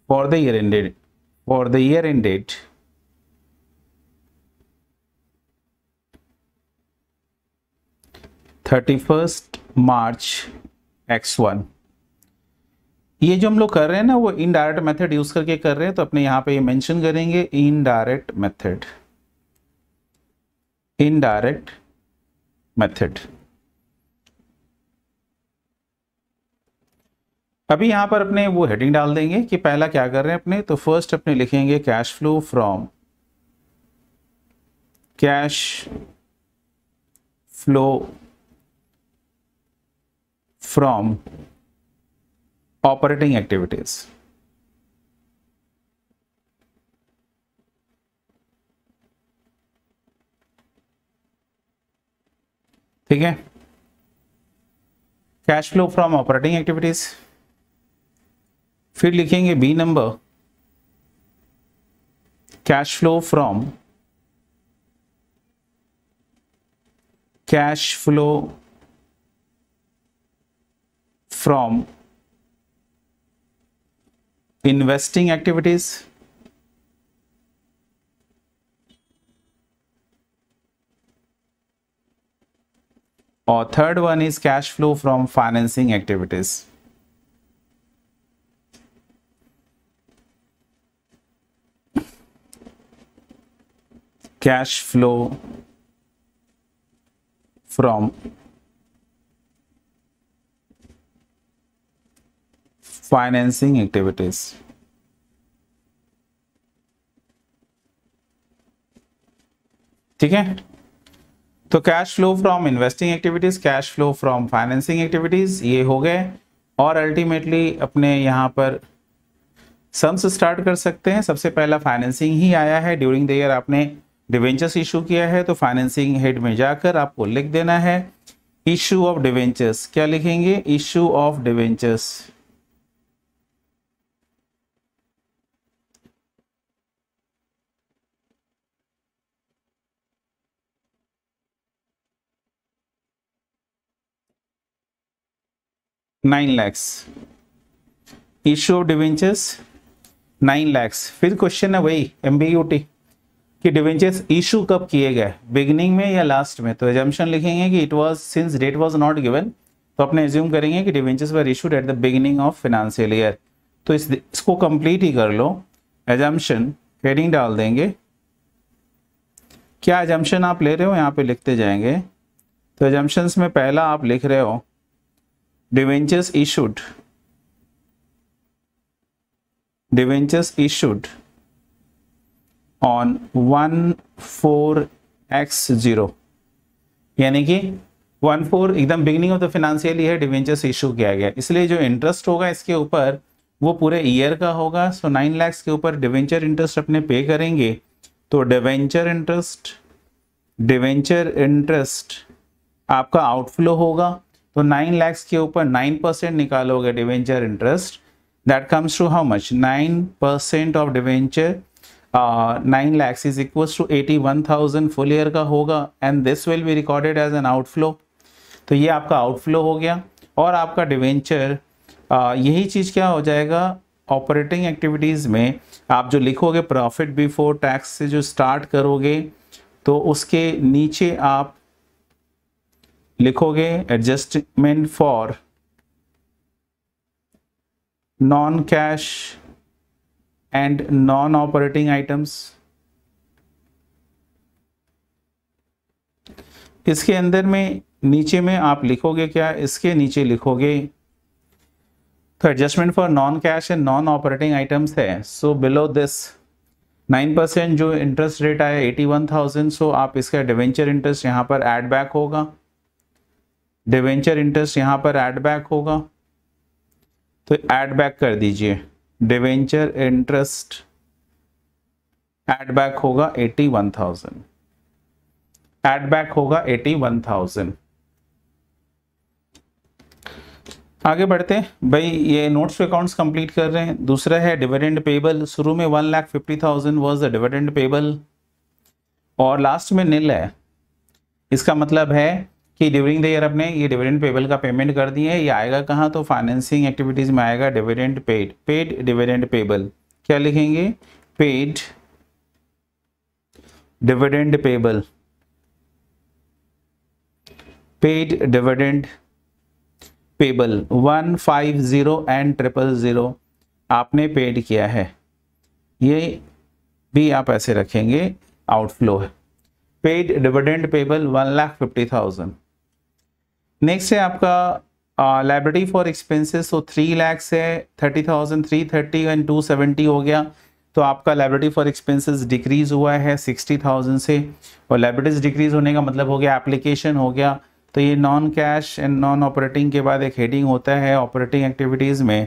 for the year ended for the year ended thirty first March X one ये जो हम लोग कर रहे हैं ना वो इनडायरेक्ट मेथड यूज करके कर रहे हैं तो अपने यहां पे ये मेंशन करेंगे इनडायरेक्ट मेथड इनडायरेक्ट मेथड अभी यहां पर अपने वो हेडिंग डाल देंगे कि पहला क्या कर रहे हैं अपने तो फर्स्ट अपने लिखेंगे cash flow from cash flow from operating activities. ठीक है cash flow from operating activities फिर लिखेंगे B number cash flow from cash flow from investing activities or third one is cash flow from financing activities cash flow from financing activities. ठीक है तो cash flow from investing activities cash flow from financing activities ये हो गए और ultimately अपने यहाँ पर सम्स स्टार्ट कर सकते हैं सबसे पहला फाइनेंसिंग ही आया है ड्यूरिंग द ईयर आपने डिवेंचर्स इशू किया है तो फाइनेंसिंग हेड में जाकर आपको लिख देना है इशू ऑफ डिवेंचर्स क्या लिखेंगे issue of debentures nine lakhs issue of debentures nine lakhs फिर क्वेश्चन है वही एम कि डिवेंचर्स इशू कब किए गए बिगिनिंग में या लास्ट में तो एजम्पन लिखेंगे कि it was since date was not given तो अपने एज्यूम करेंगे कि debentures were issued at the beginning of financial year तो इस इसको कंप्लीट ही कर लो एजम्पन हेडिंग डाल देंगे क्या एजम्पन आप ले रहे हो यहाँ पे लिखते जाएंगे तो एजम्पन्स में पहला आप लिख रहे हो debentures debentures issued issued on one four X zero यानी कि वन फोर एकदम beginning of the financial year debentures issue किया गया इसलिए जो इंटरेस्ट होगा इसके ऊपर वो पूरे ईयर का होगा सो नाइन लैक्स के ऊपर डिवेंचर इंटरेस्ट अपने पे करेंगे तो डिवेंचर इंटरेस्ट डिवेंचर इंटरेस्ट आपका आउटफ्लो होगा तो नाइन लैक्स के ऊपर नाइन परसेंट निकालोगे debenture interest that comes to how much nine percent of debenture nine lakhs is equal to eighty one thousand full year का होगा and this will be recorded as an outflow तो ये आपका outflow हो गया और आपका डिवेंचर uh, यही चीज़ क्या हो जाएगा ऑपरेटिंग एक्टिविटीज़ में आप जो लिखोगे प्रॉफिट बिफोर टैक्स से जो स्टार्ट करोगे तो उसके नीचे आप लिखोगे adjustment for non cash and non operating items इसके अंदर में नीचे में आप लिखोगे क्या इसके नीचे लिखोगे तो adjustment for non cash and non operating items है so below this nine percent जो इंटरेस्ट रेट आया एटी वन थाउजेंड सो आप इसका डिवेंचर इंटरेस्ट यहां पर एड बैक होगा डिवेंचर इंटरेस्ट यहाँ पर एड बैक होगा तो एड बैक कर दीजिए डिवेंचर इंटरेस्ट एड बैक होगा eighty one thousand add back होगा एटी वन थाउजेंड आगे बढ़ते हैं भाई ये नोट्स टू अकाउंट्स कंप्लीट कर रहे हैं दूसरा है डिविडेंड पेबल शुरू में one lakh fifty thousand was the dividend payable और लास्ट में नील है इसका मतलब है कि ड्यूरिंग द ईयर अपने ये डिविडेंड पेबल का पेमेंट कर दिए ये आएगा कहाँ तो फाइनेंसिंग एक्टिविटीज़ में आएगा dividend paid paid dividend payable क्या लिखेंगे paid dividend payable paid dividend payable one five zero and triple zero आपने पेड किया है ये भी आप ऐसे रखेंगे आउटफ्लो है paid dividend payable one lakh fifty thousand next है आपका लाइब्रेरी फॉर एक्सपेंसेस तो थ्री लैक्स है thirty thousand three thirty and two seventy हो गया तो आपका लाइब्रेरी फॉर एक्सपेंसेस डिक्रीज हुआ है सिक्सटी थाउजेंड से और लाइब्रेरीज डिक्रीज होने का मतलब हो गया एप्लीकेशन हो गया तो ये non cash and non operating के बाद एक हेडिंग होता है ऑपरेटिंग एक्टिविटीज़ में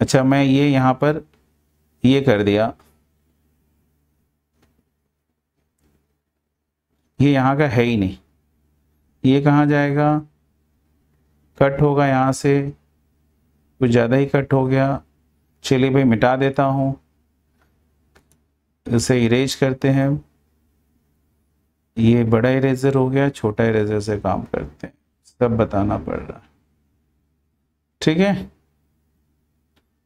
अच्छा मैं ये यहाँ पर ये कर दिया ये यहाँ का है ही नहीं ये कहाँ जाएगा कट होगा यहाँ से कुछ ज़्यादा ही कट हो गया चलिए भाई मिटा देता हूँ इसे इरेज करते हैं ये बड़ा इरेजर हो गया छोटा इरेजर से काम करते हैं सब बताना पड़ रहा है ठीक है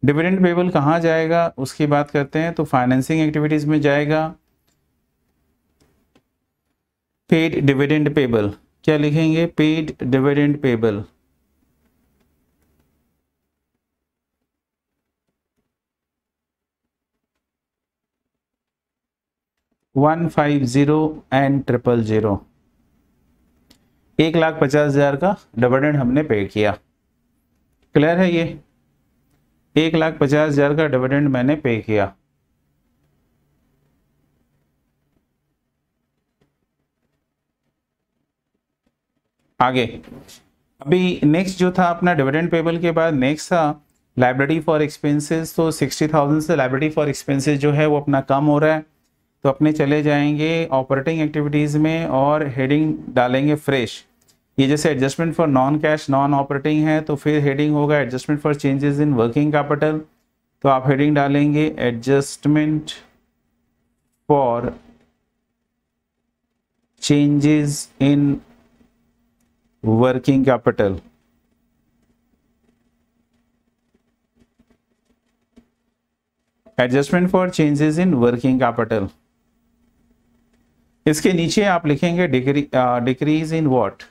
डिविडेंड पेबल कहाँ जाएगा उसकी बात करते हैं तो फाइनेंसिंग एक्टिविटीज़ में जाएगा पेड डिविडेंड पेबल क्या लिखेंगे paid dividend payable one five zero and triple zero एक लाख पचास हज़ार का डिविडेंड हमने पे किया क्लियर है ये एक लाख पचास हज़ार का डिविडेंड मैंने पे किया आगे अभी नेक्स्ट जो था अपना डिविडेंड पेबल के बाद नेक्स्ट था लाइब्रेरी फॉर एक्सपेंसेस तो सिक्सटी थाउजेंड से लाइब्रेरी फॉर एक्सपेंसेस जो है वो अपना कम हो रहा है तो अपने चले जाएंगे ऑपरेटिंग एक्टिविटीज़ में और हेडिंग डालेंगे फ्रेश ये जैसे adjustment for non cash non operating है तो फिर हेडिंग होगा adjustment for changes in working capital तो आप हेडिंग डालेंगे adjustment for changes in working capital adjustment for changes in working capital इसके नीचे आप लिखेंगे डिक्रीज इन व्हाट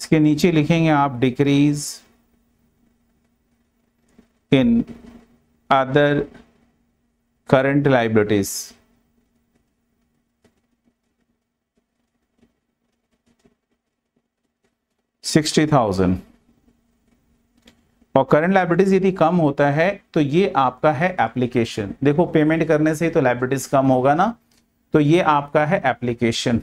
इसके नीचे लिखेंगे आप decrease in other current liabilities sixty thousand और करंट लाइब्रेटीज यदि कम होता है तो ये आपका है एप्लीकेशन देखो पेमेंट करने से तो लाइब्रेटीज कम होगा ना तो ये आपका है एप्लीकेशन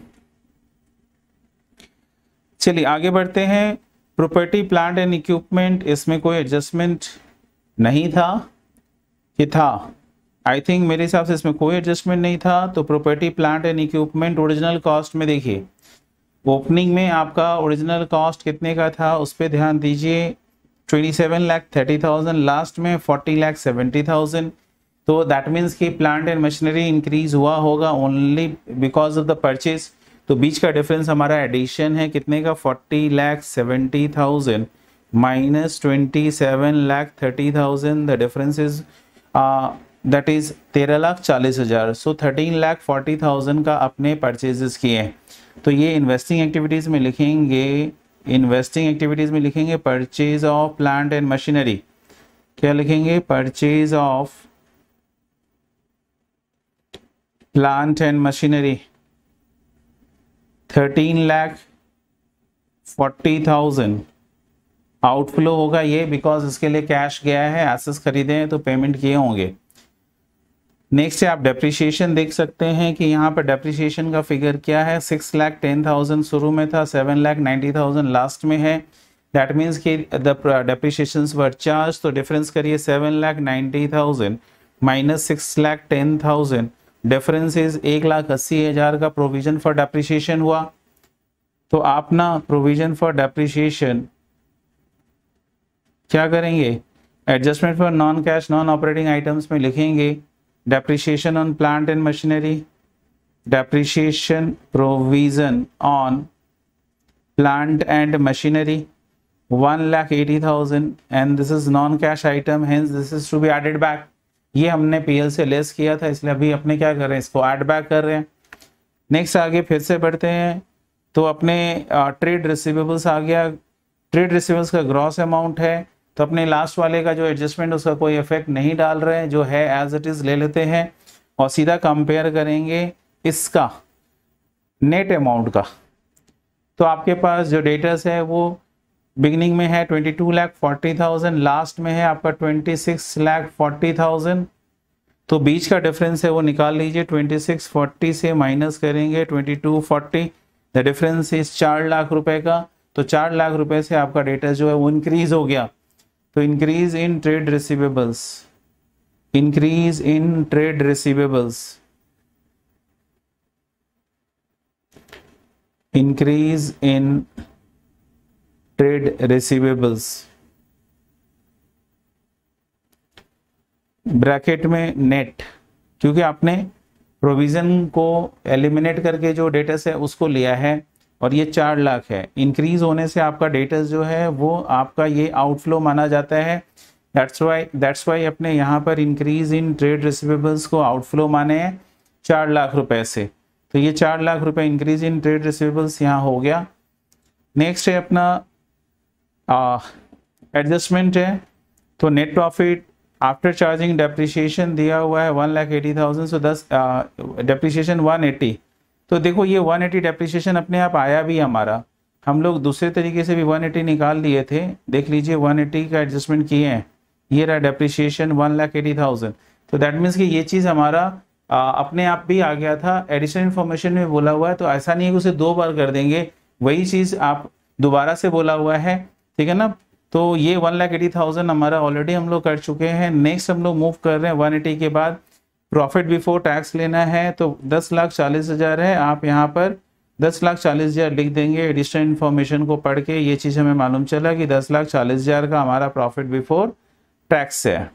चलिए आगे बढ़ते हैं प्रॉपर्टी प्लांट एंड इक्विपमेंट इसमें कोई एडजस्टमेंट नहीं था कि था आई थिंक मेरे हिसाब से इसमें कोई एडजस्टमेंट नहीं था तो property plant and equipment original cost में देखिए ओपनिंग में आपका ओरिजिनल कॉस्ट कितने का था उस पर ध्यान दीजिए twenty seven lakh thirty thousand last में फोर्टी लाख सेवेंटी थाउजेंड तो दैट मीन्स कि प्लांट एंड मशीनरी इंक्रीज हुआ होगा only because of the purchase तो बीच का डिफरेंस हमारा एडिशन है कितने का forty lakh seventy thousand minus twenty seven lakh thirty thousand the difference is that is तेरह लाख चालीस हज़ार so thirteen lakh forty thousand का अपने परचेजेस किए हैं तो ये इन्वेस्टिंग एक्टिविटीज़ में लिखेंगे इन्वेस्टिंग एक्टिविटीज़ में लिखेंगे purchase of plant and machinery क्या लिखेंगे purchase of plant and machinery thirteen lakh forty thousand outflow होगा ये बिकॉज इसके लिए कैश गया है एसेस खरीदे हैं तो पेमेंट किए होंगे नेक्स्ट है आप डेप्रिसिएशन देख सकते हैं कि यहाँ पर डेप्रिसिएशन का फिगर क्या है सिक्स लाख टेन थाउजेंड शुरू में था seven lakh ninety thousand last में है दैट मीन्स कि द डेप्रिसिएशन वर चार्ज तो डिफरेंस करिए seven lakh ninety thousand minus six lakh ten thousand difference is एक लाख अस्सी हज़ार का प्रोविज़न फॉर डेप्रिसिएशन हुआ तो आप ना प्रोविज़न फॉर डेप्रिसिएशन क्या करेंगे adjustment for non cash non operating items में लिखेंगे depreciation on plant and machinery depreciation provision on plant and machinery 1 lakh 80,000 and this is non-cash item hence this is to be added back ये हमने PL से less किया था इसलिए अभी अपने क्या कर रहे हैं इसको ऐड बैक कर रहे हैं नेक्स्ट आगे फिर से बढ़ते हैं तो अपने ट्रेड रिसिवेबल्स आ गया ट्रेड रिसिवेबल्स का ग्रॉस अमाउंट है तो अपने लास्ट वाले का जो एडजस्टमेंट उसका कोई इफेक्ट नहीं डाल रहे जो है एज इट इज़ ले लेते हैं और सीधा कंपेयर करेंगे इसका नेट अमाउंट का तो आपके पास जो डेटर्स है वो बिगनिंग में है twenty two lakh forty thousand last में है आपका twenty six lakh forty thousand तो बीच का डिफरेंस है वो निकाल लीजिए ट्वेंटी सिक्स फोर्टी से माइनस करेंगे twenty two forty the difference is चार लाख रुपए का तो चार लाख रुपए से आपका डेटा जो है वो इंक्रीज हो गया तो increase in trade receivables increase in trade receivables increase in trade receivables bracket में नेट क्योंकि आपने प्रोविजन को एलिमिनेट करके जो डेटस है उसको लिया है और ये चार लाख है इंक्रीज होने से आपका डेटस जो है वो आपका ये आउटफ्लो माना जाता है दैट्स वाई दैट्स वाई अपने यहाँ पर इंक्रीज इन ट्रेड रिसिवेबल्स को आउटफ्लो माने हैं चार लाख रुपए से तो ये चार लाख रुपए इंक्रीज इन ट्रेड रिसिवेबल्स यहाँ हो गया नेक्स्ट है अपना एडजस्टमेंट है तो net profit after charging depreciation दिया हुआ है one lakh eighty thousand so this depreciation one eighty तो देखो ये 180 एटी डेप्रिसिएशन अपने आप आया भी हमारा हम लोग दूसरे तरीके से भी 180 निकाल लिए थे देख लीजिए 180 का एडजस्टमेंट किए हैं ये रहा depreciation one lakh eighty thousand तो दैट मीन्स कि ये चीज़ हमारा आ, अपने आप भी आ गया था एडिशनल इन्फॉर्मेशन में बोला हुआ है तो ऐसा नहीं है कि उसे दो बार कर देंगे वही चीज़ आप दोबारा से बोला हुआ है ठीक है ना तो ये वन लाख एटी थाउजेंड हमारा ऑलरेडी हम लोग कर चुके हैं नेक्स्ट हम लोग मूव कर रहे हैं वन एटी के बाद प्रॉफिट बिफोर टैक्स लेना है तो दस लाख चालीस हज़ार है आप यहाँ पर दस लाख चालीस हज़ार लिख देंगे एडिशनल इन्फॉर्मेशन को पढ़ के ये चीज़ हमें मालूम चला कि दस लाख चालीस हज़ार का हमारा प्रॉफिट बिफोर टैक्स है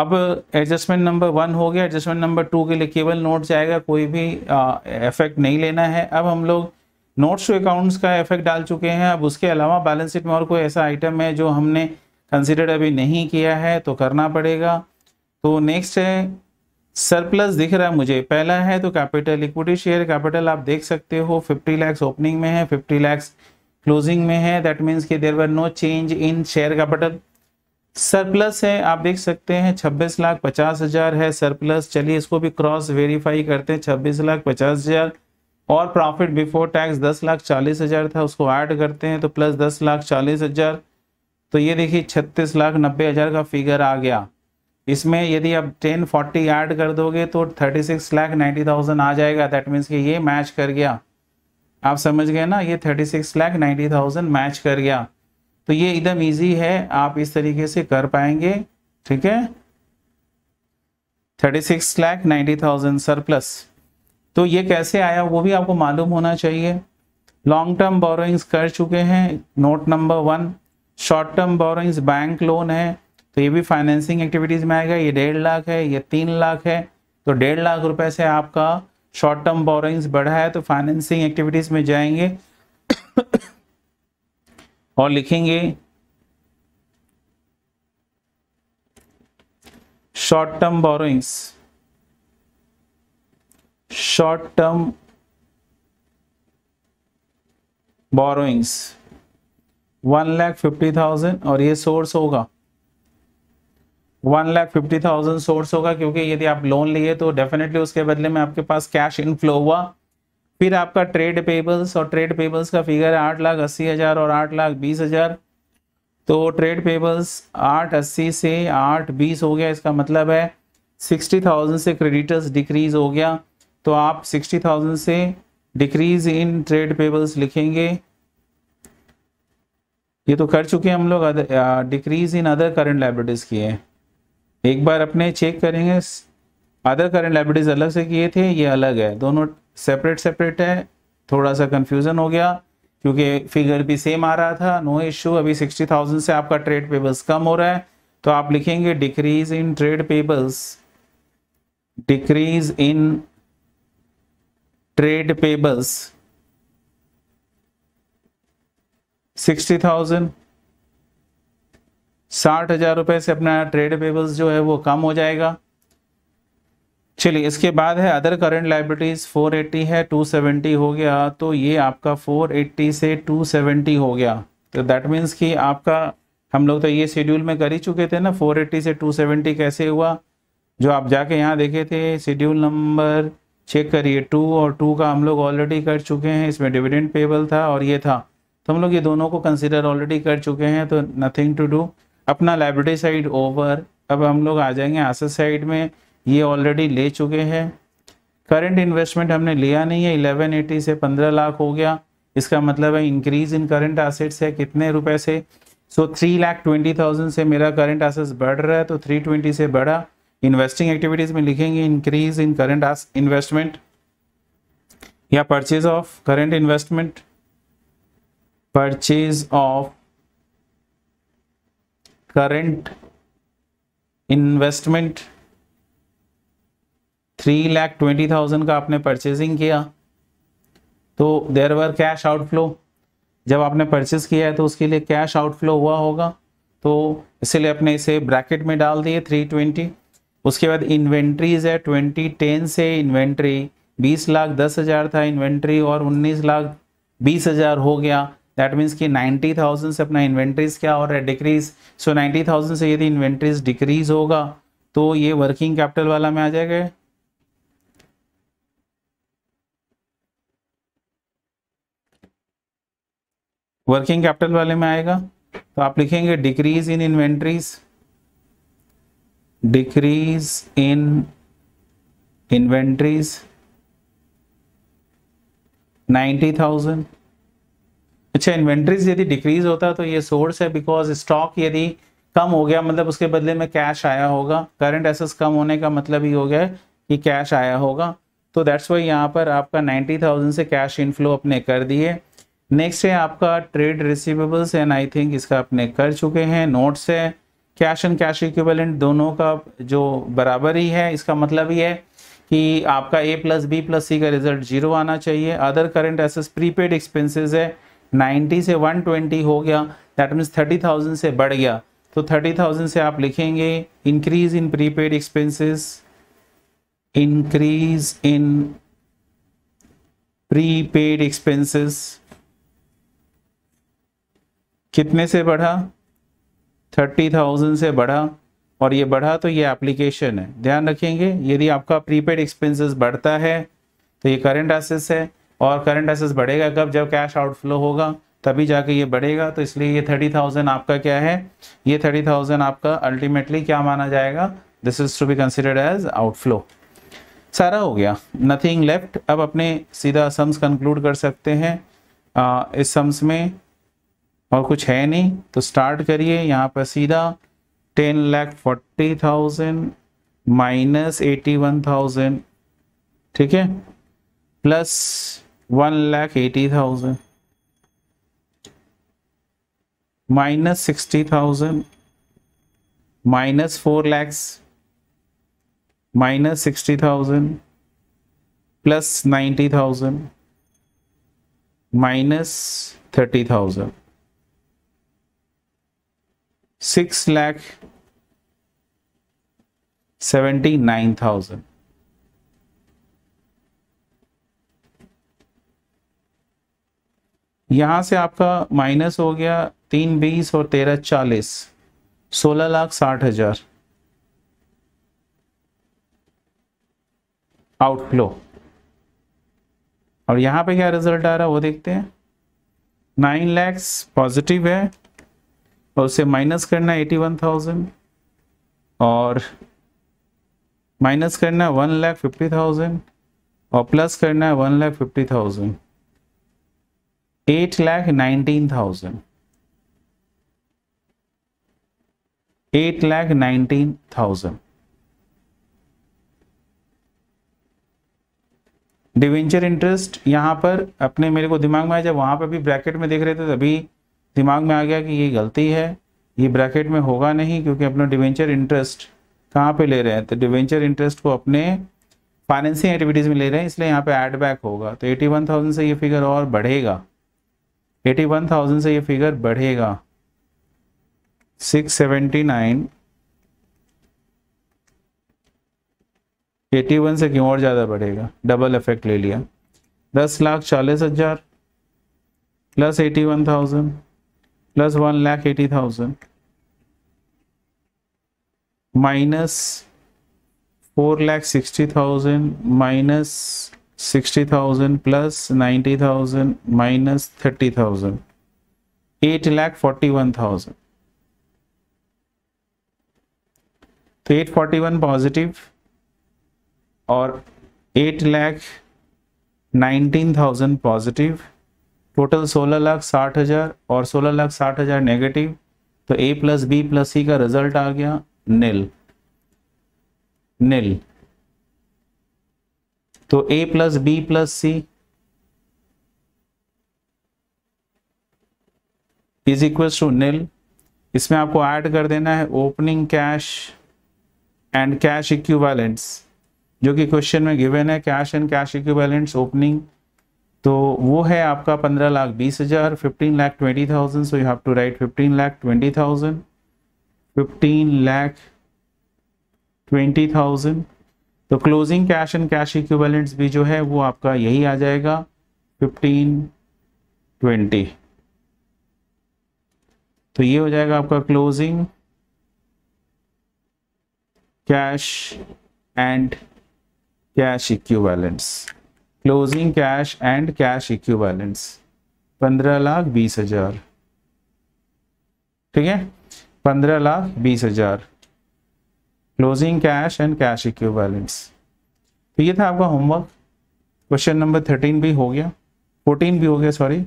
अब एडजस्टमेंट नंबर वन हो गया एडजस्टमेंट नंबर टू के लिए केवल नोट जाएगा कोई भी इफेक्ट नहीं लेना है अब हम लोग नोट्स टू अकाउंट्स का इफेक्ट डाल चुके हैं अब उसके अलावा बैलेंस शीट में और कोई ऐसा आइटम है जो हमने कंसिडर अभी नहीं किया है तो करना पड़ेगा तो नेक्स्ट है सरप्लस दिख रहा है मुझे पहला है तो कैपिटल इक्विटी शेयर कैपिटल आप देख सकते हो 50 लैक्स ओपनिंग में है 50 लैक्स क्लोजिंग में है दैट मीन्स कि there were no change in share capital surplus है आप देख सकते हैं 26 लाख पचास हजार है सरप्लस चलिए इसको भी क्रॉस वेरीफाई करते हैं छब्बीस लाख पचास हजार और प्रॉफिट बिफोर टैक्स दस लाख चालीस हजार था उसको ऐड करते हैं तो प्लस दस लाख चालीस हजार तो ये देखिए छत्तीस लाख नब्बे हजार का फिगर आ गया इसमें यदि आप टेन फोर्टी ऐड कर दोगे तो thirty six lakh ninety thousand आ जाएगा दैट मीन्स कि ये मैच कर गया आप समझ गए ना ये thirty six lakh ninety thousand match कर गया तो ये एकदम ईजी है आप इस तरीके से कर पाएंगे ठीक है thirty six lakh ninety thousand surplus तो ये कैसे आया वो भी आपको मालूम होना चाहिए लॉन्ग टर्म बोरोइंग्स कर चुके हैं note number one short term borrowings bank loan है तो ये भी फाइनेंसिंग एक्टिविटीज़ में आएगा ये डेढ़ लाख है ये तीन लाख है तो डेढ़ लाख रुपए से आपका शॉर्ट टर्म बोरिंग्स बढ़ा है तो फाइनेंसिंग एक्टिविटीज़ में जाएंगे और लिखेंगे short term borrowings short term borrowings one lakh fifty thousand और ये सोर्स होगा one lakh fifty thousand source होगा क्योंकि यदि आप लोन लिए तो डेफिनेटली उसके बदले में आपके पास कैश इनफ्लो हुआ फिर आपका ट्रेड पेबल्स और ट्रेड पेबल्स का फिगर है आठ लाख अस्सी हज़ार और आठ लाख बीस हज़ार तो ट्रेड पेबल्स आठ अस्सी से आठ बीस हो गया इसका मतलब है सिक्सटी थाउजेंड से क्रेडिटर्स डिक्रीज हो गया तो आप सिक्सटी थाउजेंड से डिक्रीज इन ट्रेड पेबल्स लिखेंगे ये तो कर चुके हैं हम लोग decrease in other current liabilities किए हैं एक बार अपने चेक करेंगे अदर करेंट लाइब्रेटीज अलग से किए थे ये अलग है दोनों सेपरेट सेपरेट है थोड़ा सा कन्फ्यूज़न हो गया क्योंकि फिगर भी सेम आ रहा था नो इश्यू अभी सिक्सटी थाउजेंड से आपका ट्रेड पेबल्स कम हो रहा है तो आप लिखेंगे decrease in trade payables decrease in trade payables sixty thousand साठ हजार रुपए से अपना ट्रेड पेबल्स जो है वो कम हो जाएगा चलिए इसके बाद है अदर करंट फोर 480 है 270 हो गया तो ये आपका 480 से 270 हो गया तो दैट मीन्स कि आपका हम लोग तो ये शेड्यूल में कर ही चुके थे ना 480 से 270 कैसे हुआ जो आप जाके यहाँ देखे थे शेड्यूल नंबर चेक करिए टू और टू का हम लोग ऑलरेडी कर चुके हैं इसमें डिविडेंड पेबल था और ये था तो हम लोग ये दोनों को कंसिडर ऑलरेडी कर चुके हैं तो नथिंग टू डू अपना लाइब्रेटरी साइड ओवर अब हम लोग आ जाएंगे आसर साइड में ये ऑलरेडी ले चुके हैं करंट इन्वेस्टमेंट हमने लिया नहीं है 1180 से 15 लाख हो गया इसका मतलब है इंक्रीज इन करंट एसेट्स है कितने रुपए से so three lakh twenty thousand से मेरा करंट एसेट्स बढ़ रहा है तो थ्री ट्वेंटी से बढ़ा इन्वेस्टिंग एक्टिविटीज में लिखेंगे इंक्रीज इन करंट इन्वेस्टमेंट या purchase of current investment purchase of current investment three lakh twenty thousand का आपने परचेजिंग किया तो देर वर कैश आउटफ्लो जब आपने परचेज किया है तो उसके लिए कैश आउटफ्लो हुआ होगा तो इसलिए आपने इसे ब्रैकेट में डाल दिए थ्री ट्वेंटी उसके बाद इन्वेंट्रीज है ट्वेंटी टेन से इन्वेंट्री बीस लाख दस हज़ार था इन्वेंट्री और उन्नीस लाख बीस हज़ार हो गया दैट मीन्स कि 90,000 से अपना इन्वेंट्रीज क्या हो रहा है डिक्रीज सो 90,000 से यदि इन्वेंट्रीज डिक्रीज होगा तो ये वर्किंग कैपिटल वाला में आ जाएगा वर्किंग कैपिटल वाले में आएगा तो आप लिखेंगे decrease in inventories decrease in inventories thousand अच्छा इन्वेंट्रीज यदि डिक्रीज होता तो ये सोर्स है बिकॉज स्टॉक यदि कम हो गया मतलब उसके बदले में कैश आया होगा करंट एसेस कम होने का मतलब ही हो गया कि कैश आया होगा तो दैट्स वाई यहाँ पर आपका 90,000 से कैश इनफ्लो अपने कर दिए नेक्स्ट है आपका trade receivables and I think इसका अपने कर चुके हैं नोट्स है कैश एंड कैश इक्विवेलेंट दोनों का जो बराबर ही है इसका मतलब ये है कि आपका A plus B plus C का रिजल्ट जीरो आना चाहिए अदर करंट एसेस प्रीपेड एक्सपेंसिस है 90 से 120 हो गया दैट मीन्स 30,000 से बढ़ गया तो 30,000 से आप लिखेंगे increase in prepaid expenses increase in prepaid expenses कितने से बढ़ा 30,000 से बढ़ा और ये बढ़ा तो ये एप्लीकेशन है ध्यान रखेंगे यदि आपका प्रीपेड एक्सपेंसेस बढ़ता है तो ये करंट एसेस है और करंट एसेस बढ़ेगा कब जब कैश आउटफ्लो होगा तभी जाके ये बढ़ेगा तो इसलिए ये थर्टी थाउजेंड आपका क्या है ये थर्टी थाउजेंड आपका अल्टीमेटली क्या माना जाएगा this is to be considered as outflow सारा हो गया नथिंग लेफ्ट अब अपने सीधा सम्स कंक्लूड कर सकते हैं आ, इस सम्स में और कुछ है नहीं तो स्टार्ट करिए यहाँ पर सीधा ten lakh forty thousand minus eighty one thousand ठीक है plus one lakh eighty thousand minus sixty thousand minus four lakhs minus sixty thousand plus ninety thousand minus thirty thousand six lakh seventy nine thousand यहाँ से आपका minus हो गया तीन बीस और तेरह चालीस सोलह लाख साठ हजार आउटफ्लो और यहाँ पे क्या रिजल्ट आ रहा है वो देखते हैं नाइन लैक्स पॉजिटिव है और उसे माइनस करना एटी वन थाउजेंड और माइनस करना है वन लैख फिफ्टी थाउजेंड और प्लस करना है one lakh fifty thousand eight lakh nineteen thousand eight lakh nineteen thousand debenture interest यहाँ पर अपने मेरे को दिमाग में आया जब वहां पर भी ब्रैकेट में देख रहे थे तभी दिमाग में आ गया कि ये गलती है ये ब्रैकेट में होगा नहीं क्योंकि अपना डिवेंचर इंटरेस्ट कहाँ पे ले रहे हैं तो डिवेंचर इंटरेस्ट को अपने फाइनेंसिंग एक्टिविटीज़ में ले रहे हैं इसलिए यहाँ पे एड बैक होगा तो एटी वन थाउजेंड से ये फिगर और बढ़ेगा एटी वन थाउजेंड से ये फिगर बढ़ेगा six seventy nine eighty one से क्यों और ज़्यादा बढ़ेगा डबल इफेक्ट ले लिया दस लाख चालीस हज़ार plus eighty one thousand plus one lakh eighty thousand minus four lakh sixty thousand minus sixty thousand plus ninety thousand minus thirty thousand eight lakh forty one thousand तो एट फोर्टी वन पॉजिटिव और eight lakh nineteen thousand positive total सोलह लाख साठ हज़ार और सोलह लाख साठ हज़ार negative तो A plus B plus C का रिजल्ट आ गया निल निल तो A plus B plus C is equal to nil इसमें आपको ऐड कर देना है opening cash and cash equivalents जो कि क्वेश्चन में गिवन है cash and cash equivalents opening तो वो है आपका पंद्रह लाख बीस हजार fifteen lakh twenty thousand so you have to write fifteen lakh twenty thousand fifteen lakh twenty thousand तो closing cash and cash equivalents भी जो है वो आपका यही आ जाएगा फिफ्टीन ट्वेंटी तो ये हो जाएगा आपका closing cash and cash equivalents closing cash and cash equivalents पंद्रह लाख बीस हजार ठीक है पंद्रह लाख बीस हजार क्लोजिंग कैश एंड कैश इक्यू बैलेंस तो ये था आपका होमवर्क क्वेश्चन नंबर थर्टीन भी हो गया फोर्टीन भी हो गया सॉरी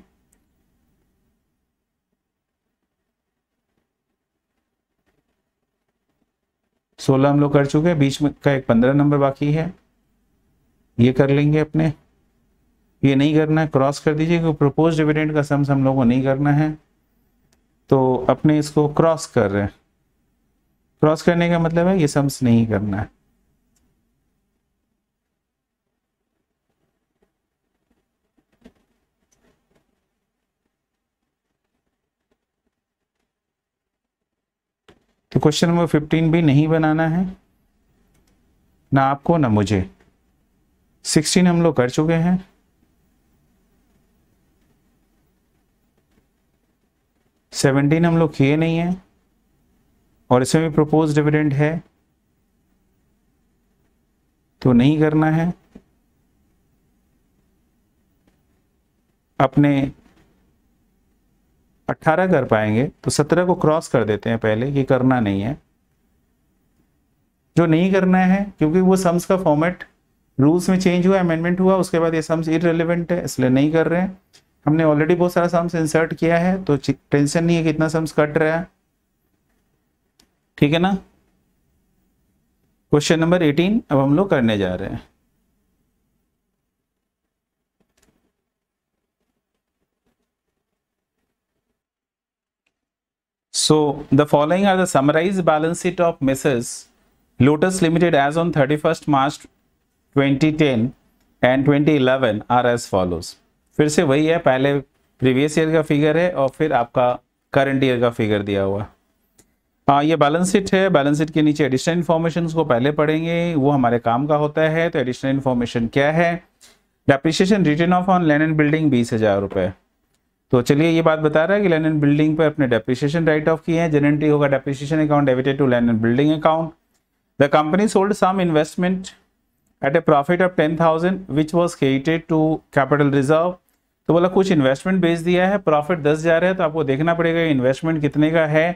सोलह हम लोग कर चुके हैं बीच में का एक पंद्रह नंबर बाकी है ये कर लेंगे अपने ये नहीं करना है क्रॉस कर दीजिए क्योंकि प्रपोज डिविडेंड का सम्स हम लोग को नहीं करना है तो अपने इसको क्रॉस कर रहे हैं क्रॉस करने का मतलब है ये सम्स नहीं करना है तो क्वेश्चन नंबर फिफ्टीन भी नहीं बनाना है ना आपको ना मुझे सिक्सटीन हम लोग कर चुके हैं सेवनटीन हम लोग किए नहीं हैं और इसमें भी प्रपोज डिविडेंड है तो नहीं करना है अपने 18 कर पाएंगे तो 17 को क्रॉस कर देते हैं पहले कि करना नहीं है जो नहीं करना है क्योंकि वो सम्स का फॉर्मेट रूल्स में चेंज हुआ अमेंडमेंट हुआ उसके बाद ये सम्स इरेलीवेंट है इसलिए नहीं कर रहे हैं हमने ऑलरेडी बहुत सारा सम्स इंसर्ट किया है तो टेंशन नहीं है कि इतना सम्स कट रहा है ठीक है ना क्वेश्चन नंबर एटीन अब हम लोग करने जा रहे हैं so the following are the summarise balance sheet of Mrs Lotus limited as on thirty first March twenty ten and twenty eleven are as follows फिर से वही है पहले प्रीवियस ईयर का फिगर है और फिर आपका करंट ईयर का फिगर दिया हुआ है आ, हाँ, ये बैलेंस शीट है बैलेंस शीट के नीचे एडिशनल इन्फॉर्मेशन को पहले पढ़ेंगे वो हमारे काम का होता है तो एडिशनल इन्फॉर्मेशन क्या है depreciation written off on land and building बीस हजार रुपए तो चलिए ये बात बता रहा है कि लैंड एंड बिल्डिंग पर अपने डेप्रिशिएशन राइट ऑफ किए हैं जेनेंट्री होगा depreciation account debited to land and building account the company sold some investment at a profit of ten thousand which was credited to capital reserve तो बोला कुछ investment बेच दिया है प्रॉफिट दस हज़ार है तो आपको देखना पड़ेगा इन्वेस्टमेंट कितने का है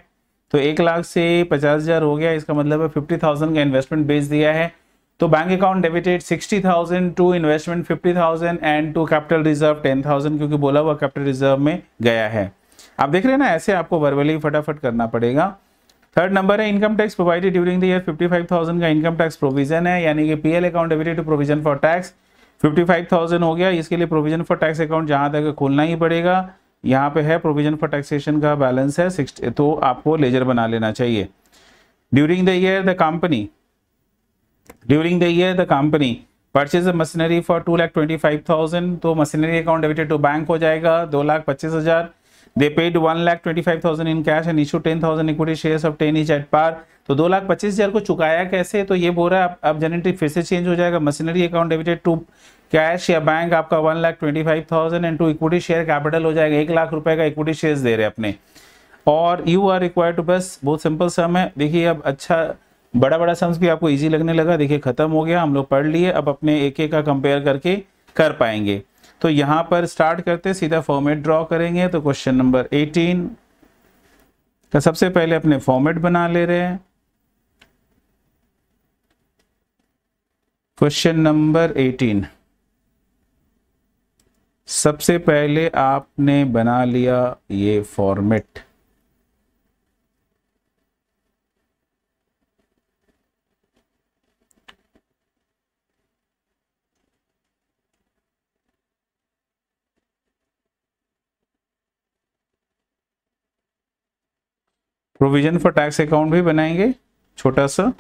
तो एक लाख से पचास हज़ार हो गया इसका मतलब है फिफ्टी थाउजेंड का इन्वेस्टमेंट बेच दिया है तो bank account debited sixty thousand to investment fifty thousand and to capital reserve ten thousand क्योंकि बोला हुआ कैपिटल रिजर्व में गया है आप देख रहे हैं ना ऐसे आपको वर्बली फटाफट करना पड़ेगा थर्ड नंबर है income tax provided during the year thousand का इनकम टैक्स प्रोविजन है यानी कि PL account debited to provision for tax fifty five thousand हो गया इसके लिए प्रोविजन फॉर टैक्स अकाउंट जहां तक खोलना ही पड़ेगा यहाँ पे है प्रोविजन फॉर टैक्सेशन का बैलेंस है तो आपको लेजर बना लेना चाहिए during the year the company during the year the company purchase machinery for two lakh twenty five thousand तो machinery account debited to bank हो जाएगा दो लाख पच्चीस हजार they paid one lakh twenty five thousand in cash and issue ten thousand equity share of ten each at par तो दो लाख पच्चीस हजार को चुकाया कैसे तो ये बोल रहा है अब जेनेटिव फिर से चेंज हो जाएगा machinery account debited to cash या बैंक आपका one lakh twenty five thousand and to equity share capital हो जाएगा एक लाख रुपए का इक्विटी शेयर दे रहे हैं अपने और यू आर रिक्वायर टू बस बहुत सिंपल सम है देखिए अब अच्छा बड़ा बड़ा सम्स भी आपको इजी लगने लगा देखिए खत्म हो गया हम लोग पढ़ लिए अब अपने एक एक का कंपेयर करके कर पाएंगे तो यहाँ पर स्टार्ट करते सीधा फॉर्मेट ड्रॉ करेंगे तो क्वेश्चन नंबर एटीन का सबसे पहले अपने फॉर्मेट बना ले रहे हैं क्वेश्चन नंबर एटीन सबसे पहले आपने बना लिया ये format provision for tax account भी बनाएंगे छोटा सा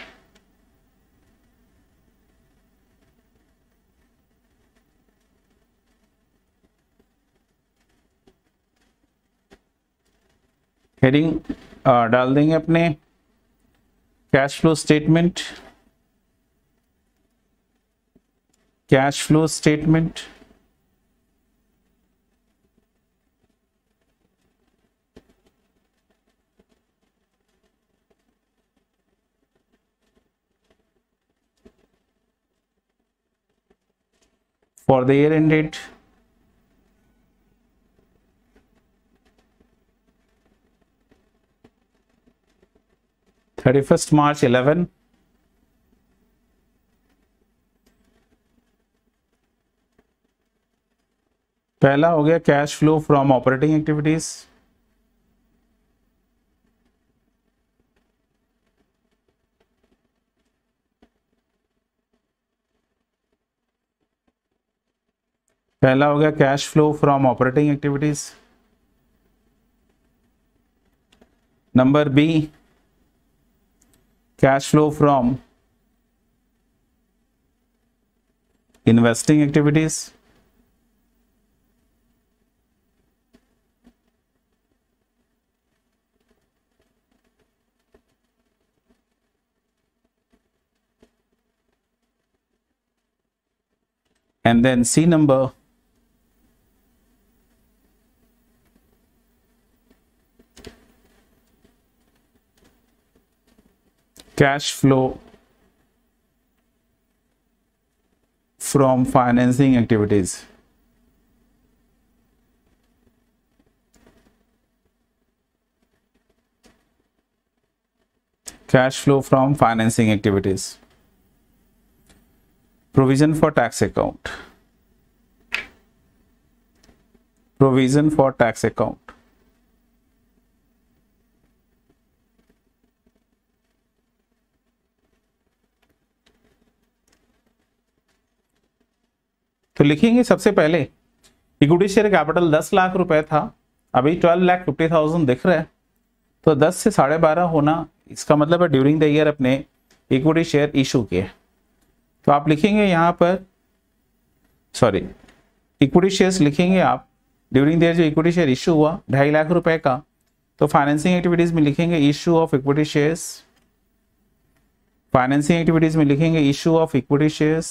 हेडिंग uh, डाल देंगे अपने cash flow statement cash flow statement for the year ended 31st March 11, पहला हो गया cash flow from operating activities पहला हो गया cash flow from operating activities number B cash flow from investing activities and then C number cash flow from financing activities. Cash flow from financing activities. Provision for tax account. Provision for tax account. तो लिखेंगे सबसे पहले equity share capital दस लाख रुपए था अभी twelve lakh fifty thousand दिख रहा है तो दस से साढ़े बारह होना इसका मतलब है ड्यूरिंग द ईयर अपने इक्विटी शेयर इशू किए तो आप लिखेंगे यहाँ पर सॉरी इक्विटी शेयर्स लिखेंगे आप ड्यूरिंग द ईयर जो इक्विटी शेयर इशू हुआ ढाई लाख रुपए का तो फाइनेंसिंग एक्टिविटीज में लिखेंगे issue of equity shares financing activities में लिखेंगे इशू ऑफ इक्विटी शेयर्स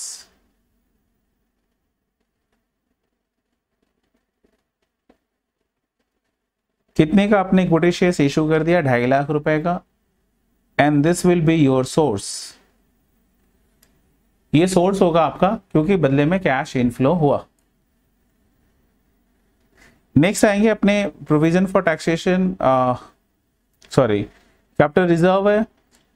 कितने का आपने इक्विटी शेयर इशू कर दिया ढाई लाख रुपए का and this will be your source ये सोर्स होगा आपका क्योंकि बदले में कैश इनफ्लो हुआ नेक्स्ट आएंगे अपने provision for taxation sorry capital reserve है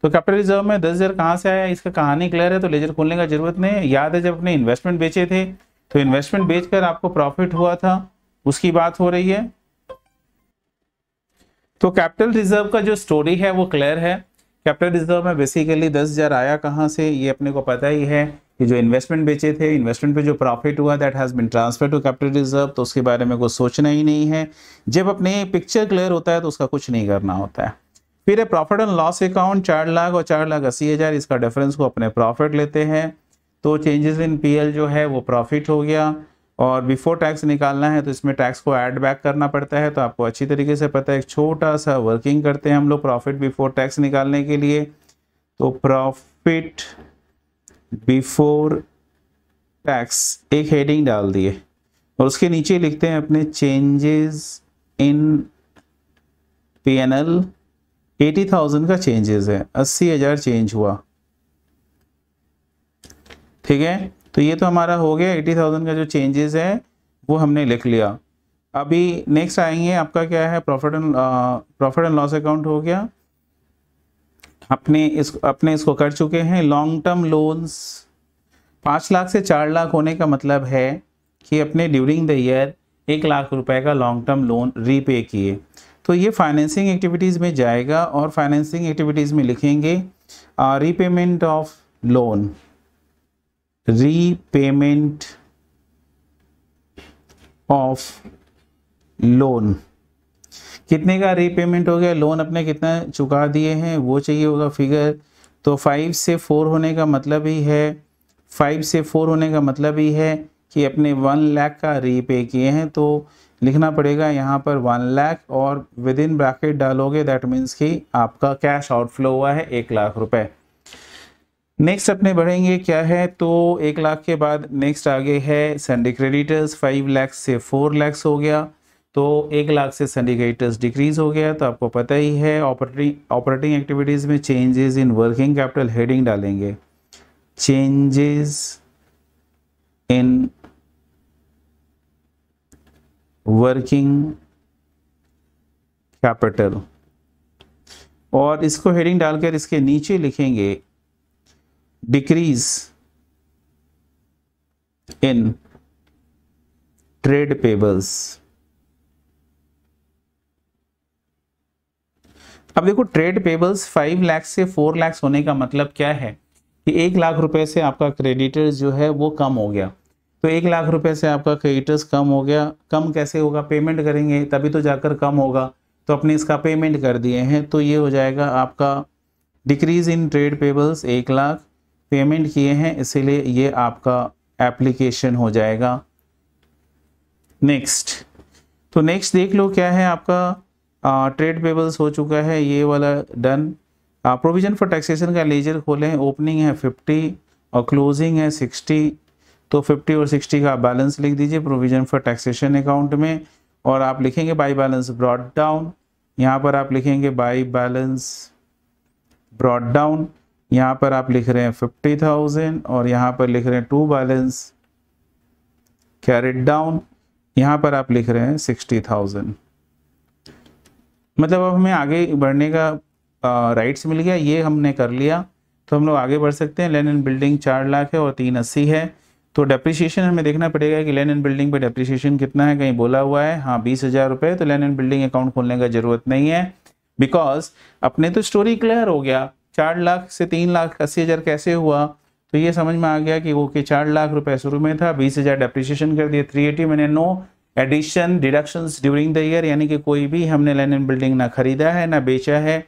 तो कैपिटल रिजर्व में दस हज़ार कहाँ से आया इसका कहानी क्लियर है तो लेजर खोलने का जरूरत नहीं याद है जब अपने इन्वेस्टमेंट बेचे थे तो इन्वेस्टमेंट बेचकर आपको प्रॉफिट हुआ था उसकी बात हो रही है तो कैपिटल रिजर्व का जो स्टोरी है वो क्लियर है कैपिटल रिजर्व में बेसिकली दस हज़ार आया कहाँ से ये अपने को पता ही है कि जो इन्वेस्टमेंट बेचे थे इन्वेस्टमेंट पे जो प्रॉफिट हुआ that has been transfer to capital reserve तो उसके बारे में कुछ सोचना ही नहीं है जब अपने पिक्चर क्लियर होता है तो उसका कुछ नहीं करना होता है फिर है प्रॉफिट एंड लॉस अकाउंट चार लाख और चार लाख अस्सी हज़ार इसका डिफरेंस को अपने प्रॉफिट लेते हैं तो चेंजेस इन पीएल जो है वो प्रॉफिट हो गया और बिफोर टैक्स निकालना है तो इसमें टैक्स को ऐड बैक करना पड़ता है तो आपको अच्छी तरीके से पता है एक छोटा सा वर्किंग करते हैं हम लोग प्रॉफिट बिफोर टैक्स निकालने के लिए तो प्रॉफिट बिफोर टैक्स एक हेडिंग डाल दिए और उसके नीचे लिखते हैं अपने changes in P N L eighty thousand का चेंजेस है अस्सी हजार चेंज हुआ ठीक है तो ये तो हमारा हो गया एटी थाउजेंड का जो चेंजेस है वो हमने लिख लिया अभी नेक्स्ट आएंगे आपका क्या है profit and profit and loss account हो गया अपने इस अपने इसको कर चुके हैं लॉन्ग टर्म लोन्स पाँच लाख से चार लाख होने का मतलब है कि अपने ड्यूरिंग द ईयर एक लाख रुपए का लॉन्ग टर्म लोन रीपे किए तो ये फाइनेंसिंग एक्टिविटीज़ में जाएगा और फाइनेंसिंग एक्टिविटीज़ में लिखेंगे repayment of loan repayment of loan कितने का रीपेमेंट हो गया लोन अपने कितना चुका दिए हैं वो चाहिए होगा फिगर तो फाइव से फोर होने का मतलब ही है फाइव से फोर होने का मतलब ही है कि अपने वन लाख का रीपे किए हैं तो लिखना पड़ेगा यहाँ पर वन लाख और विद इन ब्रैकेट डालोगे दैट मीन्स कि आपका कैश आउटफ्लो हुआ है एक लाख रुपए नेक्स्ट अपने बढ़ेंगे क्या है तो एक लाख के बाद नेक्स्ट आगे है संडे क्रेडिटर्स फाइव लैक्स से फोर लैक्स हो गया तो एक लाख से सिंडिकेटर्स डिक्रीज हो गया तो आपको पता ही है ऑपरेटिंग ऑपरेटिंग एक्टिविटीज़ में changes in working capital heading डालेंगे चेंजेस इन वर्किंग कैपिटल और इसको हेडिंग डालकर इसके नीचे लिखेंगे decrease in trade payables अब देखो ट्रेड पेबल्स फाइव लाख से फोर लाख होने का मतलब क्या है कि एक लाख रुपए से आपका क्रेडिटर्स जो है वो कम हो गया तो एक लाख रुपए से आपका क्रेडिटर्स कम हो गया कम कैसे होगा पेमेंट करेंगे तभी तो जाकर कम होगा तो अपने इसका पेमेंट कर दिए हैं तो ये हो जाएगा आपका डिक्रीज इन ट्रेड पेबल्स एक लाख पेमेंट किए हैं इसीलिए ये आपका एप्लीकेशन हो जाएगा नेक्स्ट तो नेक्स्ट देख लो क्या है आपका ट्रेड पेबल्स हो चुका है ये वाला डन प्रोविजन फॉर टैक्सेशन का लेजर खोलें ओपनिंग है फिफ्टी और क्लोजिंग है सिक्सटी तो फिफ्टी और सिक्सटी का बैलेंस लिख दीजिए प्रोविजन फॉर टैक्सेशन अकाउंट में और आप लिखेंगे बाई बैलेंस ब्रॉड डाउन यहाँ पर आप लिखेंगे बाई बैलेंस ब्रॉड डाउन यहाँ पर आप लिख रहे हैं फिफ्टी थाउजेंड और यहाँ पर लिख रहे हैं टू बैलेंस कैरिट डाउन यहाँ पर आप लिख रहे हैं सिक्सटी थाउजेंड मतलब अब हमें आगे बढ़ने का राइट्स मिल गया ये हमने कर लिया तो हम लोग आगे बढ़ सकते हैं लैंड एंड बिल्डिंग चार लाख है और तीन अस्सी है तो डेप्रिसिएशन हमें देखना पड़ेगा कि लैंड एंड बिल्डिंग पे डेप्रिसिएशन कितना है कहीं बोला हुआ है हाँ बीस हज़ार रुपये तो लैंड एंड बिल्डिंग अकाउंट खोलने का ज़रूरत नहीं है बिकॉज अपने तो स्टोरी क्लियर हो गया चार लाख से तीन लाख अस्सी हज़ार कैसे हुआ तो ये समझ में आ गया कि वो कि चार लाख रुपए शुरू में था बीस हज़ार डेप्रिशिएशन कर दिया थ्री एटी मैंने no addition deduction during the year यानी कि कोई भी हमने लैंड एंड बिल्डिंग ना खरीदा है ना बेचा है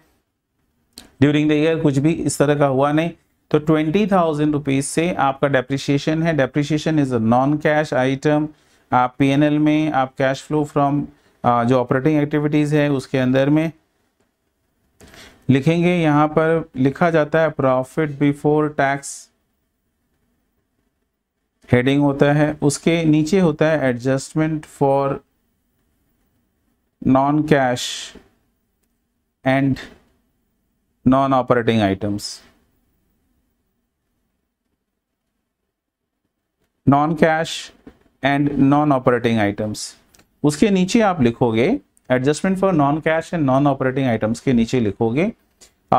ड्यूरिंग द ईयर कुछ भी इस तरह का हुआ नहीं तो ट्वेंटी थाउजेंड रुपीज़ से आपका डेप्रिशिएशन है depreciation is a non cash item आप पी में आप कैश फ्लो फ्रॉम जो ऑपरेटिंग एक्टिविटीज़ है उसके अंदर में लिखेंगे यहां पर लिखा जाता है प्रॉफिट बिफोर टैक्स हेडिंग होता है उसके नीचे होता है adjustment for non cash and non operating items non cash and non operating items उसके नीचे आप लिखोगे adjustment for non cash and non operating items के नीचे लिखोगे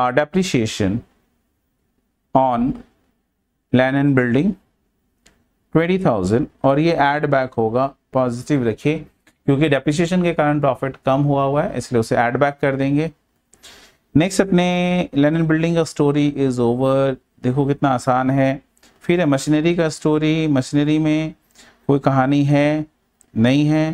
uh, depreciation on land and building 20,000 और ये एड बैक होगा पॉजिटिव रखिए क्योंकि डेप्रिसिएशन के कारण प्रॉफिट कम हुआ हुआ है इसलिए उसे एड बैक कर देंगे नेक्स्ट अपने लैन एंड बिल्डिंग का स्टोरी इज ओवर देखो कितना आसान है फिर है मशीनरी का स्टोरी मशीनरी में कोई कहानी है नहीं है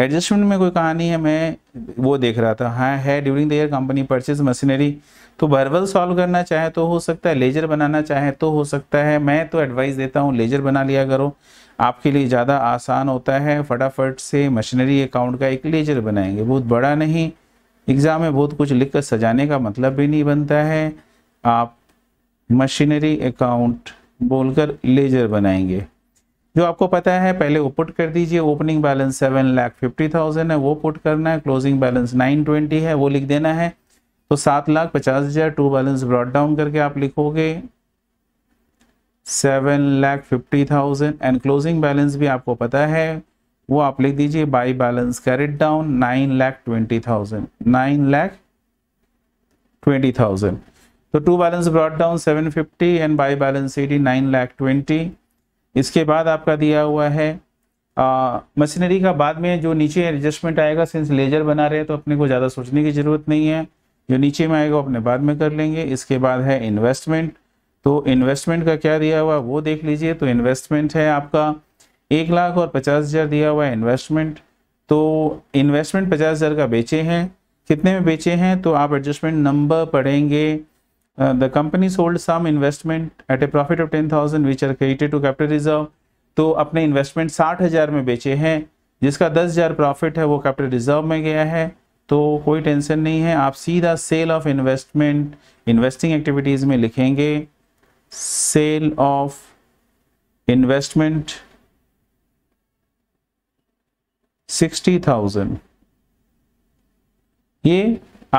एडजस्टमेंट में कोई कहानी है मैं वो देख रहा था हाँ है during the year company purchase machinery तो वर्बल सॉल्व करना चाहे तो हो सकता है लेजर बनाना चाहे तो हो सकता है मैं तो एडवाइस देता हूँ लेजर बना लिया करो आपके लिए ज़्यादा आसान होता है फटाफट से मशीनरी अकाउंट का एक लेजर बनाएंगे बहुत बड़ा नहीं एग्ज़ाम में बहुत कुछ लिख कर सजाने का मतलब भी नहीं बनता है आप मशीनरी अकाउंट बोलकर लेजर बनाएंगे जो आपको पता है पहले वो पुट कर दीजिए opening balance seven lakh fifty thousand है वो पुट करना है क्लोजिंग बैलेंस नाइन ट्वेंटी है वो लिख देना है तो सात लाख पचास हज़ार टू बैलेंस ब्रॉड डाउन करके आप लिखोगे seven lakh fifty thousand and closing balance भी आपको पता है वो आप लिख दीजिए by balance carried down nine lakh twenty thousand nine lakh twenty thousand तो to balance brought down seven fifty and by balance eighty nine lakh twenty इसके बाद आपका दिया हुआ है मशीनरी का बाद में जो नीचे एडजस्टमेंट आएगा सिंस लेजर बना रहे हैं तो अपने को ज़्यादा सोचने की ज़रूरत नहीं है जो नीचे में आएगा अपने बाद में कर लेंगे इसके बाद है इन्वेस्टमेंट तो इन्वेस्टमेंट का क्या दिया हुआ वो देख लीजिए तो इन्वेस्टमेंट है आपका एक लाख और पचास हज़ार दिया हुआ है इन्वेस्टमेंट तो इन्वेस्टमेंट पचास हज़ार का बेचे हैं कितने में बेचे हैं तो आप एडजस्टमेंट नंबर पढ़ेंगे the uh, the company sold some investment at a profit of 10,000 which are credited to capital reserve तो अपने इन्वेस्टमेंट साठ हजार में बेचे हैं जिसका दस हजार प्रॉफिट है वो कैपिटल रिजर्व में गया है तो कोई टेंशन नहीं है आप सीधा sale of investment investing activities में लिखेंगे sale of investment sixty thousand ये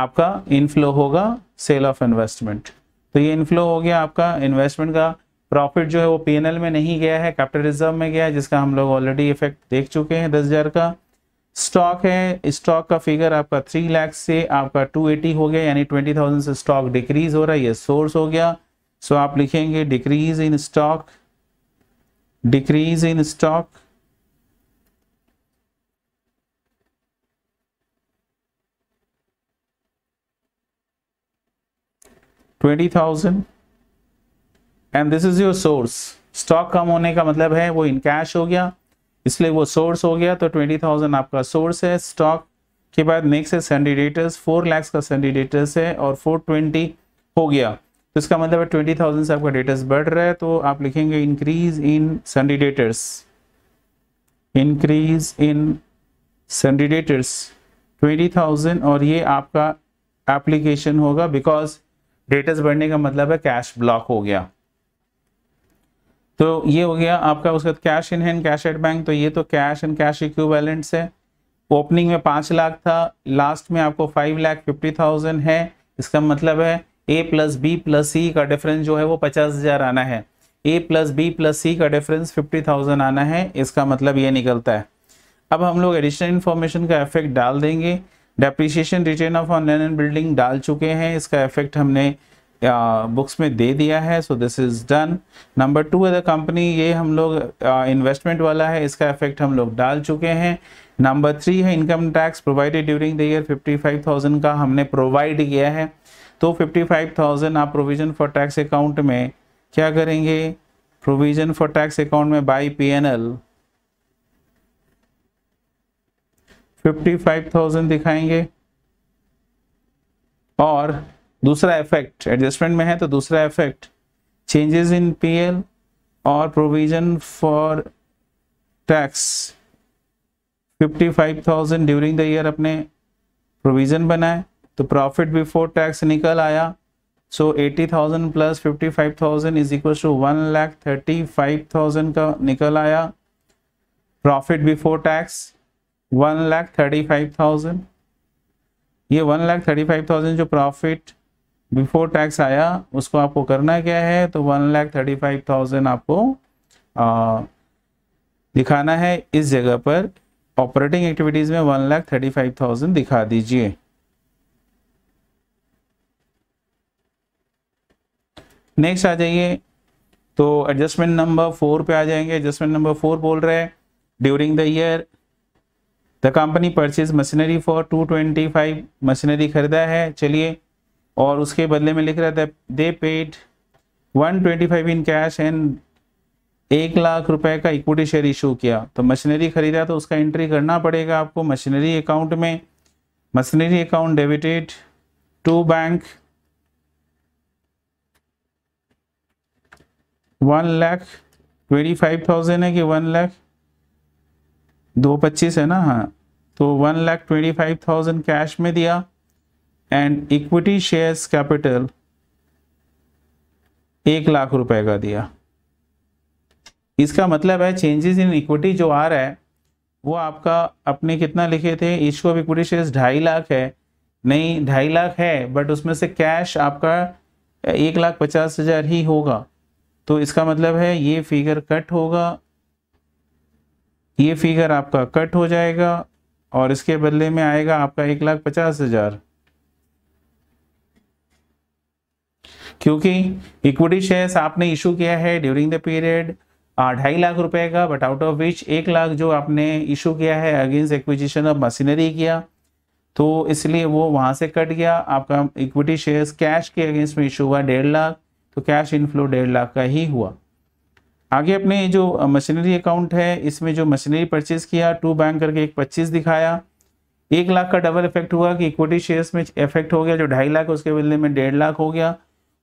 आपका इनफ्लो होगा सेल ऑफ इन्वेस्टमेंट तो ये इनफ्लो हो गया आपका इन्वेस्टमेंट का प्रॉफिट जो है वो पी में नहीं गया है कैपिटल रिजर्व में गया है जिसका हम लोग ऑलरेडी इफेक्ट देख चुके हैं दस हज़ार का स्टॉक है स्टॉक का फिगर आपका थ्री लाख से आपका टू एटी हो गया यानी ट्वेंटी थाउजेंड से स्टॉक डिक्रीज हो रहा है ये सोर्स हो गया सो आप लिखेंगे decrease in stock decrease in stock 20,000 and this is your source stock कम होने का मतलब है वो इन कैश हो गया इसलिए वो सोर्स हो गया तो 20,000 आपका सोर्स है स्टॉक के बाद नेक्स्ट है सेंडिडेटर्स फोर लैक्स का सेंडिडेटर्स है और 420 हो गया तो इसका मतलब है ट्वेंटी थाउजेंड से आपका डेटर्स बढ़ रहा है तो आप लिखेंगे इंक्रीज इन सेंडिडेटर्स इंक्रीज इन सेंडिडेटर्स 20,000 और ये आपका एप्लीकेशन होगा बिकॉज डेटस बढ़ने का मतलब है कैश ब्लॉक हो गया तो ये हो गया आपका उसके बाद cash in hand cash at bank तो ये तो कैश एंड कैश इक्विवेलेंट्स है ओपनिंग में पाँच लाख था लास्ट में आपको फाइव लाख फिफ्टी थाउजेंड है इसका मतलब है A plus B plus C का डिफरेंस जो है वो पचास हज़ार आना है A plus B plus C का डिफरेंस फिफ्टी थाउजेंड आना है इसका मतलब ये निकलता है अब हम लोग एडिशनल इन्फॉर्मेशन का इफेक्ट डाल देंगे depreciation written off on land and building डाल चुके हैं इसका इफेक्ट हमने बुक्स में दे दिया है so this is done number two है द कंपनी ये हम लोग इन्वेस्टमेंट वाला है इसका इफेक्ट हम लोग डाल चुके हैं नंबर थ्री है income tax provided during the year 55,000 का हमने प्रोवाइड किया है तो 55,000 आप प्रोविजन फॉर टैक्स अकाउंट में क्या करेंगे प्रोविजन फॉर टैक्स अकाउंट में बाई पी एन एल 55,000 दिखाएंगे और दूसरा इफेक्ट एडजस्टमेंट में है तो दूसरा इफेक्ट चेंजेस इन पीएल और provision for tax 55,000 during the year अपने प्रोविजन बनाए तो प्रॉफिट बिफोर टैक्स निकल आया so eighty thousand plus fifty five thousand is equal to one lakh thirty five thousand का निकल आया profit before tax one lakh thirty five thousand ये one lakh thirty five thousand जो प्रॉफिट बिफोर टैक्स आया उसको आपको करना क्या है तो one lakh thirty five thousand आपको आ, दिखाना है इस जगह पर ऑपरेटिंग एक्टिविटीज़ में one lakh thirty five thousand दिखा दीजिए नेक्स्ट आ जाइए तो एडजस्टमेंट नंबर फोर पे आ जाएंगे एडजस्टमेंट नंबर फोर बोल रहे हैं during the year the company purchase machinery for two twenty five machinery खरीदा है चलिए और उसके बदले में लिख रहा था they paid one twenty five in cash and एक लाख रुपए का इक्विटी शेयर इशू किया तो मशीनरी खरीदा तो उसका एंट्री करना पड़ेगा आपको मशीनरी अकाउंट में machinery account debited to bank one lakh twenty five thousand है कि वन लाख दो पच्चीस है ना हाँ तो one lakh twenty five thousand cash में दिया एंड इक्विटी शेयर्स कैपिटल एक लाख रुपए का दिया इसका मतलब है चेंजेस इन इक्विटी जो आ रहा है वो आपका अपने कितना लिखे थे इश्यू ऑफ इक्विटी शेयर्स ढाई लाख है नहीं ढाई लाख है बट उसमें से कैश आपका एक लाख पचास हज़ार ही होगा तो इसका मतलब है ये फिगर कट होगा ये फिगर आपका कट हो जाएगा और इसके बदले में आएगा आपका एक लाख पचास हजार क्योंकि इक्विटी शेयर्स आपने इशू किया है ड्यूरिंग द पीरियड ढाई लाख रुपए का बट आउट ऑफ विच एक लाख जो आपने इशू किया है अगेंस्ट एक्विजिशन ऑफ मशीनरी किया तो इसलिए वो वहाँ से कट गया आपका इक्विटी शेयर्स कैश के अगेंस्ट में इशू हुआ डेढ़ लाख तो कैश इनफ्लो डेढ़ लाख का ही हुआ आगे अपने जो मशीनरी अकाउंट है इसमें जो मशीनरी परचेज किया टू बैंक करके एक पच्चीस दिखाया एक लाख का डबल इफेक्ट हुआ कि इक्विटी शेयर्स में इफेक्ट हो गया जो ढाई लाख उसके बदले में डेढ़ लाख हो गया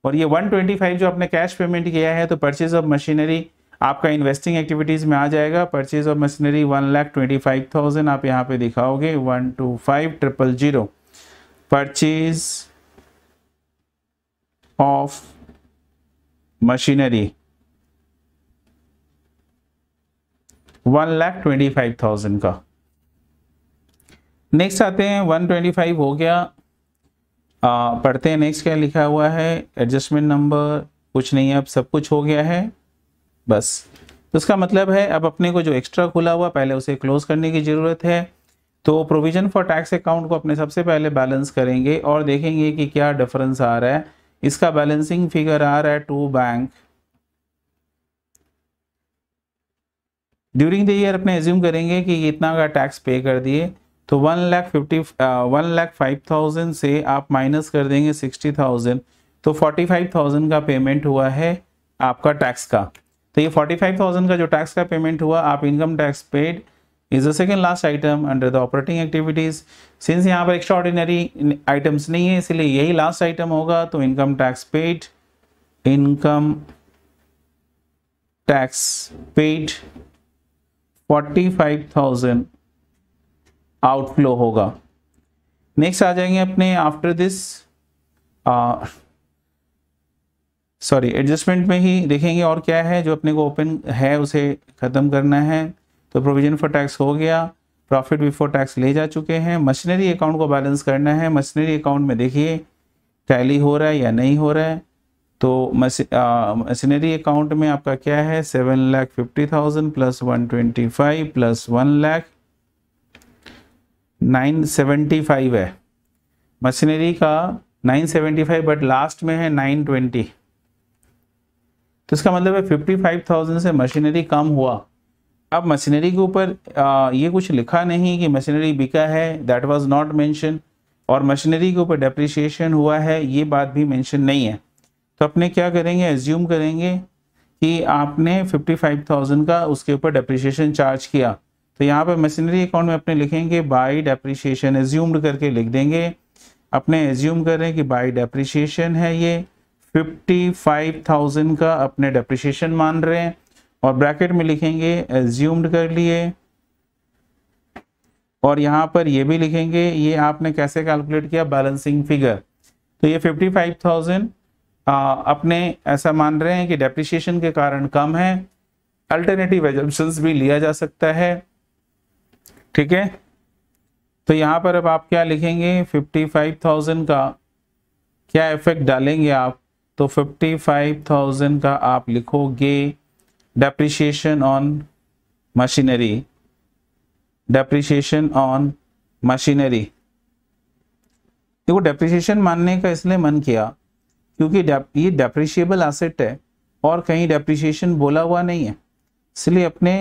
और ये 125 जो आपने कैश पेमेंट किया है तो परचेज ऑफ मशीनरी आपका इन्वेस्टिंग एक्टिविटीज़ में आ जाएगा purchase of machinery one lakh twenty five thousand आप यहाँ पे दिखाओगे one two five triple zero purchase of machinery one lakh twenty five thousand का नेक्स्ट आते हैं वन ट्वेंटी फाइव हो गया आ, पढ़ते हैं नेक्स्ट क्या लिखा हुआ है एडजस्टमेंट नंबर कुछ नहीं है अब सब कुछ हो गया है बस तो इसका मतलब है अब अपने को जो एक्स्ट्रा खुला हुआ पहले उसे क्लोज करने की ज़रूरत है तो प्रोविज़न फॉर टैक्स अकाउंट को अपने सबसे पहले बैलेंस करेंगे और देखेंगे कि क्या डिफरेंस आ रहा है इसका बैलेंसिंग फिगर आ रहा है to bank during the year अपने एज्यूम करेंगे कि इतना का टैक्स पे कर दिए तो one lakh fifty one lakh five thousand से आप माइनस कर देंगे सिक्सटी थाउजेंड तो फोर्टी फाइव थाउजेंड का पेमेंट हुआ है आपका टैक्स का तो ये फोर्टी फाइव थाउजेंड का जो टैक्स का पेमेंट हुआ आप income tax paid is the second last item under the operating activities since यहाँ पर एक्स्ट्रा ऑर्डिनरी आइटम्स नहीं है इसलिए यही लास्ट आइटम होगा तो income tax paid income tax paid forty five thousand outflow होगा नेक्स्ट आ जाएंगे अपने आफ्टर दिस सॉरी एडजस्टमेंट में ही देखेंगे और क्या है जो अपने को ओपन है उसे ख़त्म करना है तो प्रोविजन फॉर टैक्स हो गया प्रॉफिट बिफोर टैक्स ले जा चुके हैं मशीनरी अकाउंट को बैलेंस करना है मशीनरी अकाउंट में देखिए टैली हो रहा है या नहीं हो रहा है तो मशीनरी अकाउंट में आपका क्या है seven lakh fifty thousand plus one twenty five plus one lakh nine seventy five है मशीनरी का nine seventy five but last में है नाइन ट्वेंटी तो इसका मतलब है फिफ्टी फाइव थाउजेंड से मशीनरी कम हुआ अब मशीनरी के ऊपर ये कुछ लिखा नहीं कि मशीनरी बिका है दैट वाज नॉट मेंशन और मशीनरी के ऊपर डेप्रिशिएशन हुआ है ये बात भी मेंशन नहीं है तो अपने क्या करेंगे एज्यूम करेंगे कि आपने 55,000 का उसके ऊपर डेप्रिसिएशन चार्ज किया तो यहाँ पर मशीनरी अकाउंट में अपने लिखेंगे बाई डेप्रिसिएशन एज्यूम्ड करके लिख देंगे अपने एज्यूम कर कि बाई डेप्रिसिएशन है ये 55,000 का अपने डेप्रिसिएशन मान रहे हैं और ब्रैकेट में लिखेंगे एज्यूम्ड कर लिए और यहाँ पर ये भी लिखेंगे ये आपने कैसे कैलकुलेट किया बैलेंसिंग फिगर तो ये थाउजेंड अपने ऐसा मान रहे हैं कि डेप्रिशिएशन के कारण कम है अल्टरनेटिव एजम्पन भी लिया जा सकता है ठीक है तो यहाँ पर अब आप क्या लिखेंगे 55,000 का क्या इफेक्ट डालेंगे आप तो 55,000 का आप लिखोगे depreciation on machinery depreciation on machinery देखो डेप्रिशिएशन मानने का इसलिए मन किया क्योंकि ये डेप्रिशिएबल एसेट है और कहीं डेप्रिशिएशन बोला हुआ नहीं है इसलिए अपने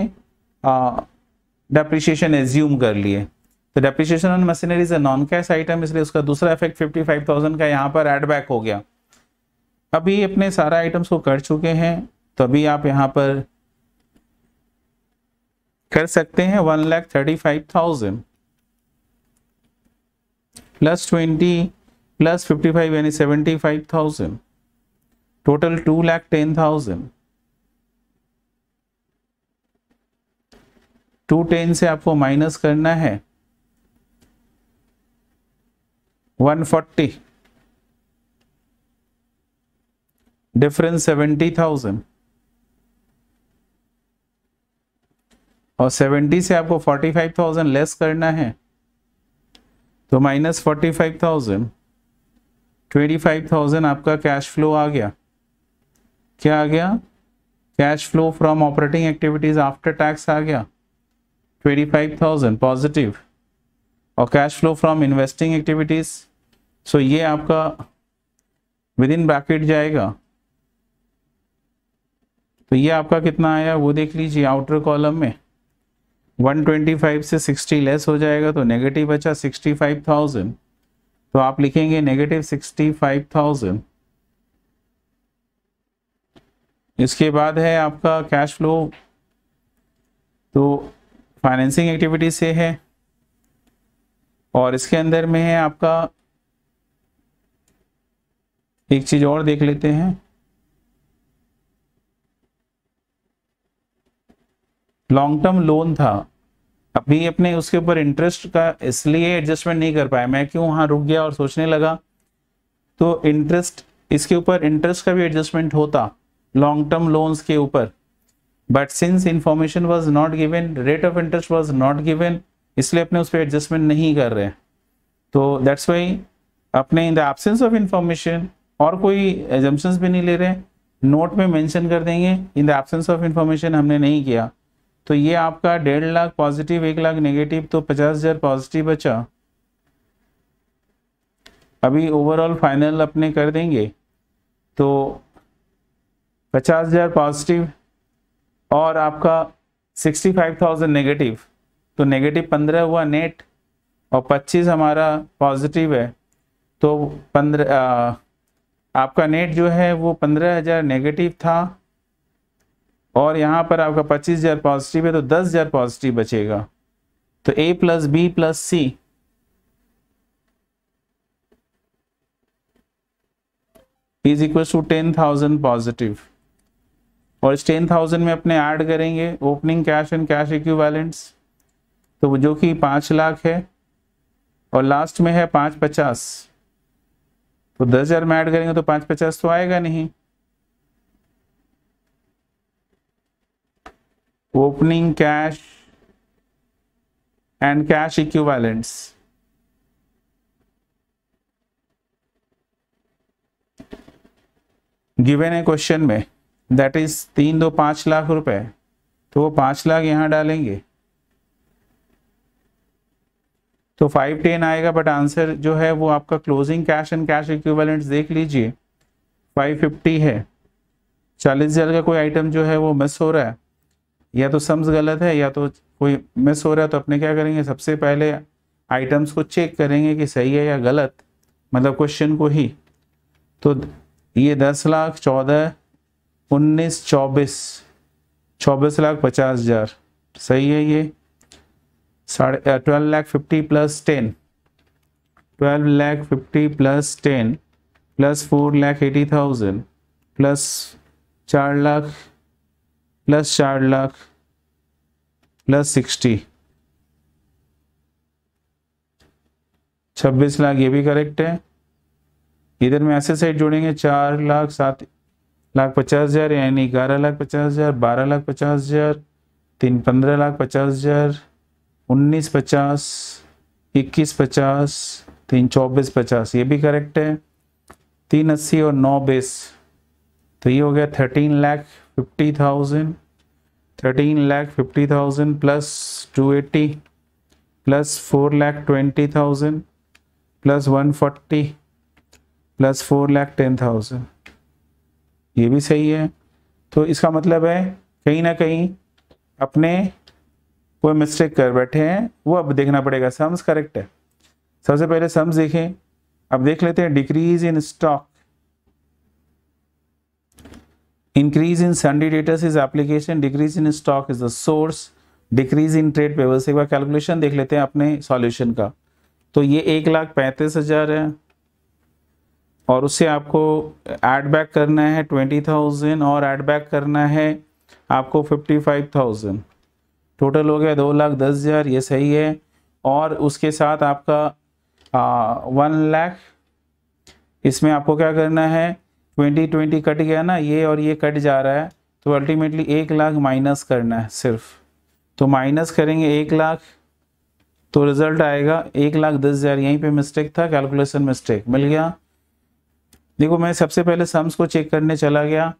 डेप्रिशिएशन एज्यूम कर लिए तो depreciation on machinery is a non cash item इसलिए उसका दूसरा इफेक्ट 55,000 का यहाँ पर एड बैक हो गया अभी अपने सारा आइटम्स को कर चुके हैं तो अभी आप यहाँ पर कर सकते हैं one lakh thirty five thousand plus twenty plus fifty five यानी seventy five thousand total two lakh ten thousand two ten से आपको माइनस करना है one forty difference seventy thousand और सेवेंटी से आपको फोर्टी फाइव थाउजेंड लेस करना है तो minus forty five thousand twenty five thousand आपका कैश फ्लो आ गया क्या आ गया cash flow from operating activities after tax आ गया ट्वेंटी फाइव थाउजेंड पॉजिटिव और cash flow from investing activities so ये आपका विद इन ब्रैकेट जाएगा तो ये आपका कितना आया वो देख लीजिए आउटर कॉलम में 125 से 60 लेस हो जाएगा तो नेगेटिव बचा 65,000 तो आप लिखेंगे नेगेटिव सिक्सटी फाइव थाउजेंड इसके बाद है आपका कैश फ्लो तो फाइनेंसिंग एक्टिविटी से है और इसके अंदर में है आपका एक चीज और देख लेते हैं लॉन्ग टर्म लोन था अभी अपने उसके ऊपर इंटरेस्ट का इसलिए एडजस्टमेंट नहीं कर पाया मैं क्यों वहाँ रुक गया और सोचने लगा तो इंटरेस्ट इसके ऊपर इंटरेस्ट का भी एडजस्टमेंट होता लॉन्ग टर्म लोन्स के ऊपर but since information was not given rate of interest was not given इसलिए अपने उस पर एडजस्टमेंट नहीं कर रहे तो दैट्स वाई अपने in the absence of information और कोई एजम्पन्स भी नहीं ले रहे नोट में मैंशन कर देंगे in the absence of information हमने नहीं किया तो ये आपका डेढ़ लाख पॉजिटिव एक लाख नेगेटिव तो पचास हज़ार पॉजिटिव बचा अभी ओवरऑल फाइनल अपने कर देंगे तो पचास हज़ार पॉजिटिव और आपका सिक्सटी फाइव थाउजेंड नेगेटिव तो नेगेटिव पंद्रह हुआ नेट और पच्चीस हमारा पॉजिटिव है तो पंद्रह आपका नेट जो है वो पंद्रह हज़ार नेगेटिव था और यहाँ पर आपका पच्चीस हज़ार पॉजिटिव है तो दस हज़ार पॉजिटिव बचेगा तो A plus B plus C is equal to ten thousand positive और इस टेन थाउजेंड में अपने ऐड करेंगे opening cash and cash equivalents तो जो कि पाँच लाख है और लास्ट में है पाँच पचास तो दस हज़ार में ऐड करेंगे तो पाँच पचास तो आएगा नहीं opening cash and cash equivalents given है क्वेश्चन में दैट इज तीन दो पांच लाख रुपए तो वो पांच लाख यहां डालेंगे तो फाइव टेन आएगा बट आंसर जो है वो आपका closing cash and cash equivalents देख लीजिए फाइव फिफ्टी है चालीस हजार का कोई आइटम जो है वो मिस हो रहा है या तो सम्स गलत है या तो कोई मिस हो रहा है तो अपने क्या करेंगे सबसे पहले आइटम्स को चेक करेंगे कि सही है या गलत मतलब क्वेश्चन को ही तो ये दस लाख चौदह उन्नीस चौबीस चौबीस लाख पचास हजार सही है ये साढ़े twelve lakh fifty plus ten twelve lakh fifty plus ten plus four lakh eighty thousand plus चार लाख प्लस चार लाख प्लस सिक्सटी छब्बीस लाख ये भी करेक्ट है इधर में ऐसे साइड जोड़ेंगे चार लाख सात लाख पचास हज़ार यानी ग्यारह लाख पचास हज़ार बारह लाख पचास हज़ार तीन पंद्रह लाख पचास हज़ार उन्नीस पचास इक्कीस पचास तीन चौबीस पचास ये भी करेक्ट है तीन अस्सी और नौ बेस तो ये हो गया thirteen lakh fifty thousand thirteen lakh fifty thousand plus two eighty plus four lakh twenty thousand plus one forty plus four lakh ten thousand ये भी सही है तो इसका मतलब है कहीं ना कहीं अपने कोई मिस्टेक कर बैठे हैं वो अब देखना पड़ेगा सम्स करेक्ट है सबसे पहले सम्स देखें अब देख लेते हैं decrease in stock increase in sundry debtors is application decrease in stock is the source decrease in trade payables एक बार कैलकुलेशन देख लेते हैं अपने सॉल्यूशन का तो ये एक लाख पैंतीस हज़ार है और उससे आपको एड बैक करना है ट्वेंटी थाउजेंड और एड बैक करना है आपको फिफ्टी फाइव थाउजेंड टोटल हो गया दो लाख दस हज़ार ये सही है और उसके साथ आपका वन लाख इसमें आपको क्या करना है ट्वेंटी ट्वेंटी कट गया ना ये और ये कट जा रहा है तो अल्टीमेटली एक लाख माइनस करना है सिर्फ तो माइनस करेंगे एक लाख तो रिजल्ट आएगा एक लाख दस हज़ार यहीं पे मिस्टेक था कैलकुलेशन मिस्टेक मिल गया देखो मैं सबसे पहले सम्स को चेक करने चला गया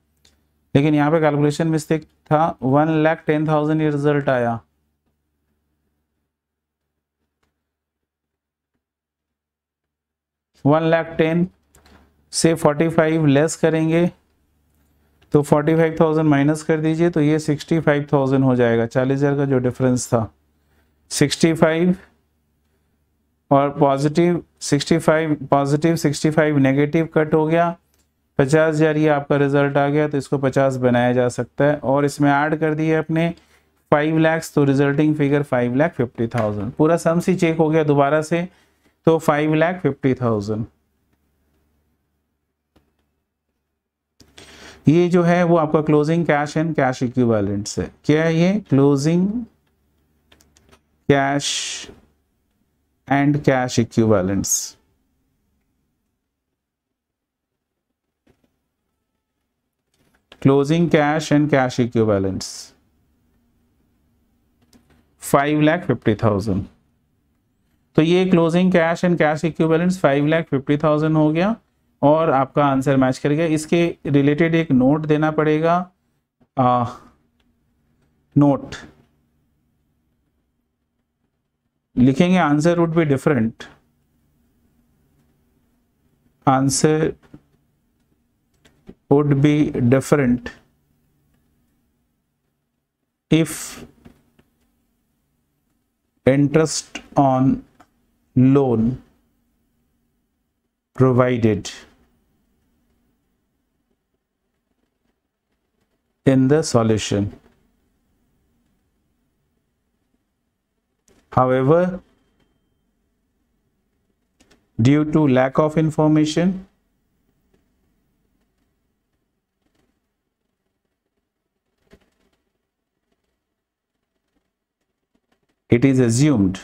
लेकिन यहाँ पे कैलकुलेशन मिस्टेक था वन लाख टेन थाउजेंड ये रिजल्ट आया वन लाख टेन से 45 लेस करेंगे तो 45,000 माइनस कर दीजिए तो ये 65,000 हो जाएगा 40,000 का जो डिफरेंस था 65 और पॉजिटिव 65 पॉजिटिव 65 नेगेटिव कट हो गया 50,000 ये आपका रिजल्ट आ गया तो इसको 50 बनाया जा सकता है और इसमें ऐड कर दिए अपने 5 लाख तो resulting figure 5 lakh fifty thousand पूरा सम सी चेक हो गया दोबारा से तो फाइव लैख फिफ्टी थाउजेंड ये जो है वो आपका closing cash and cash equivalents है क्या है ये closing cash and cash equivalents closing cash and cash equivalents five lakh fifty thousand तो ये closing cash and cash equivalents five lakh fifty thousand हो गया और आपका आंसर मैच करेगा इसके रिलेटेड एक नोट देना पड़ेगा आ, नोट लिखेंगे answer would be different answer would be different if interest on loan provided in the solution. However, due to lack of information, it is assumed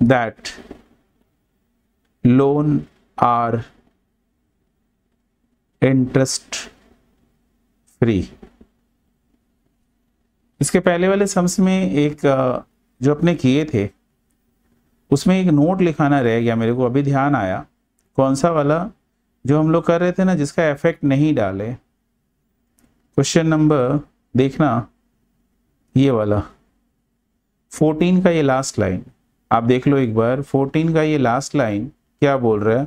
that loan are interest free इसके पहले वाले sums में एक जो अपने किए थे उसमें एक नोट लिखाना रह गया मेरे को अभी ध्यान आया कौन सा वाला जो हम लोग कर रहे थे ना जिसका इफेक्ट नहीं डाले क्वेश्चन नंबर देखना ये वाला 14 का ये लास्ट लाइन आप देख लो एक बार 14 का ये लास्ट लाइन क्या बोल रहा है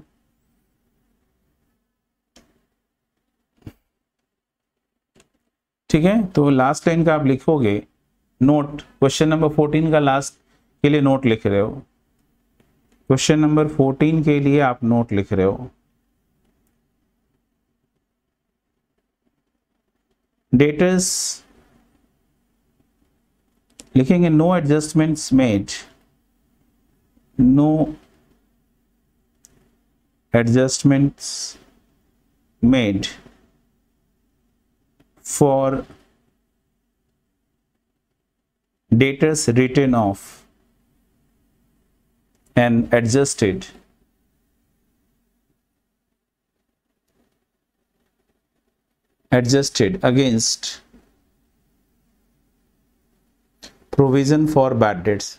ठीक है तो लास्ट लाइन का आप लिखोगे नोट क्वेश्चन नंबर फोर्टीन का लास्ट के लिए नोट लिख रहे हो क्वेश्चन नंबर फोर्टीन के लिए आप नोट लिख रहे हो डेटर्स लिखेंगे no adjustments made no adjustments made for debtors written off and adjusted adjusted against provision for bad debts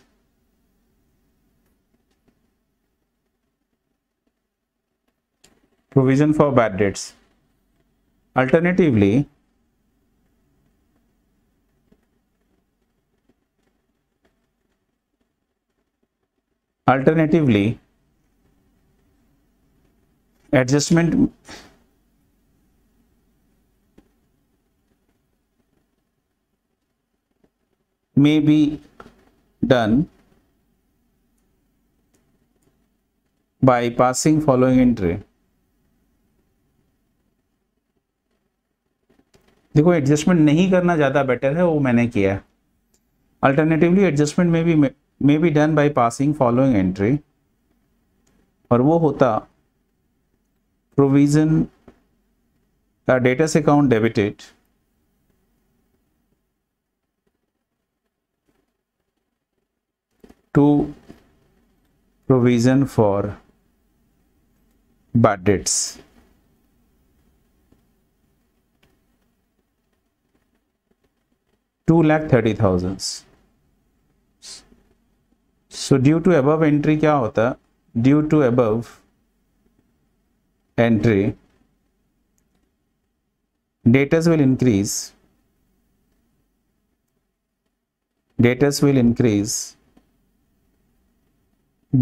provision for bad debts alternatively Alternatively, adjustment may be done by passing following entry देखो adjustment नहीं करना ज़्यादा better है वो मैंने किया है alternatively adjustment में भी may be done by passing following entry और वो होता provision का debtors account debited to provision for bad debts two lakh thirty thousands so due to above entry क्या होता due to above entry debtors will increase debtors will increase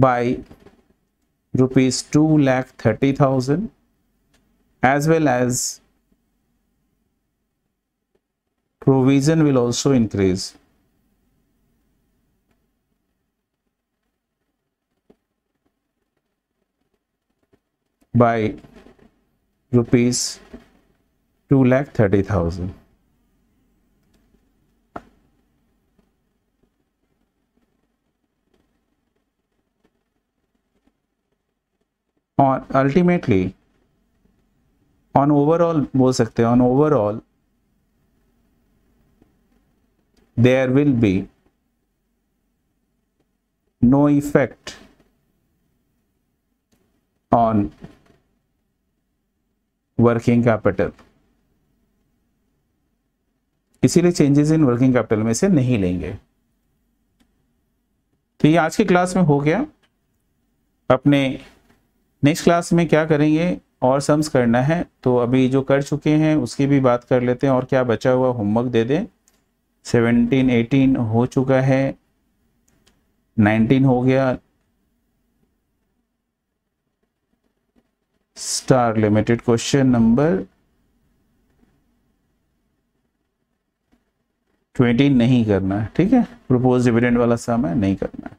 by rupees two lakh thirty thousand as well as provision will also increase by rupees 2,30,000 or ultimately on overall bol sakte, on overall there will be no effect on working capital इसीलिए changes in working capital में से नहीं लेंगे तो ये आज की class में हो गया अपने नेक्स्ट क्लास में क्या करेंगे और सम्स करना है तो अभी जो कर चुके हैं उसकी भी बात कर लेते हैं और क्या बचा हुआ होमवर्क दे दें सेवनटीन एटीन हो चुका है नाइनटीन हो गया star limited question number twenty नहीं करना है ठीक है प्रपोज डिविडेंड वाला सम है नहीं करना है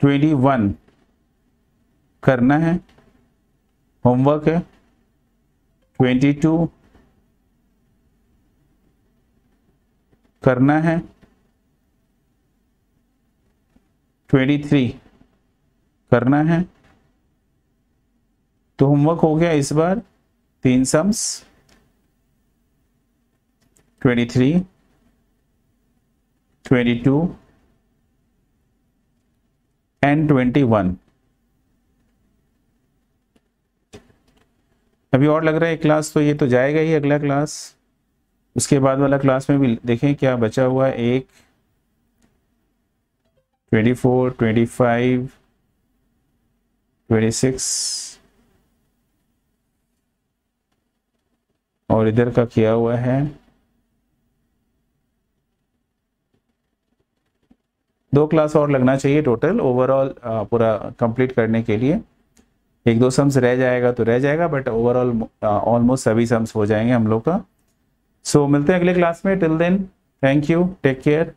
ट्वेंटी वन करना है होमवर्क है ट्वेंटी टू करना है ट्वेंटी थ्री करना है तो होमवर्क हो गया इस बार तीन sums twenty three twenty two and twenty one अभी और लग रहा है क्लास तो ये तो जाएगा ही अगला क्लास उसके बाद वाला क्लास में भी देखें क्या बचा हुआ एक twenty four twenty five twenty six और इधर का किया हुआ है दो क्लास और लगना चाहिए टोटल ओवरऑल पूरा कंप्लीट करने के लिए एक दो सम्स रह जाएगा तो रह जाएगा बट ओवरऑल ऑलमोस्ट सभी सम्स हो जाएंगे हम लोग का सो मिलते हैं अगले क्लास में till then thank you take care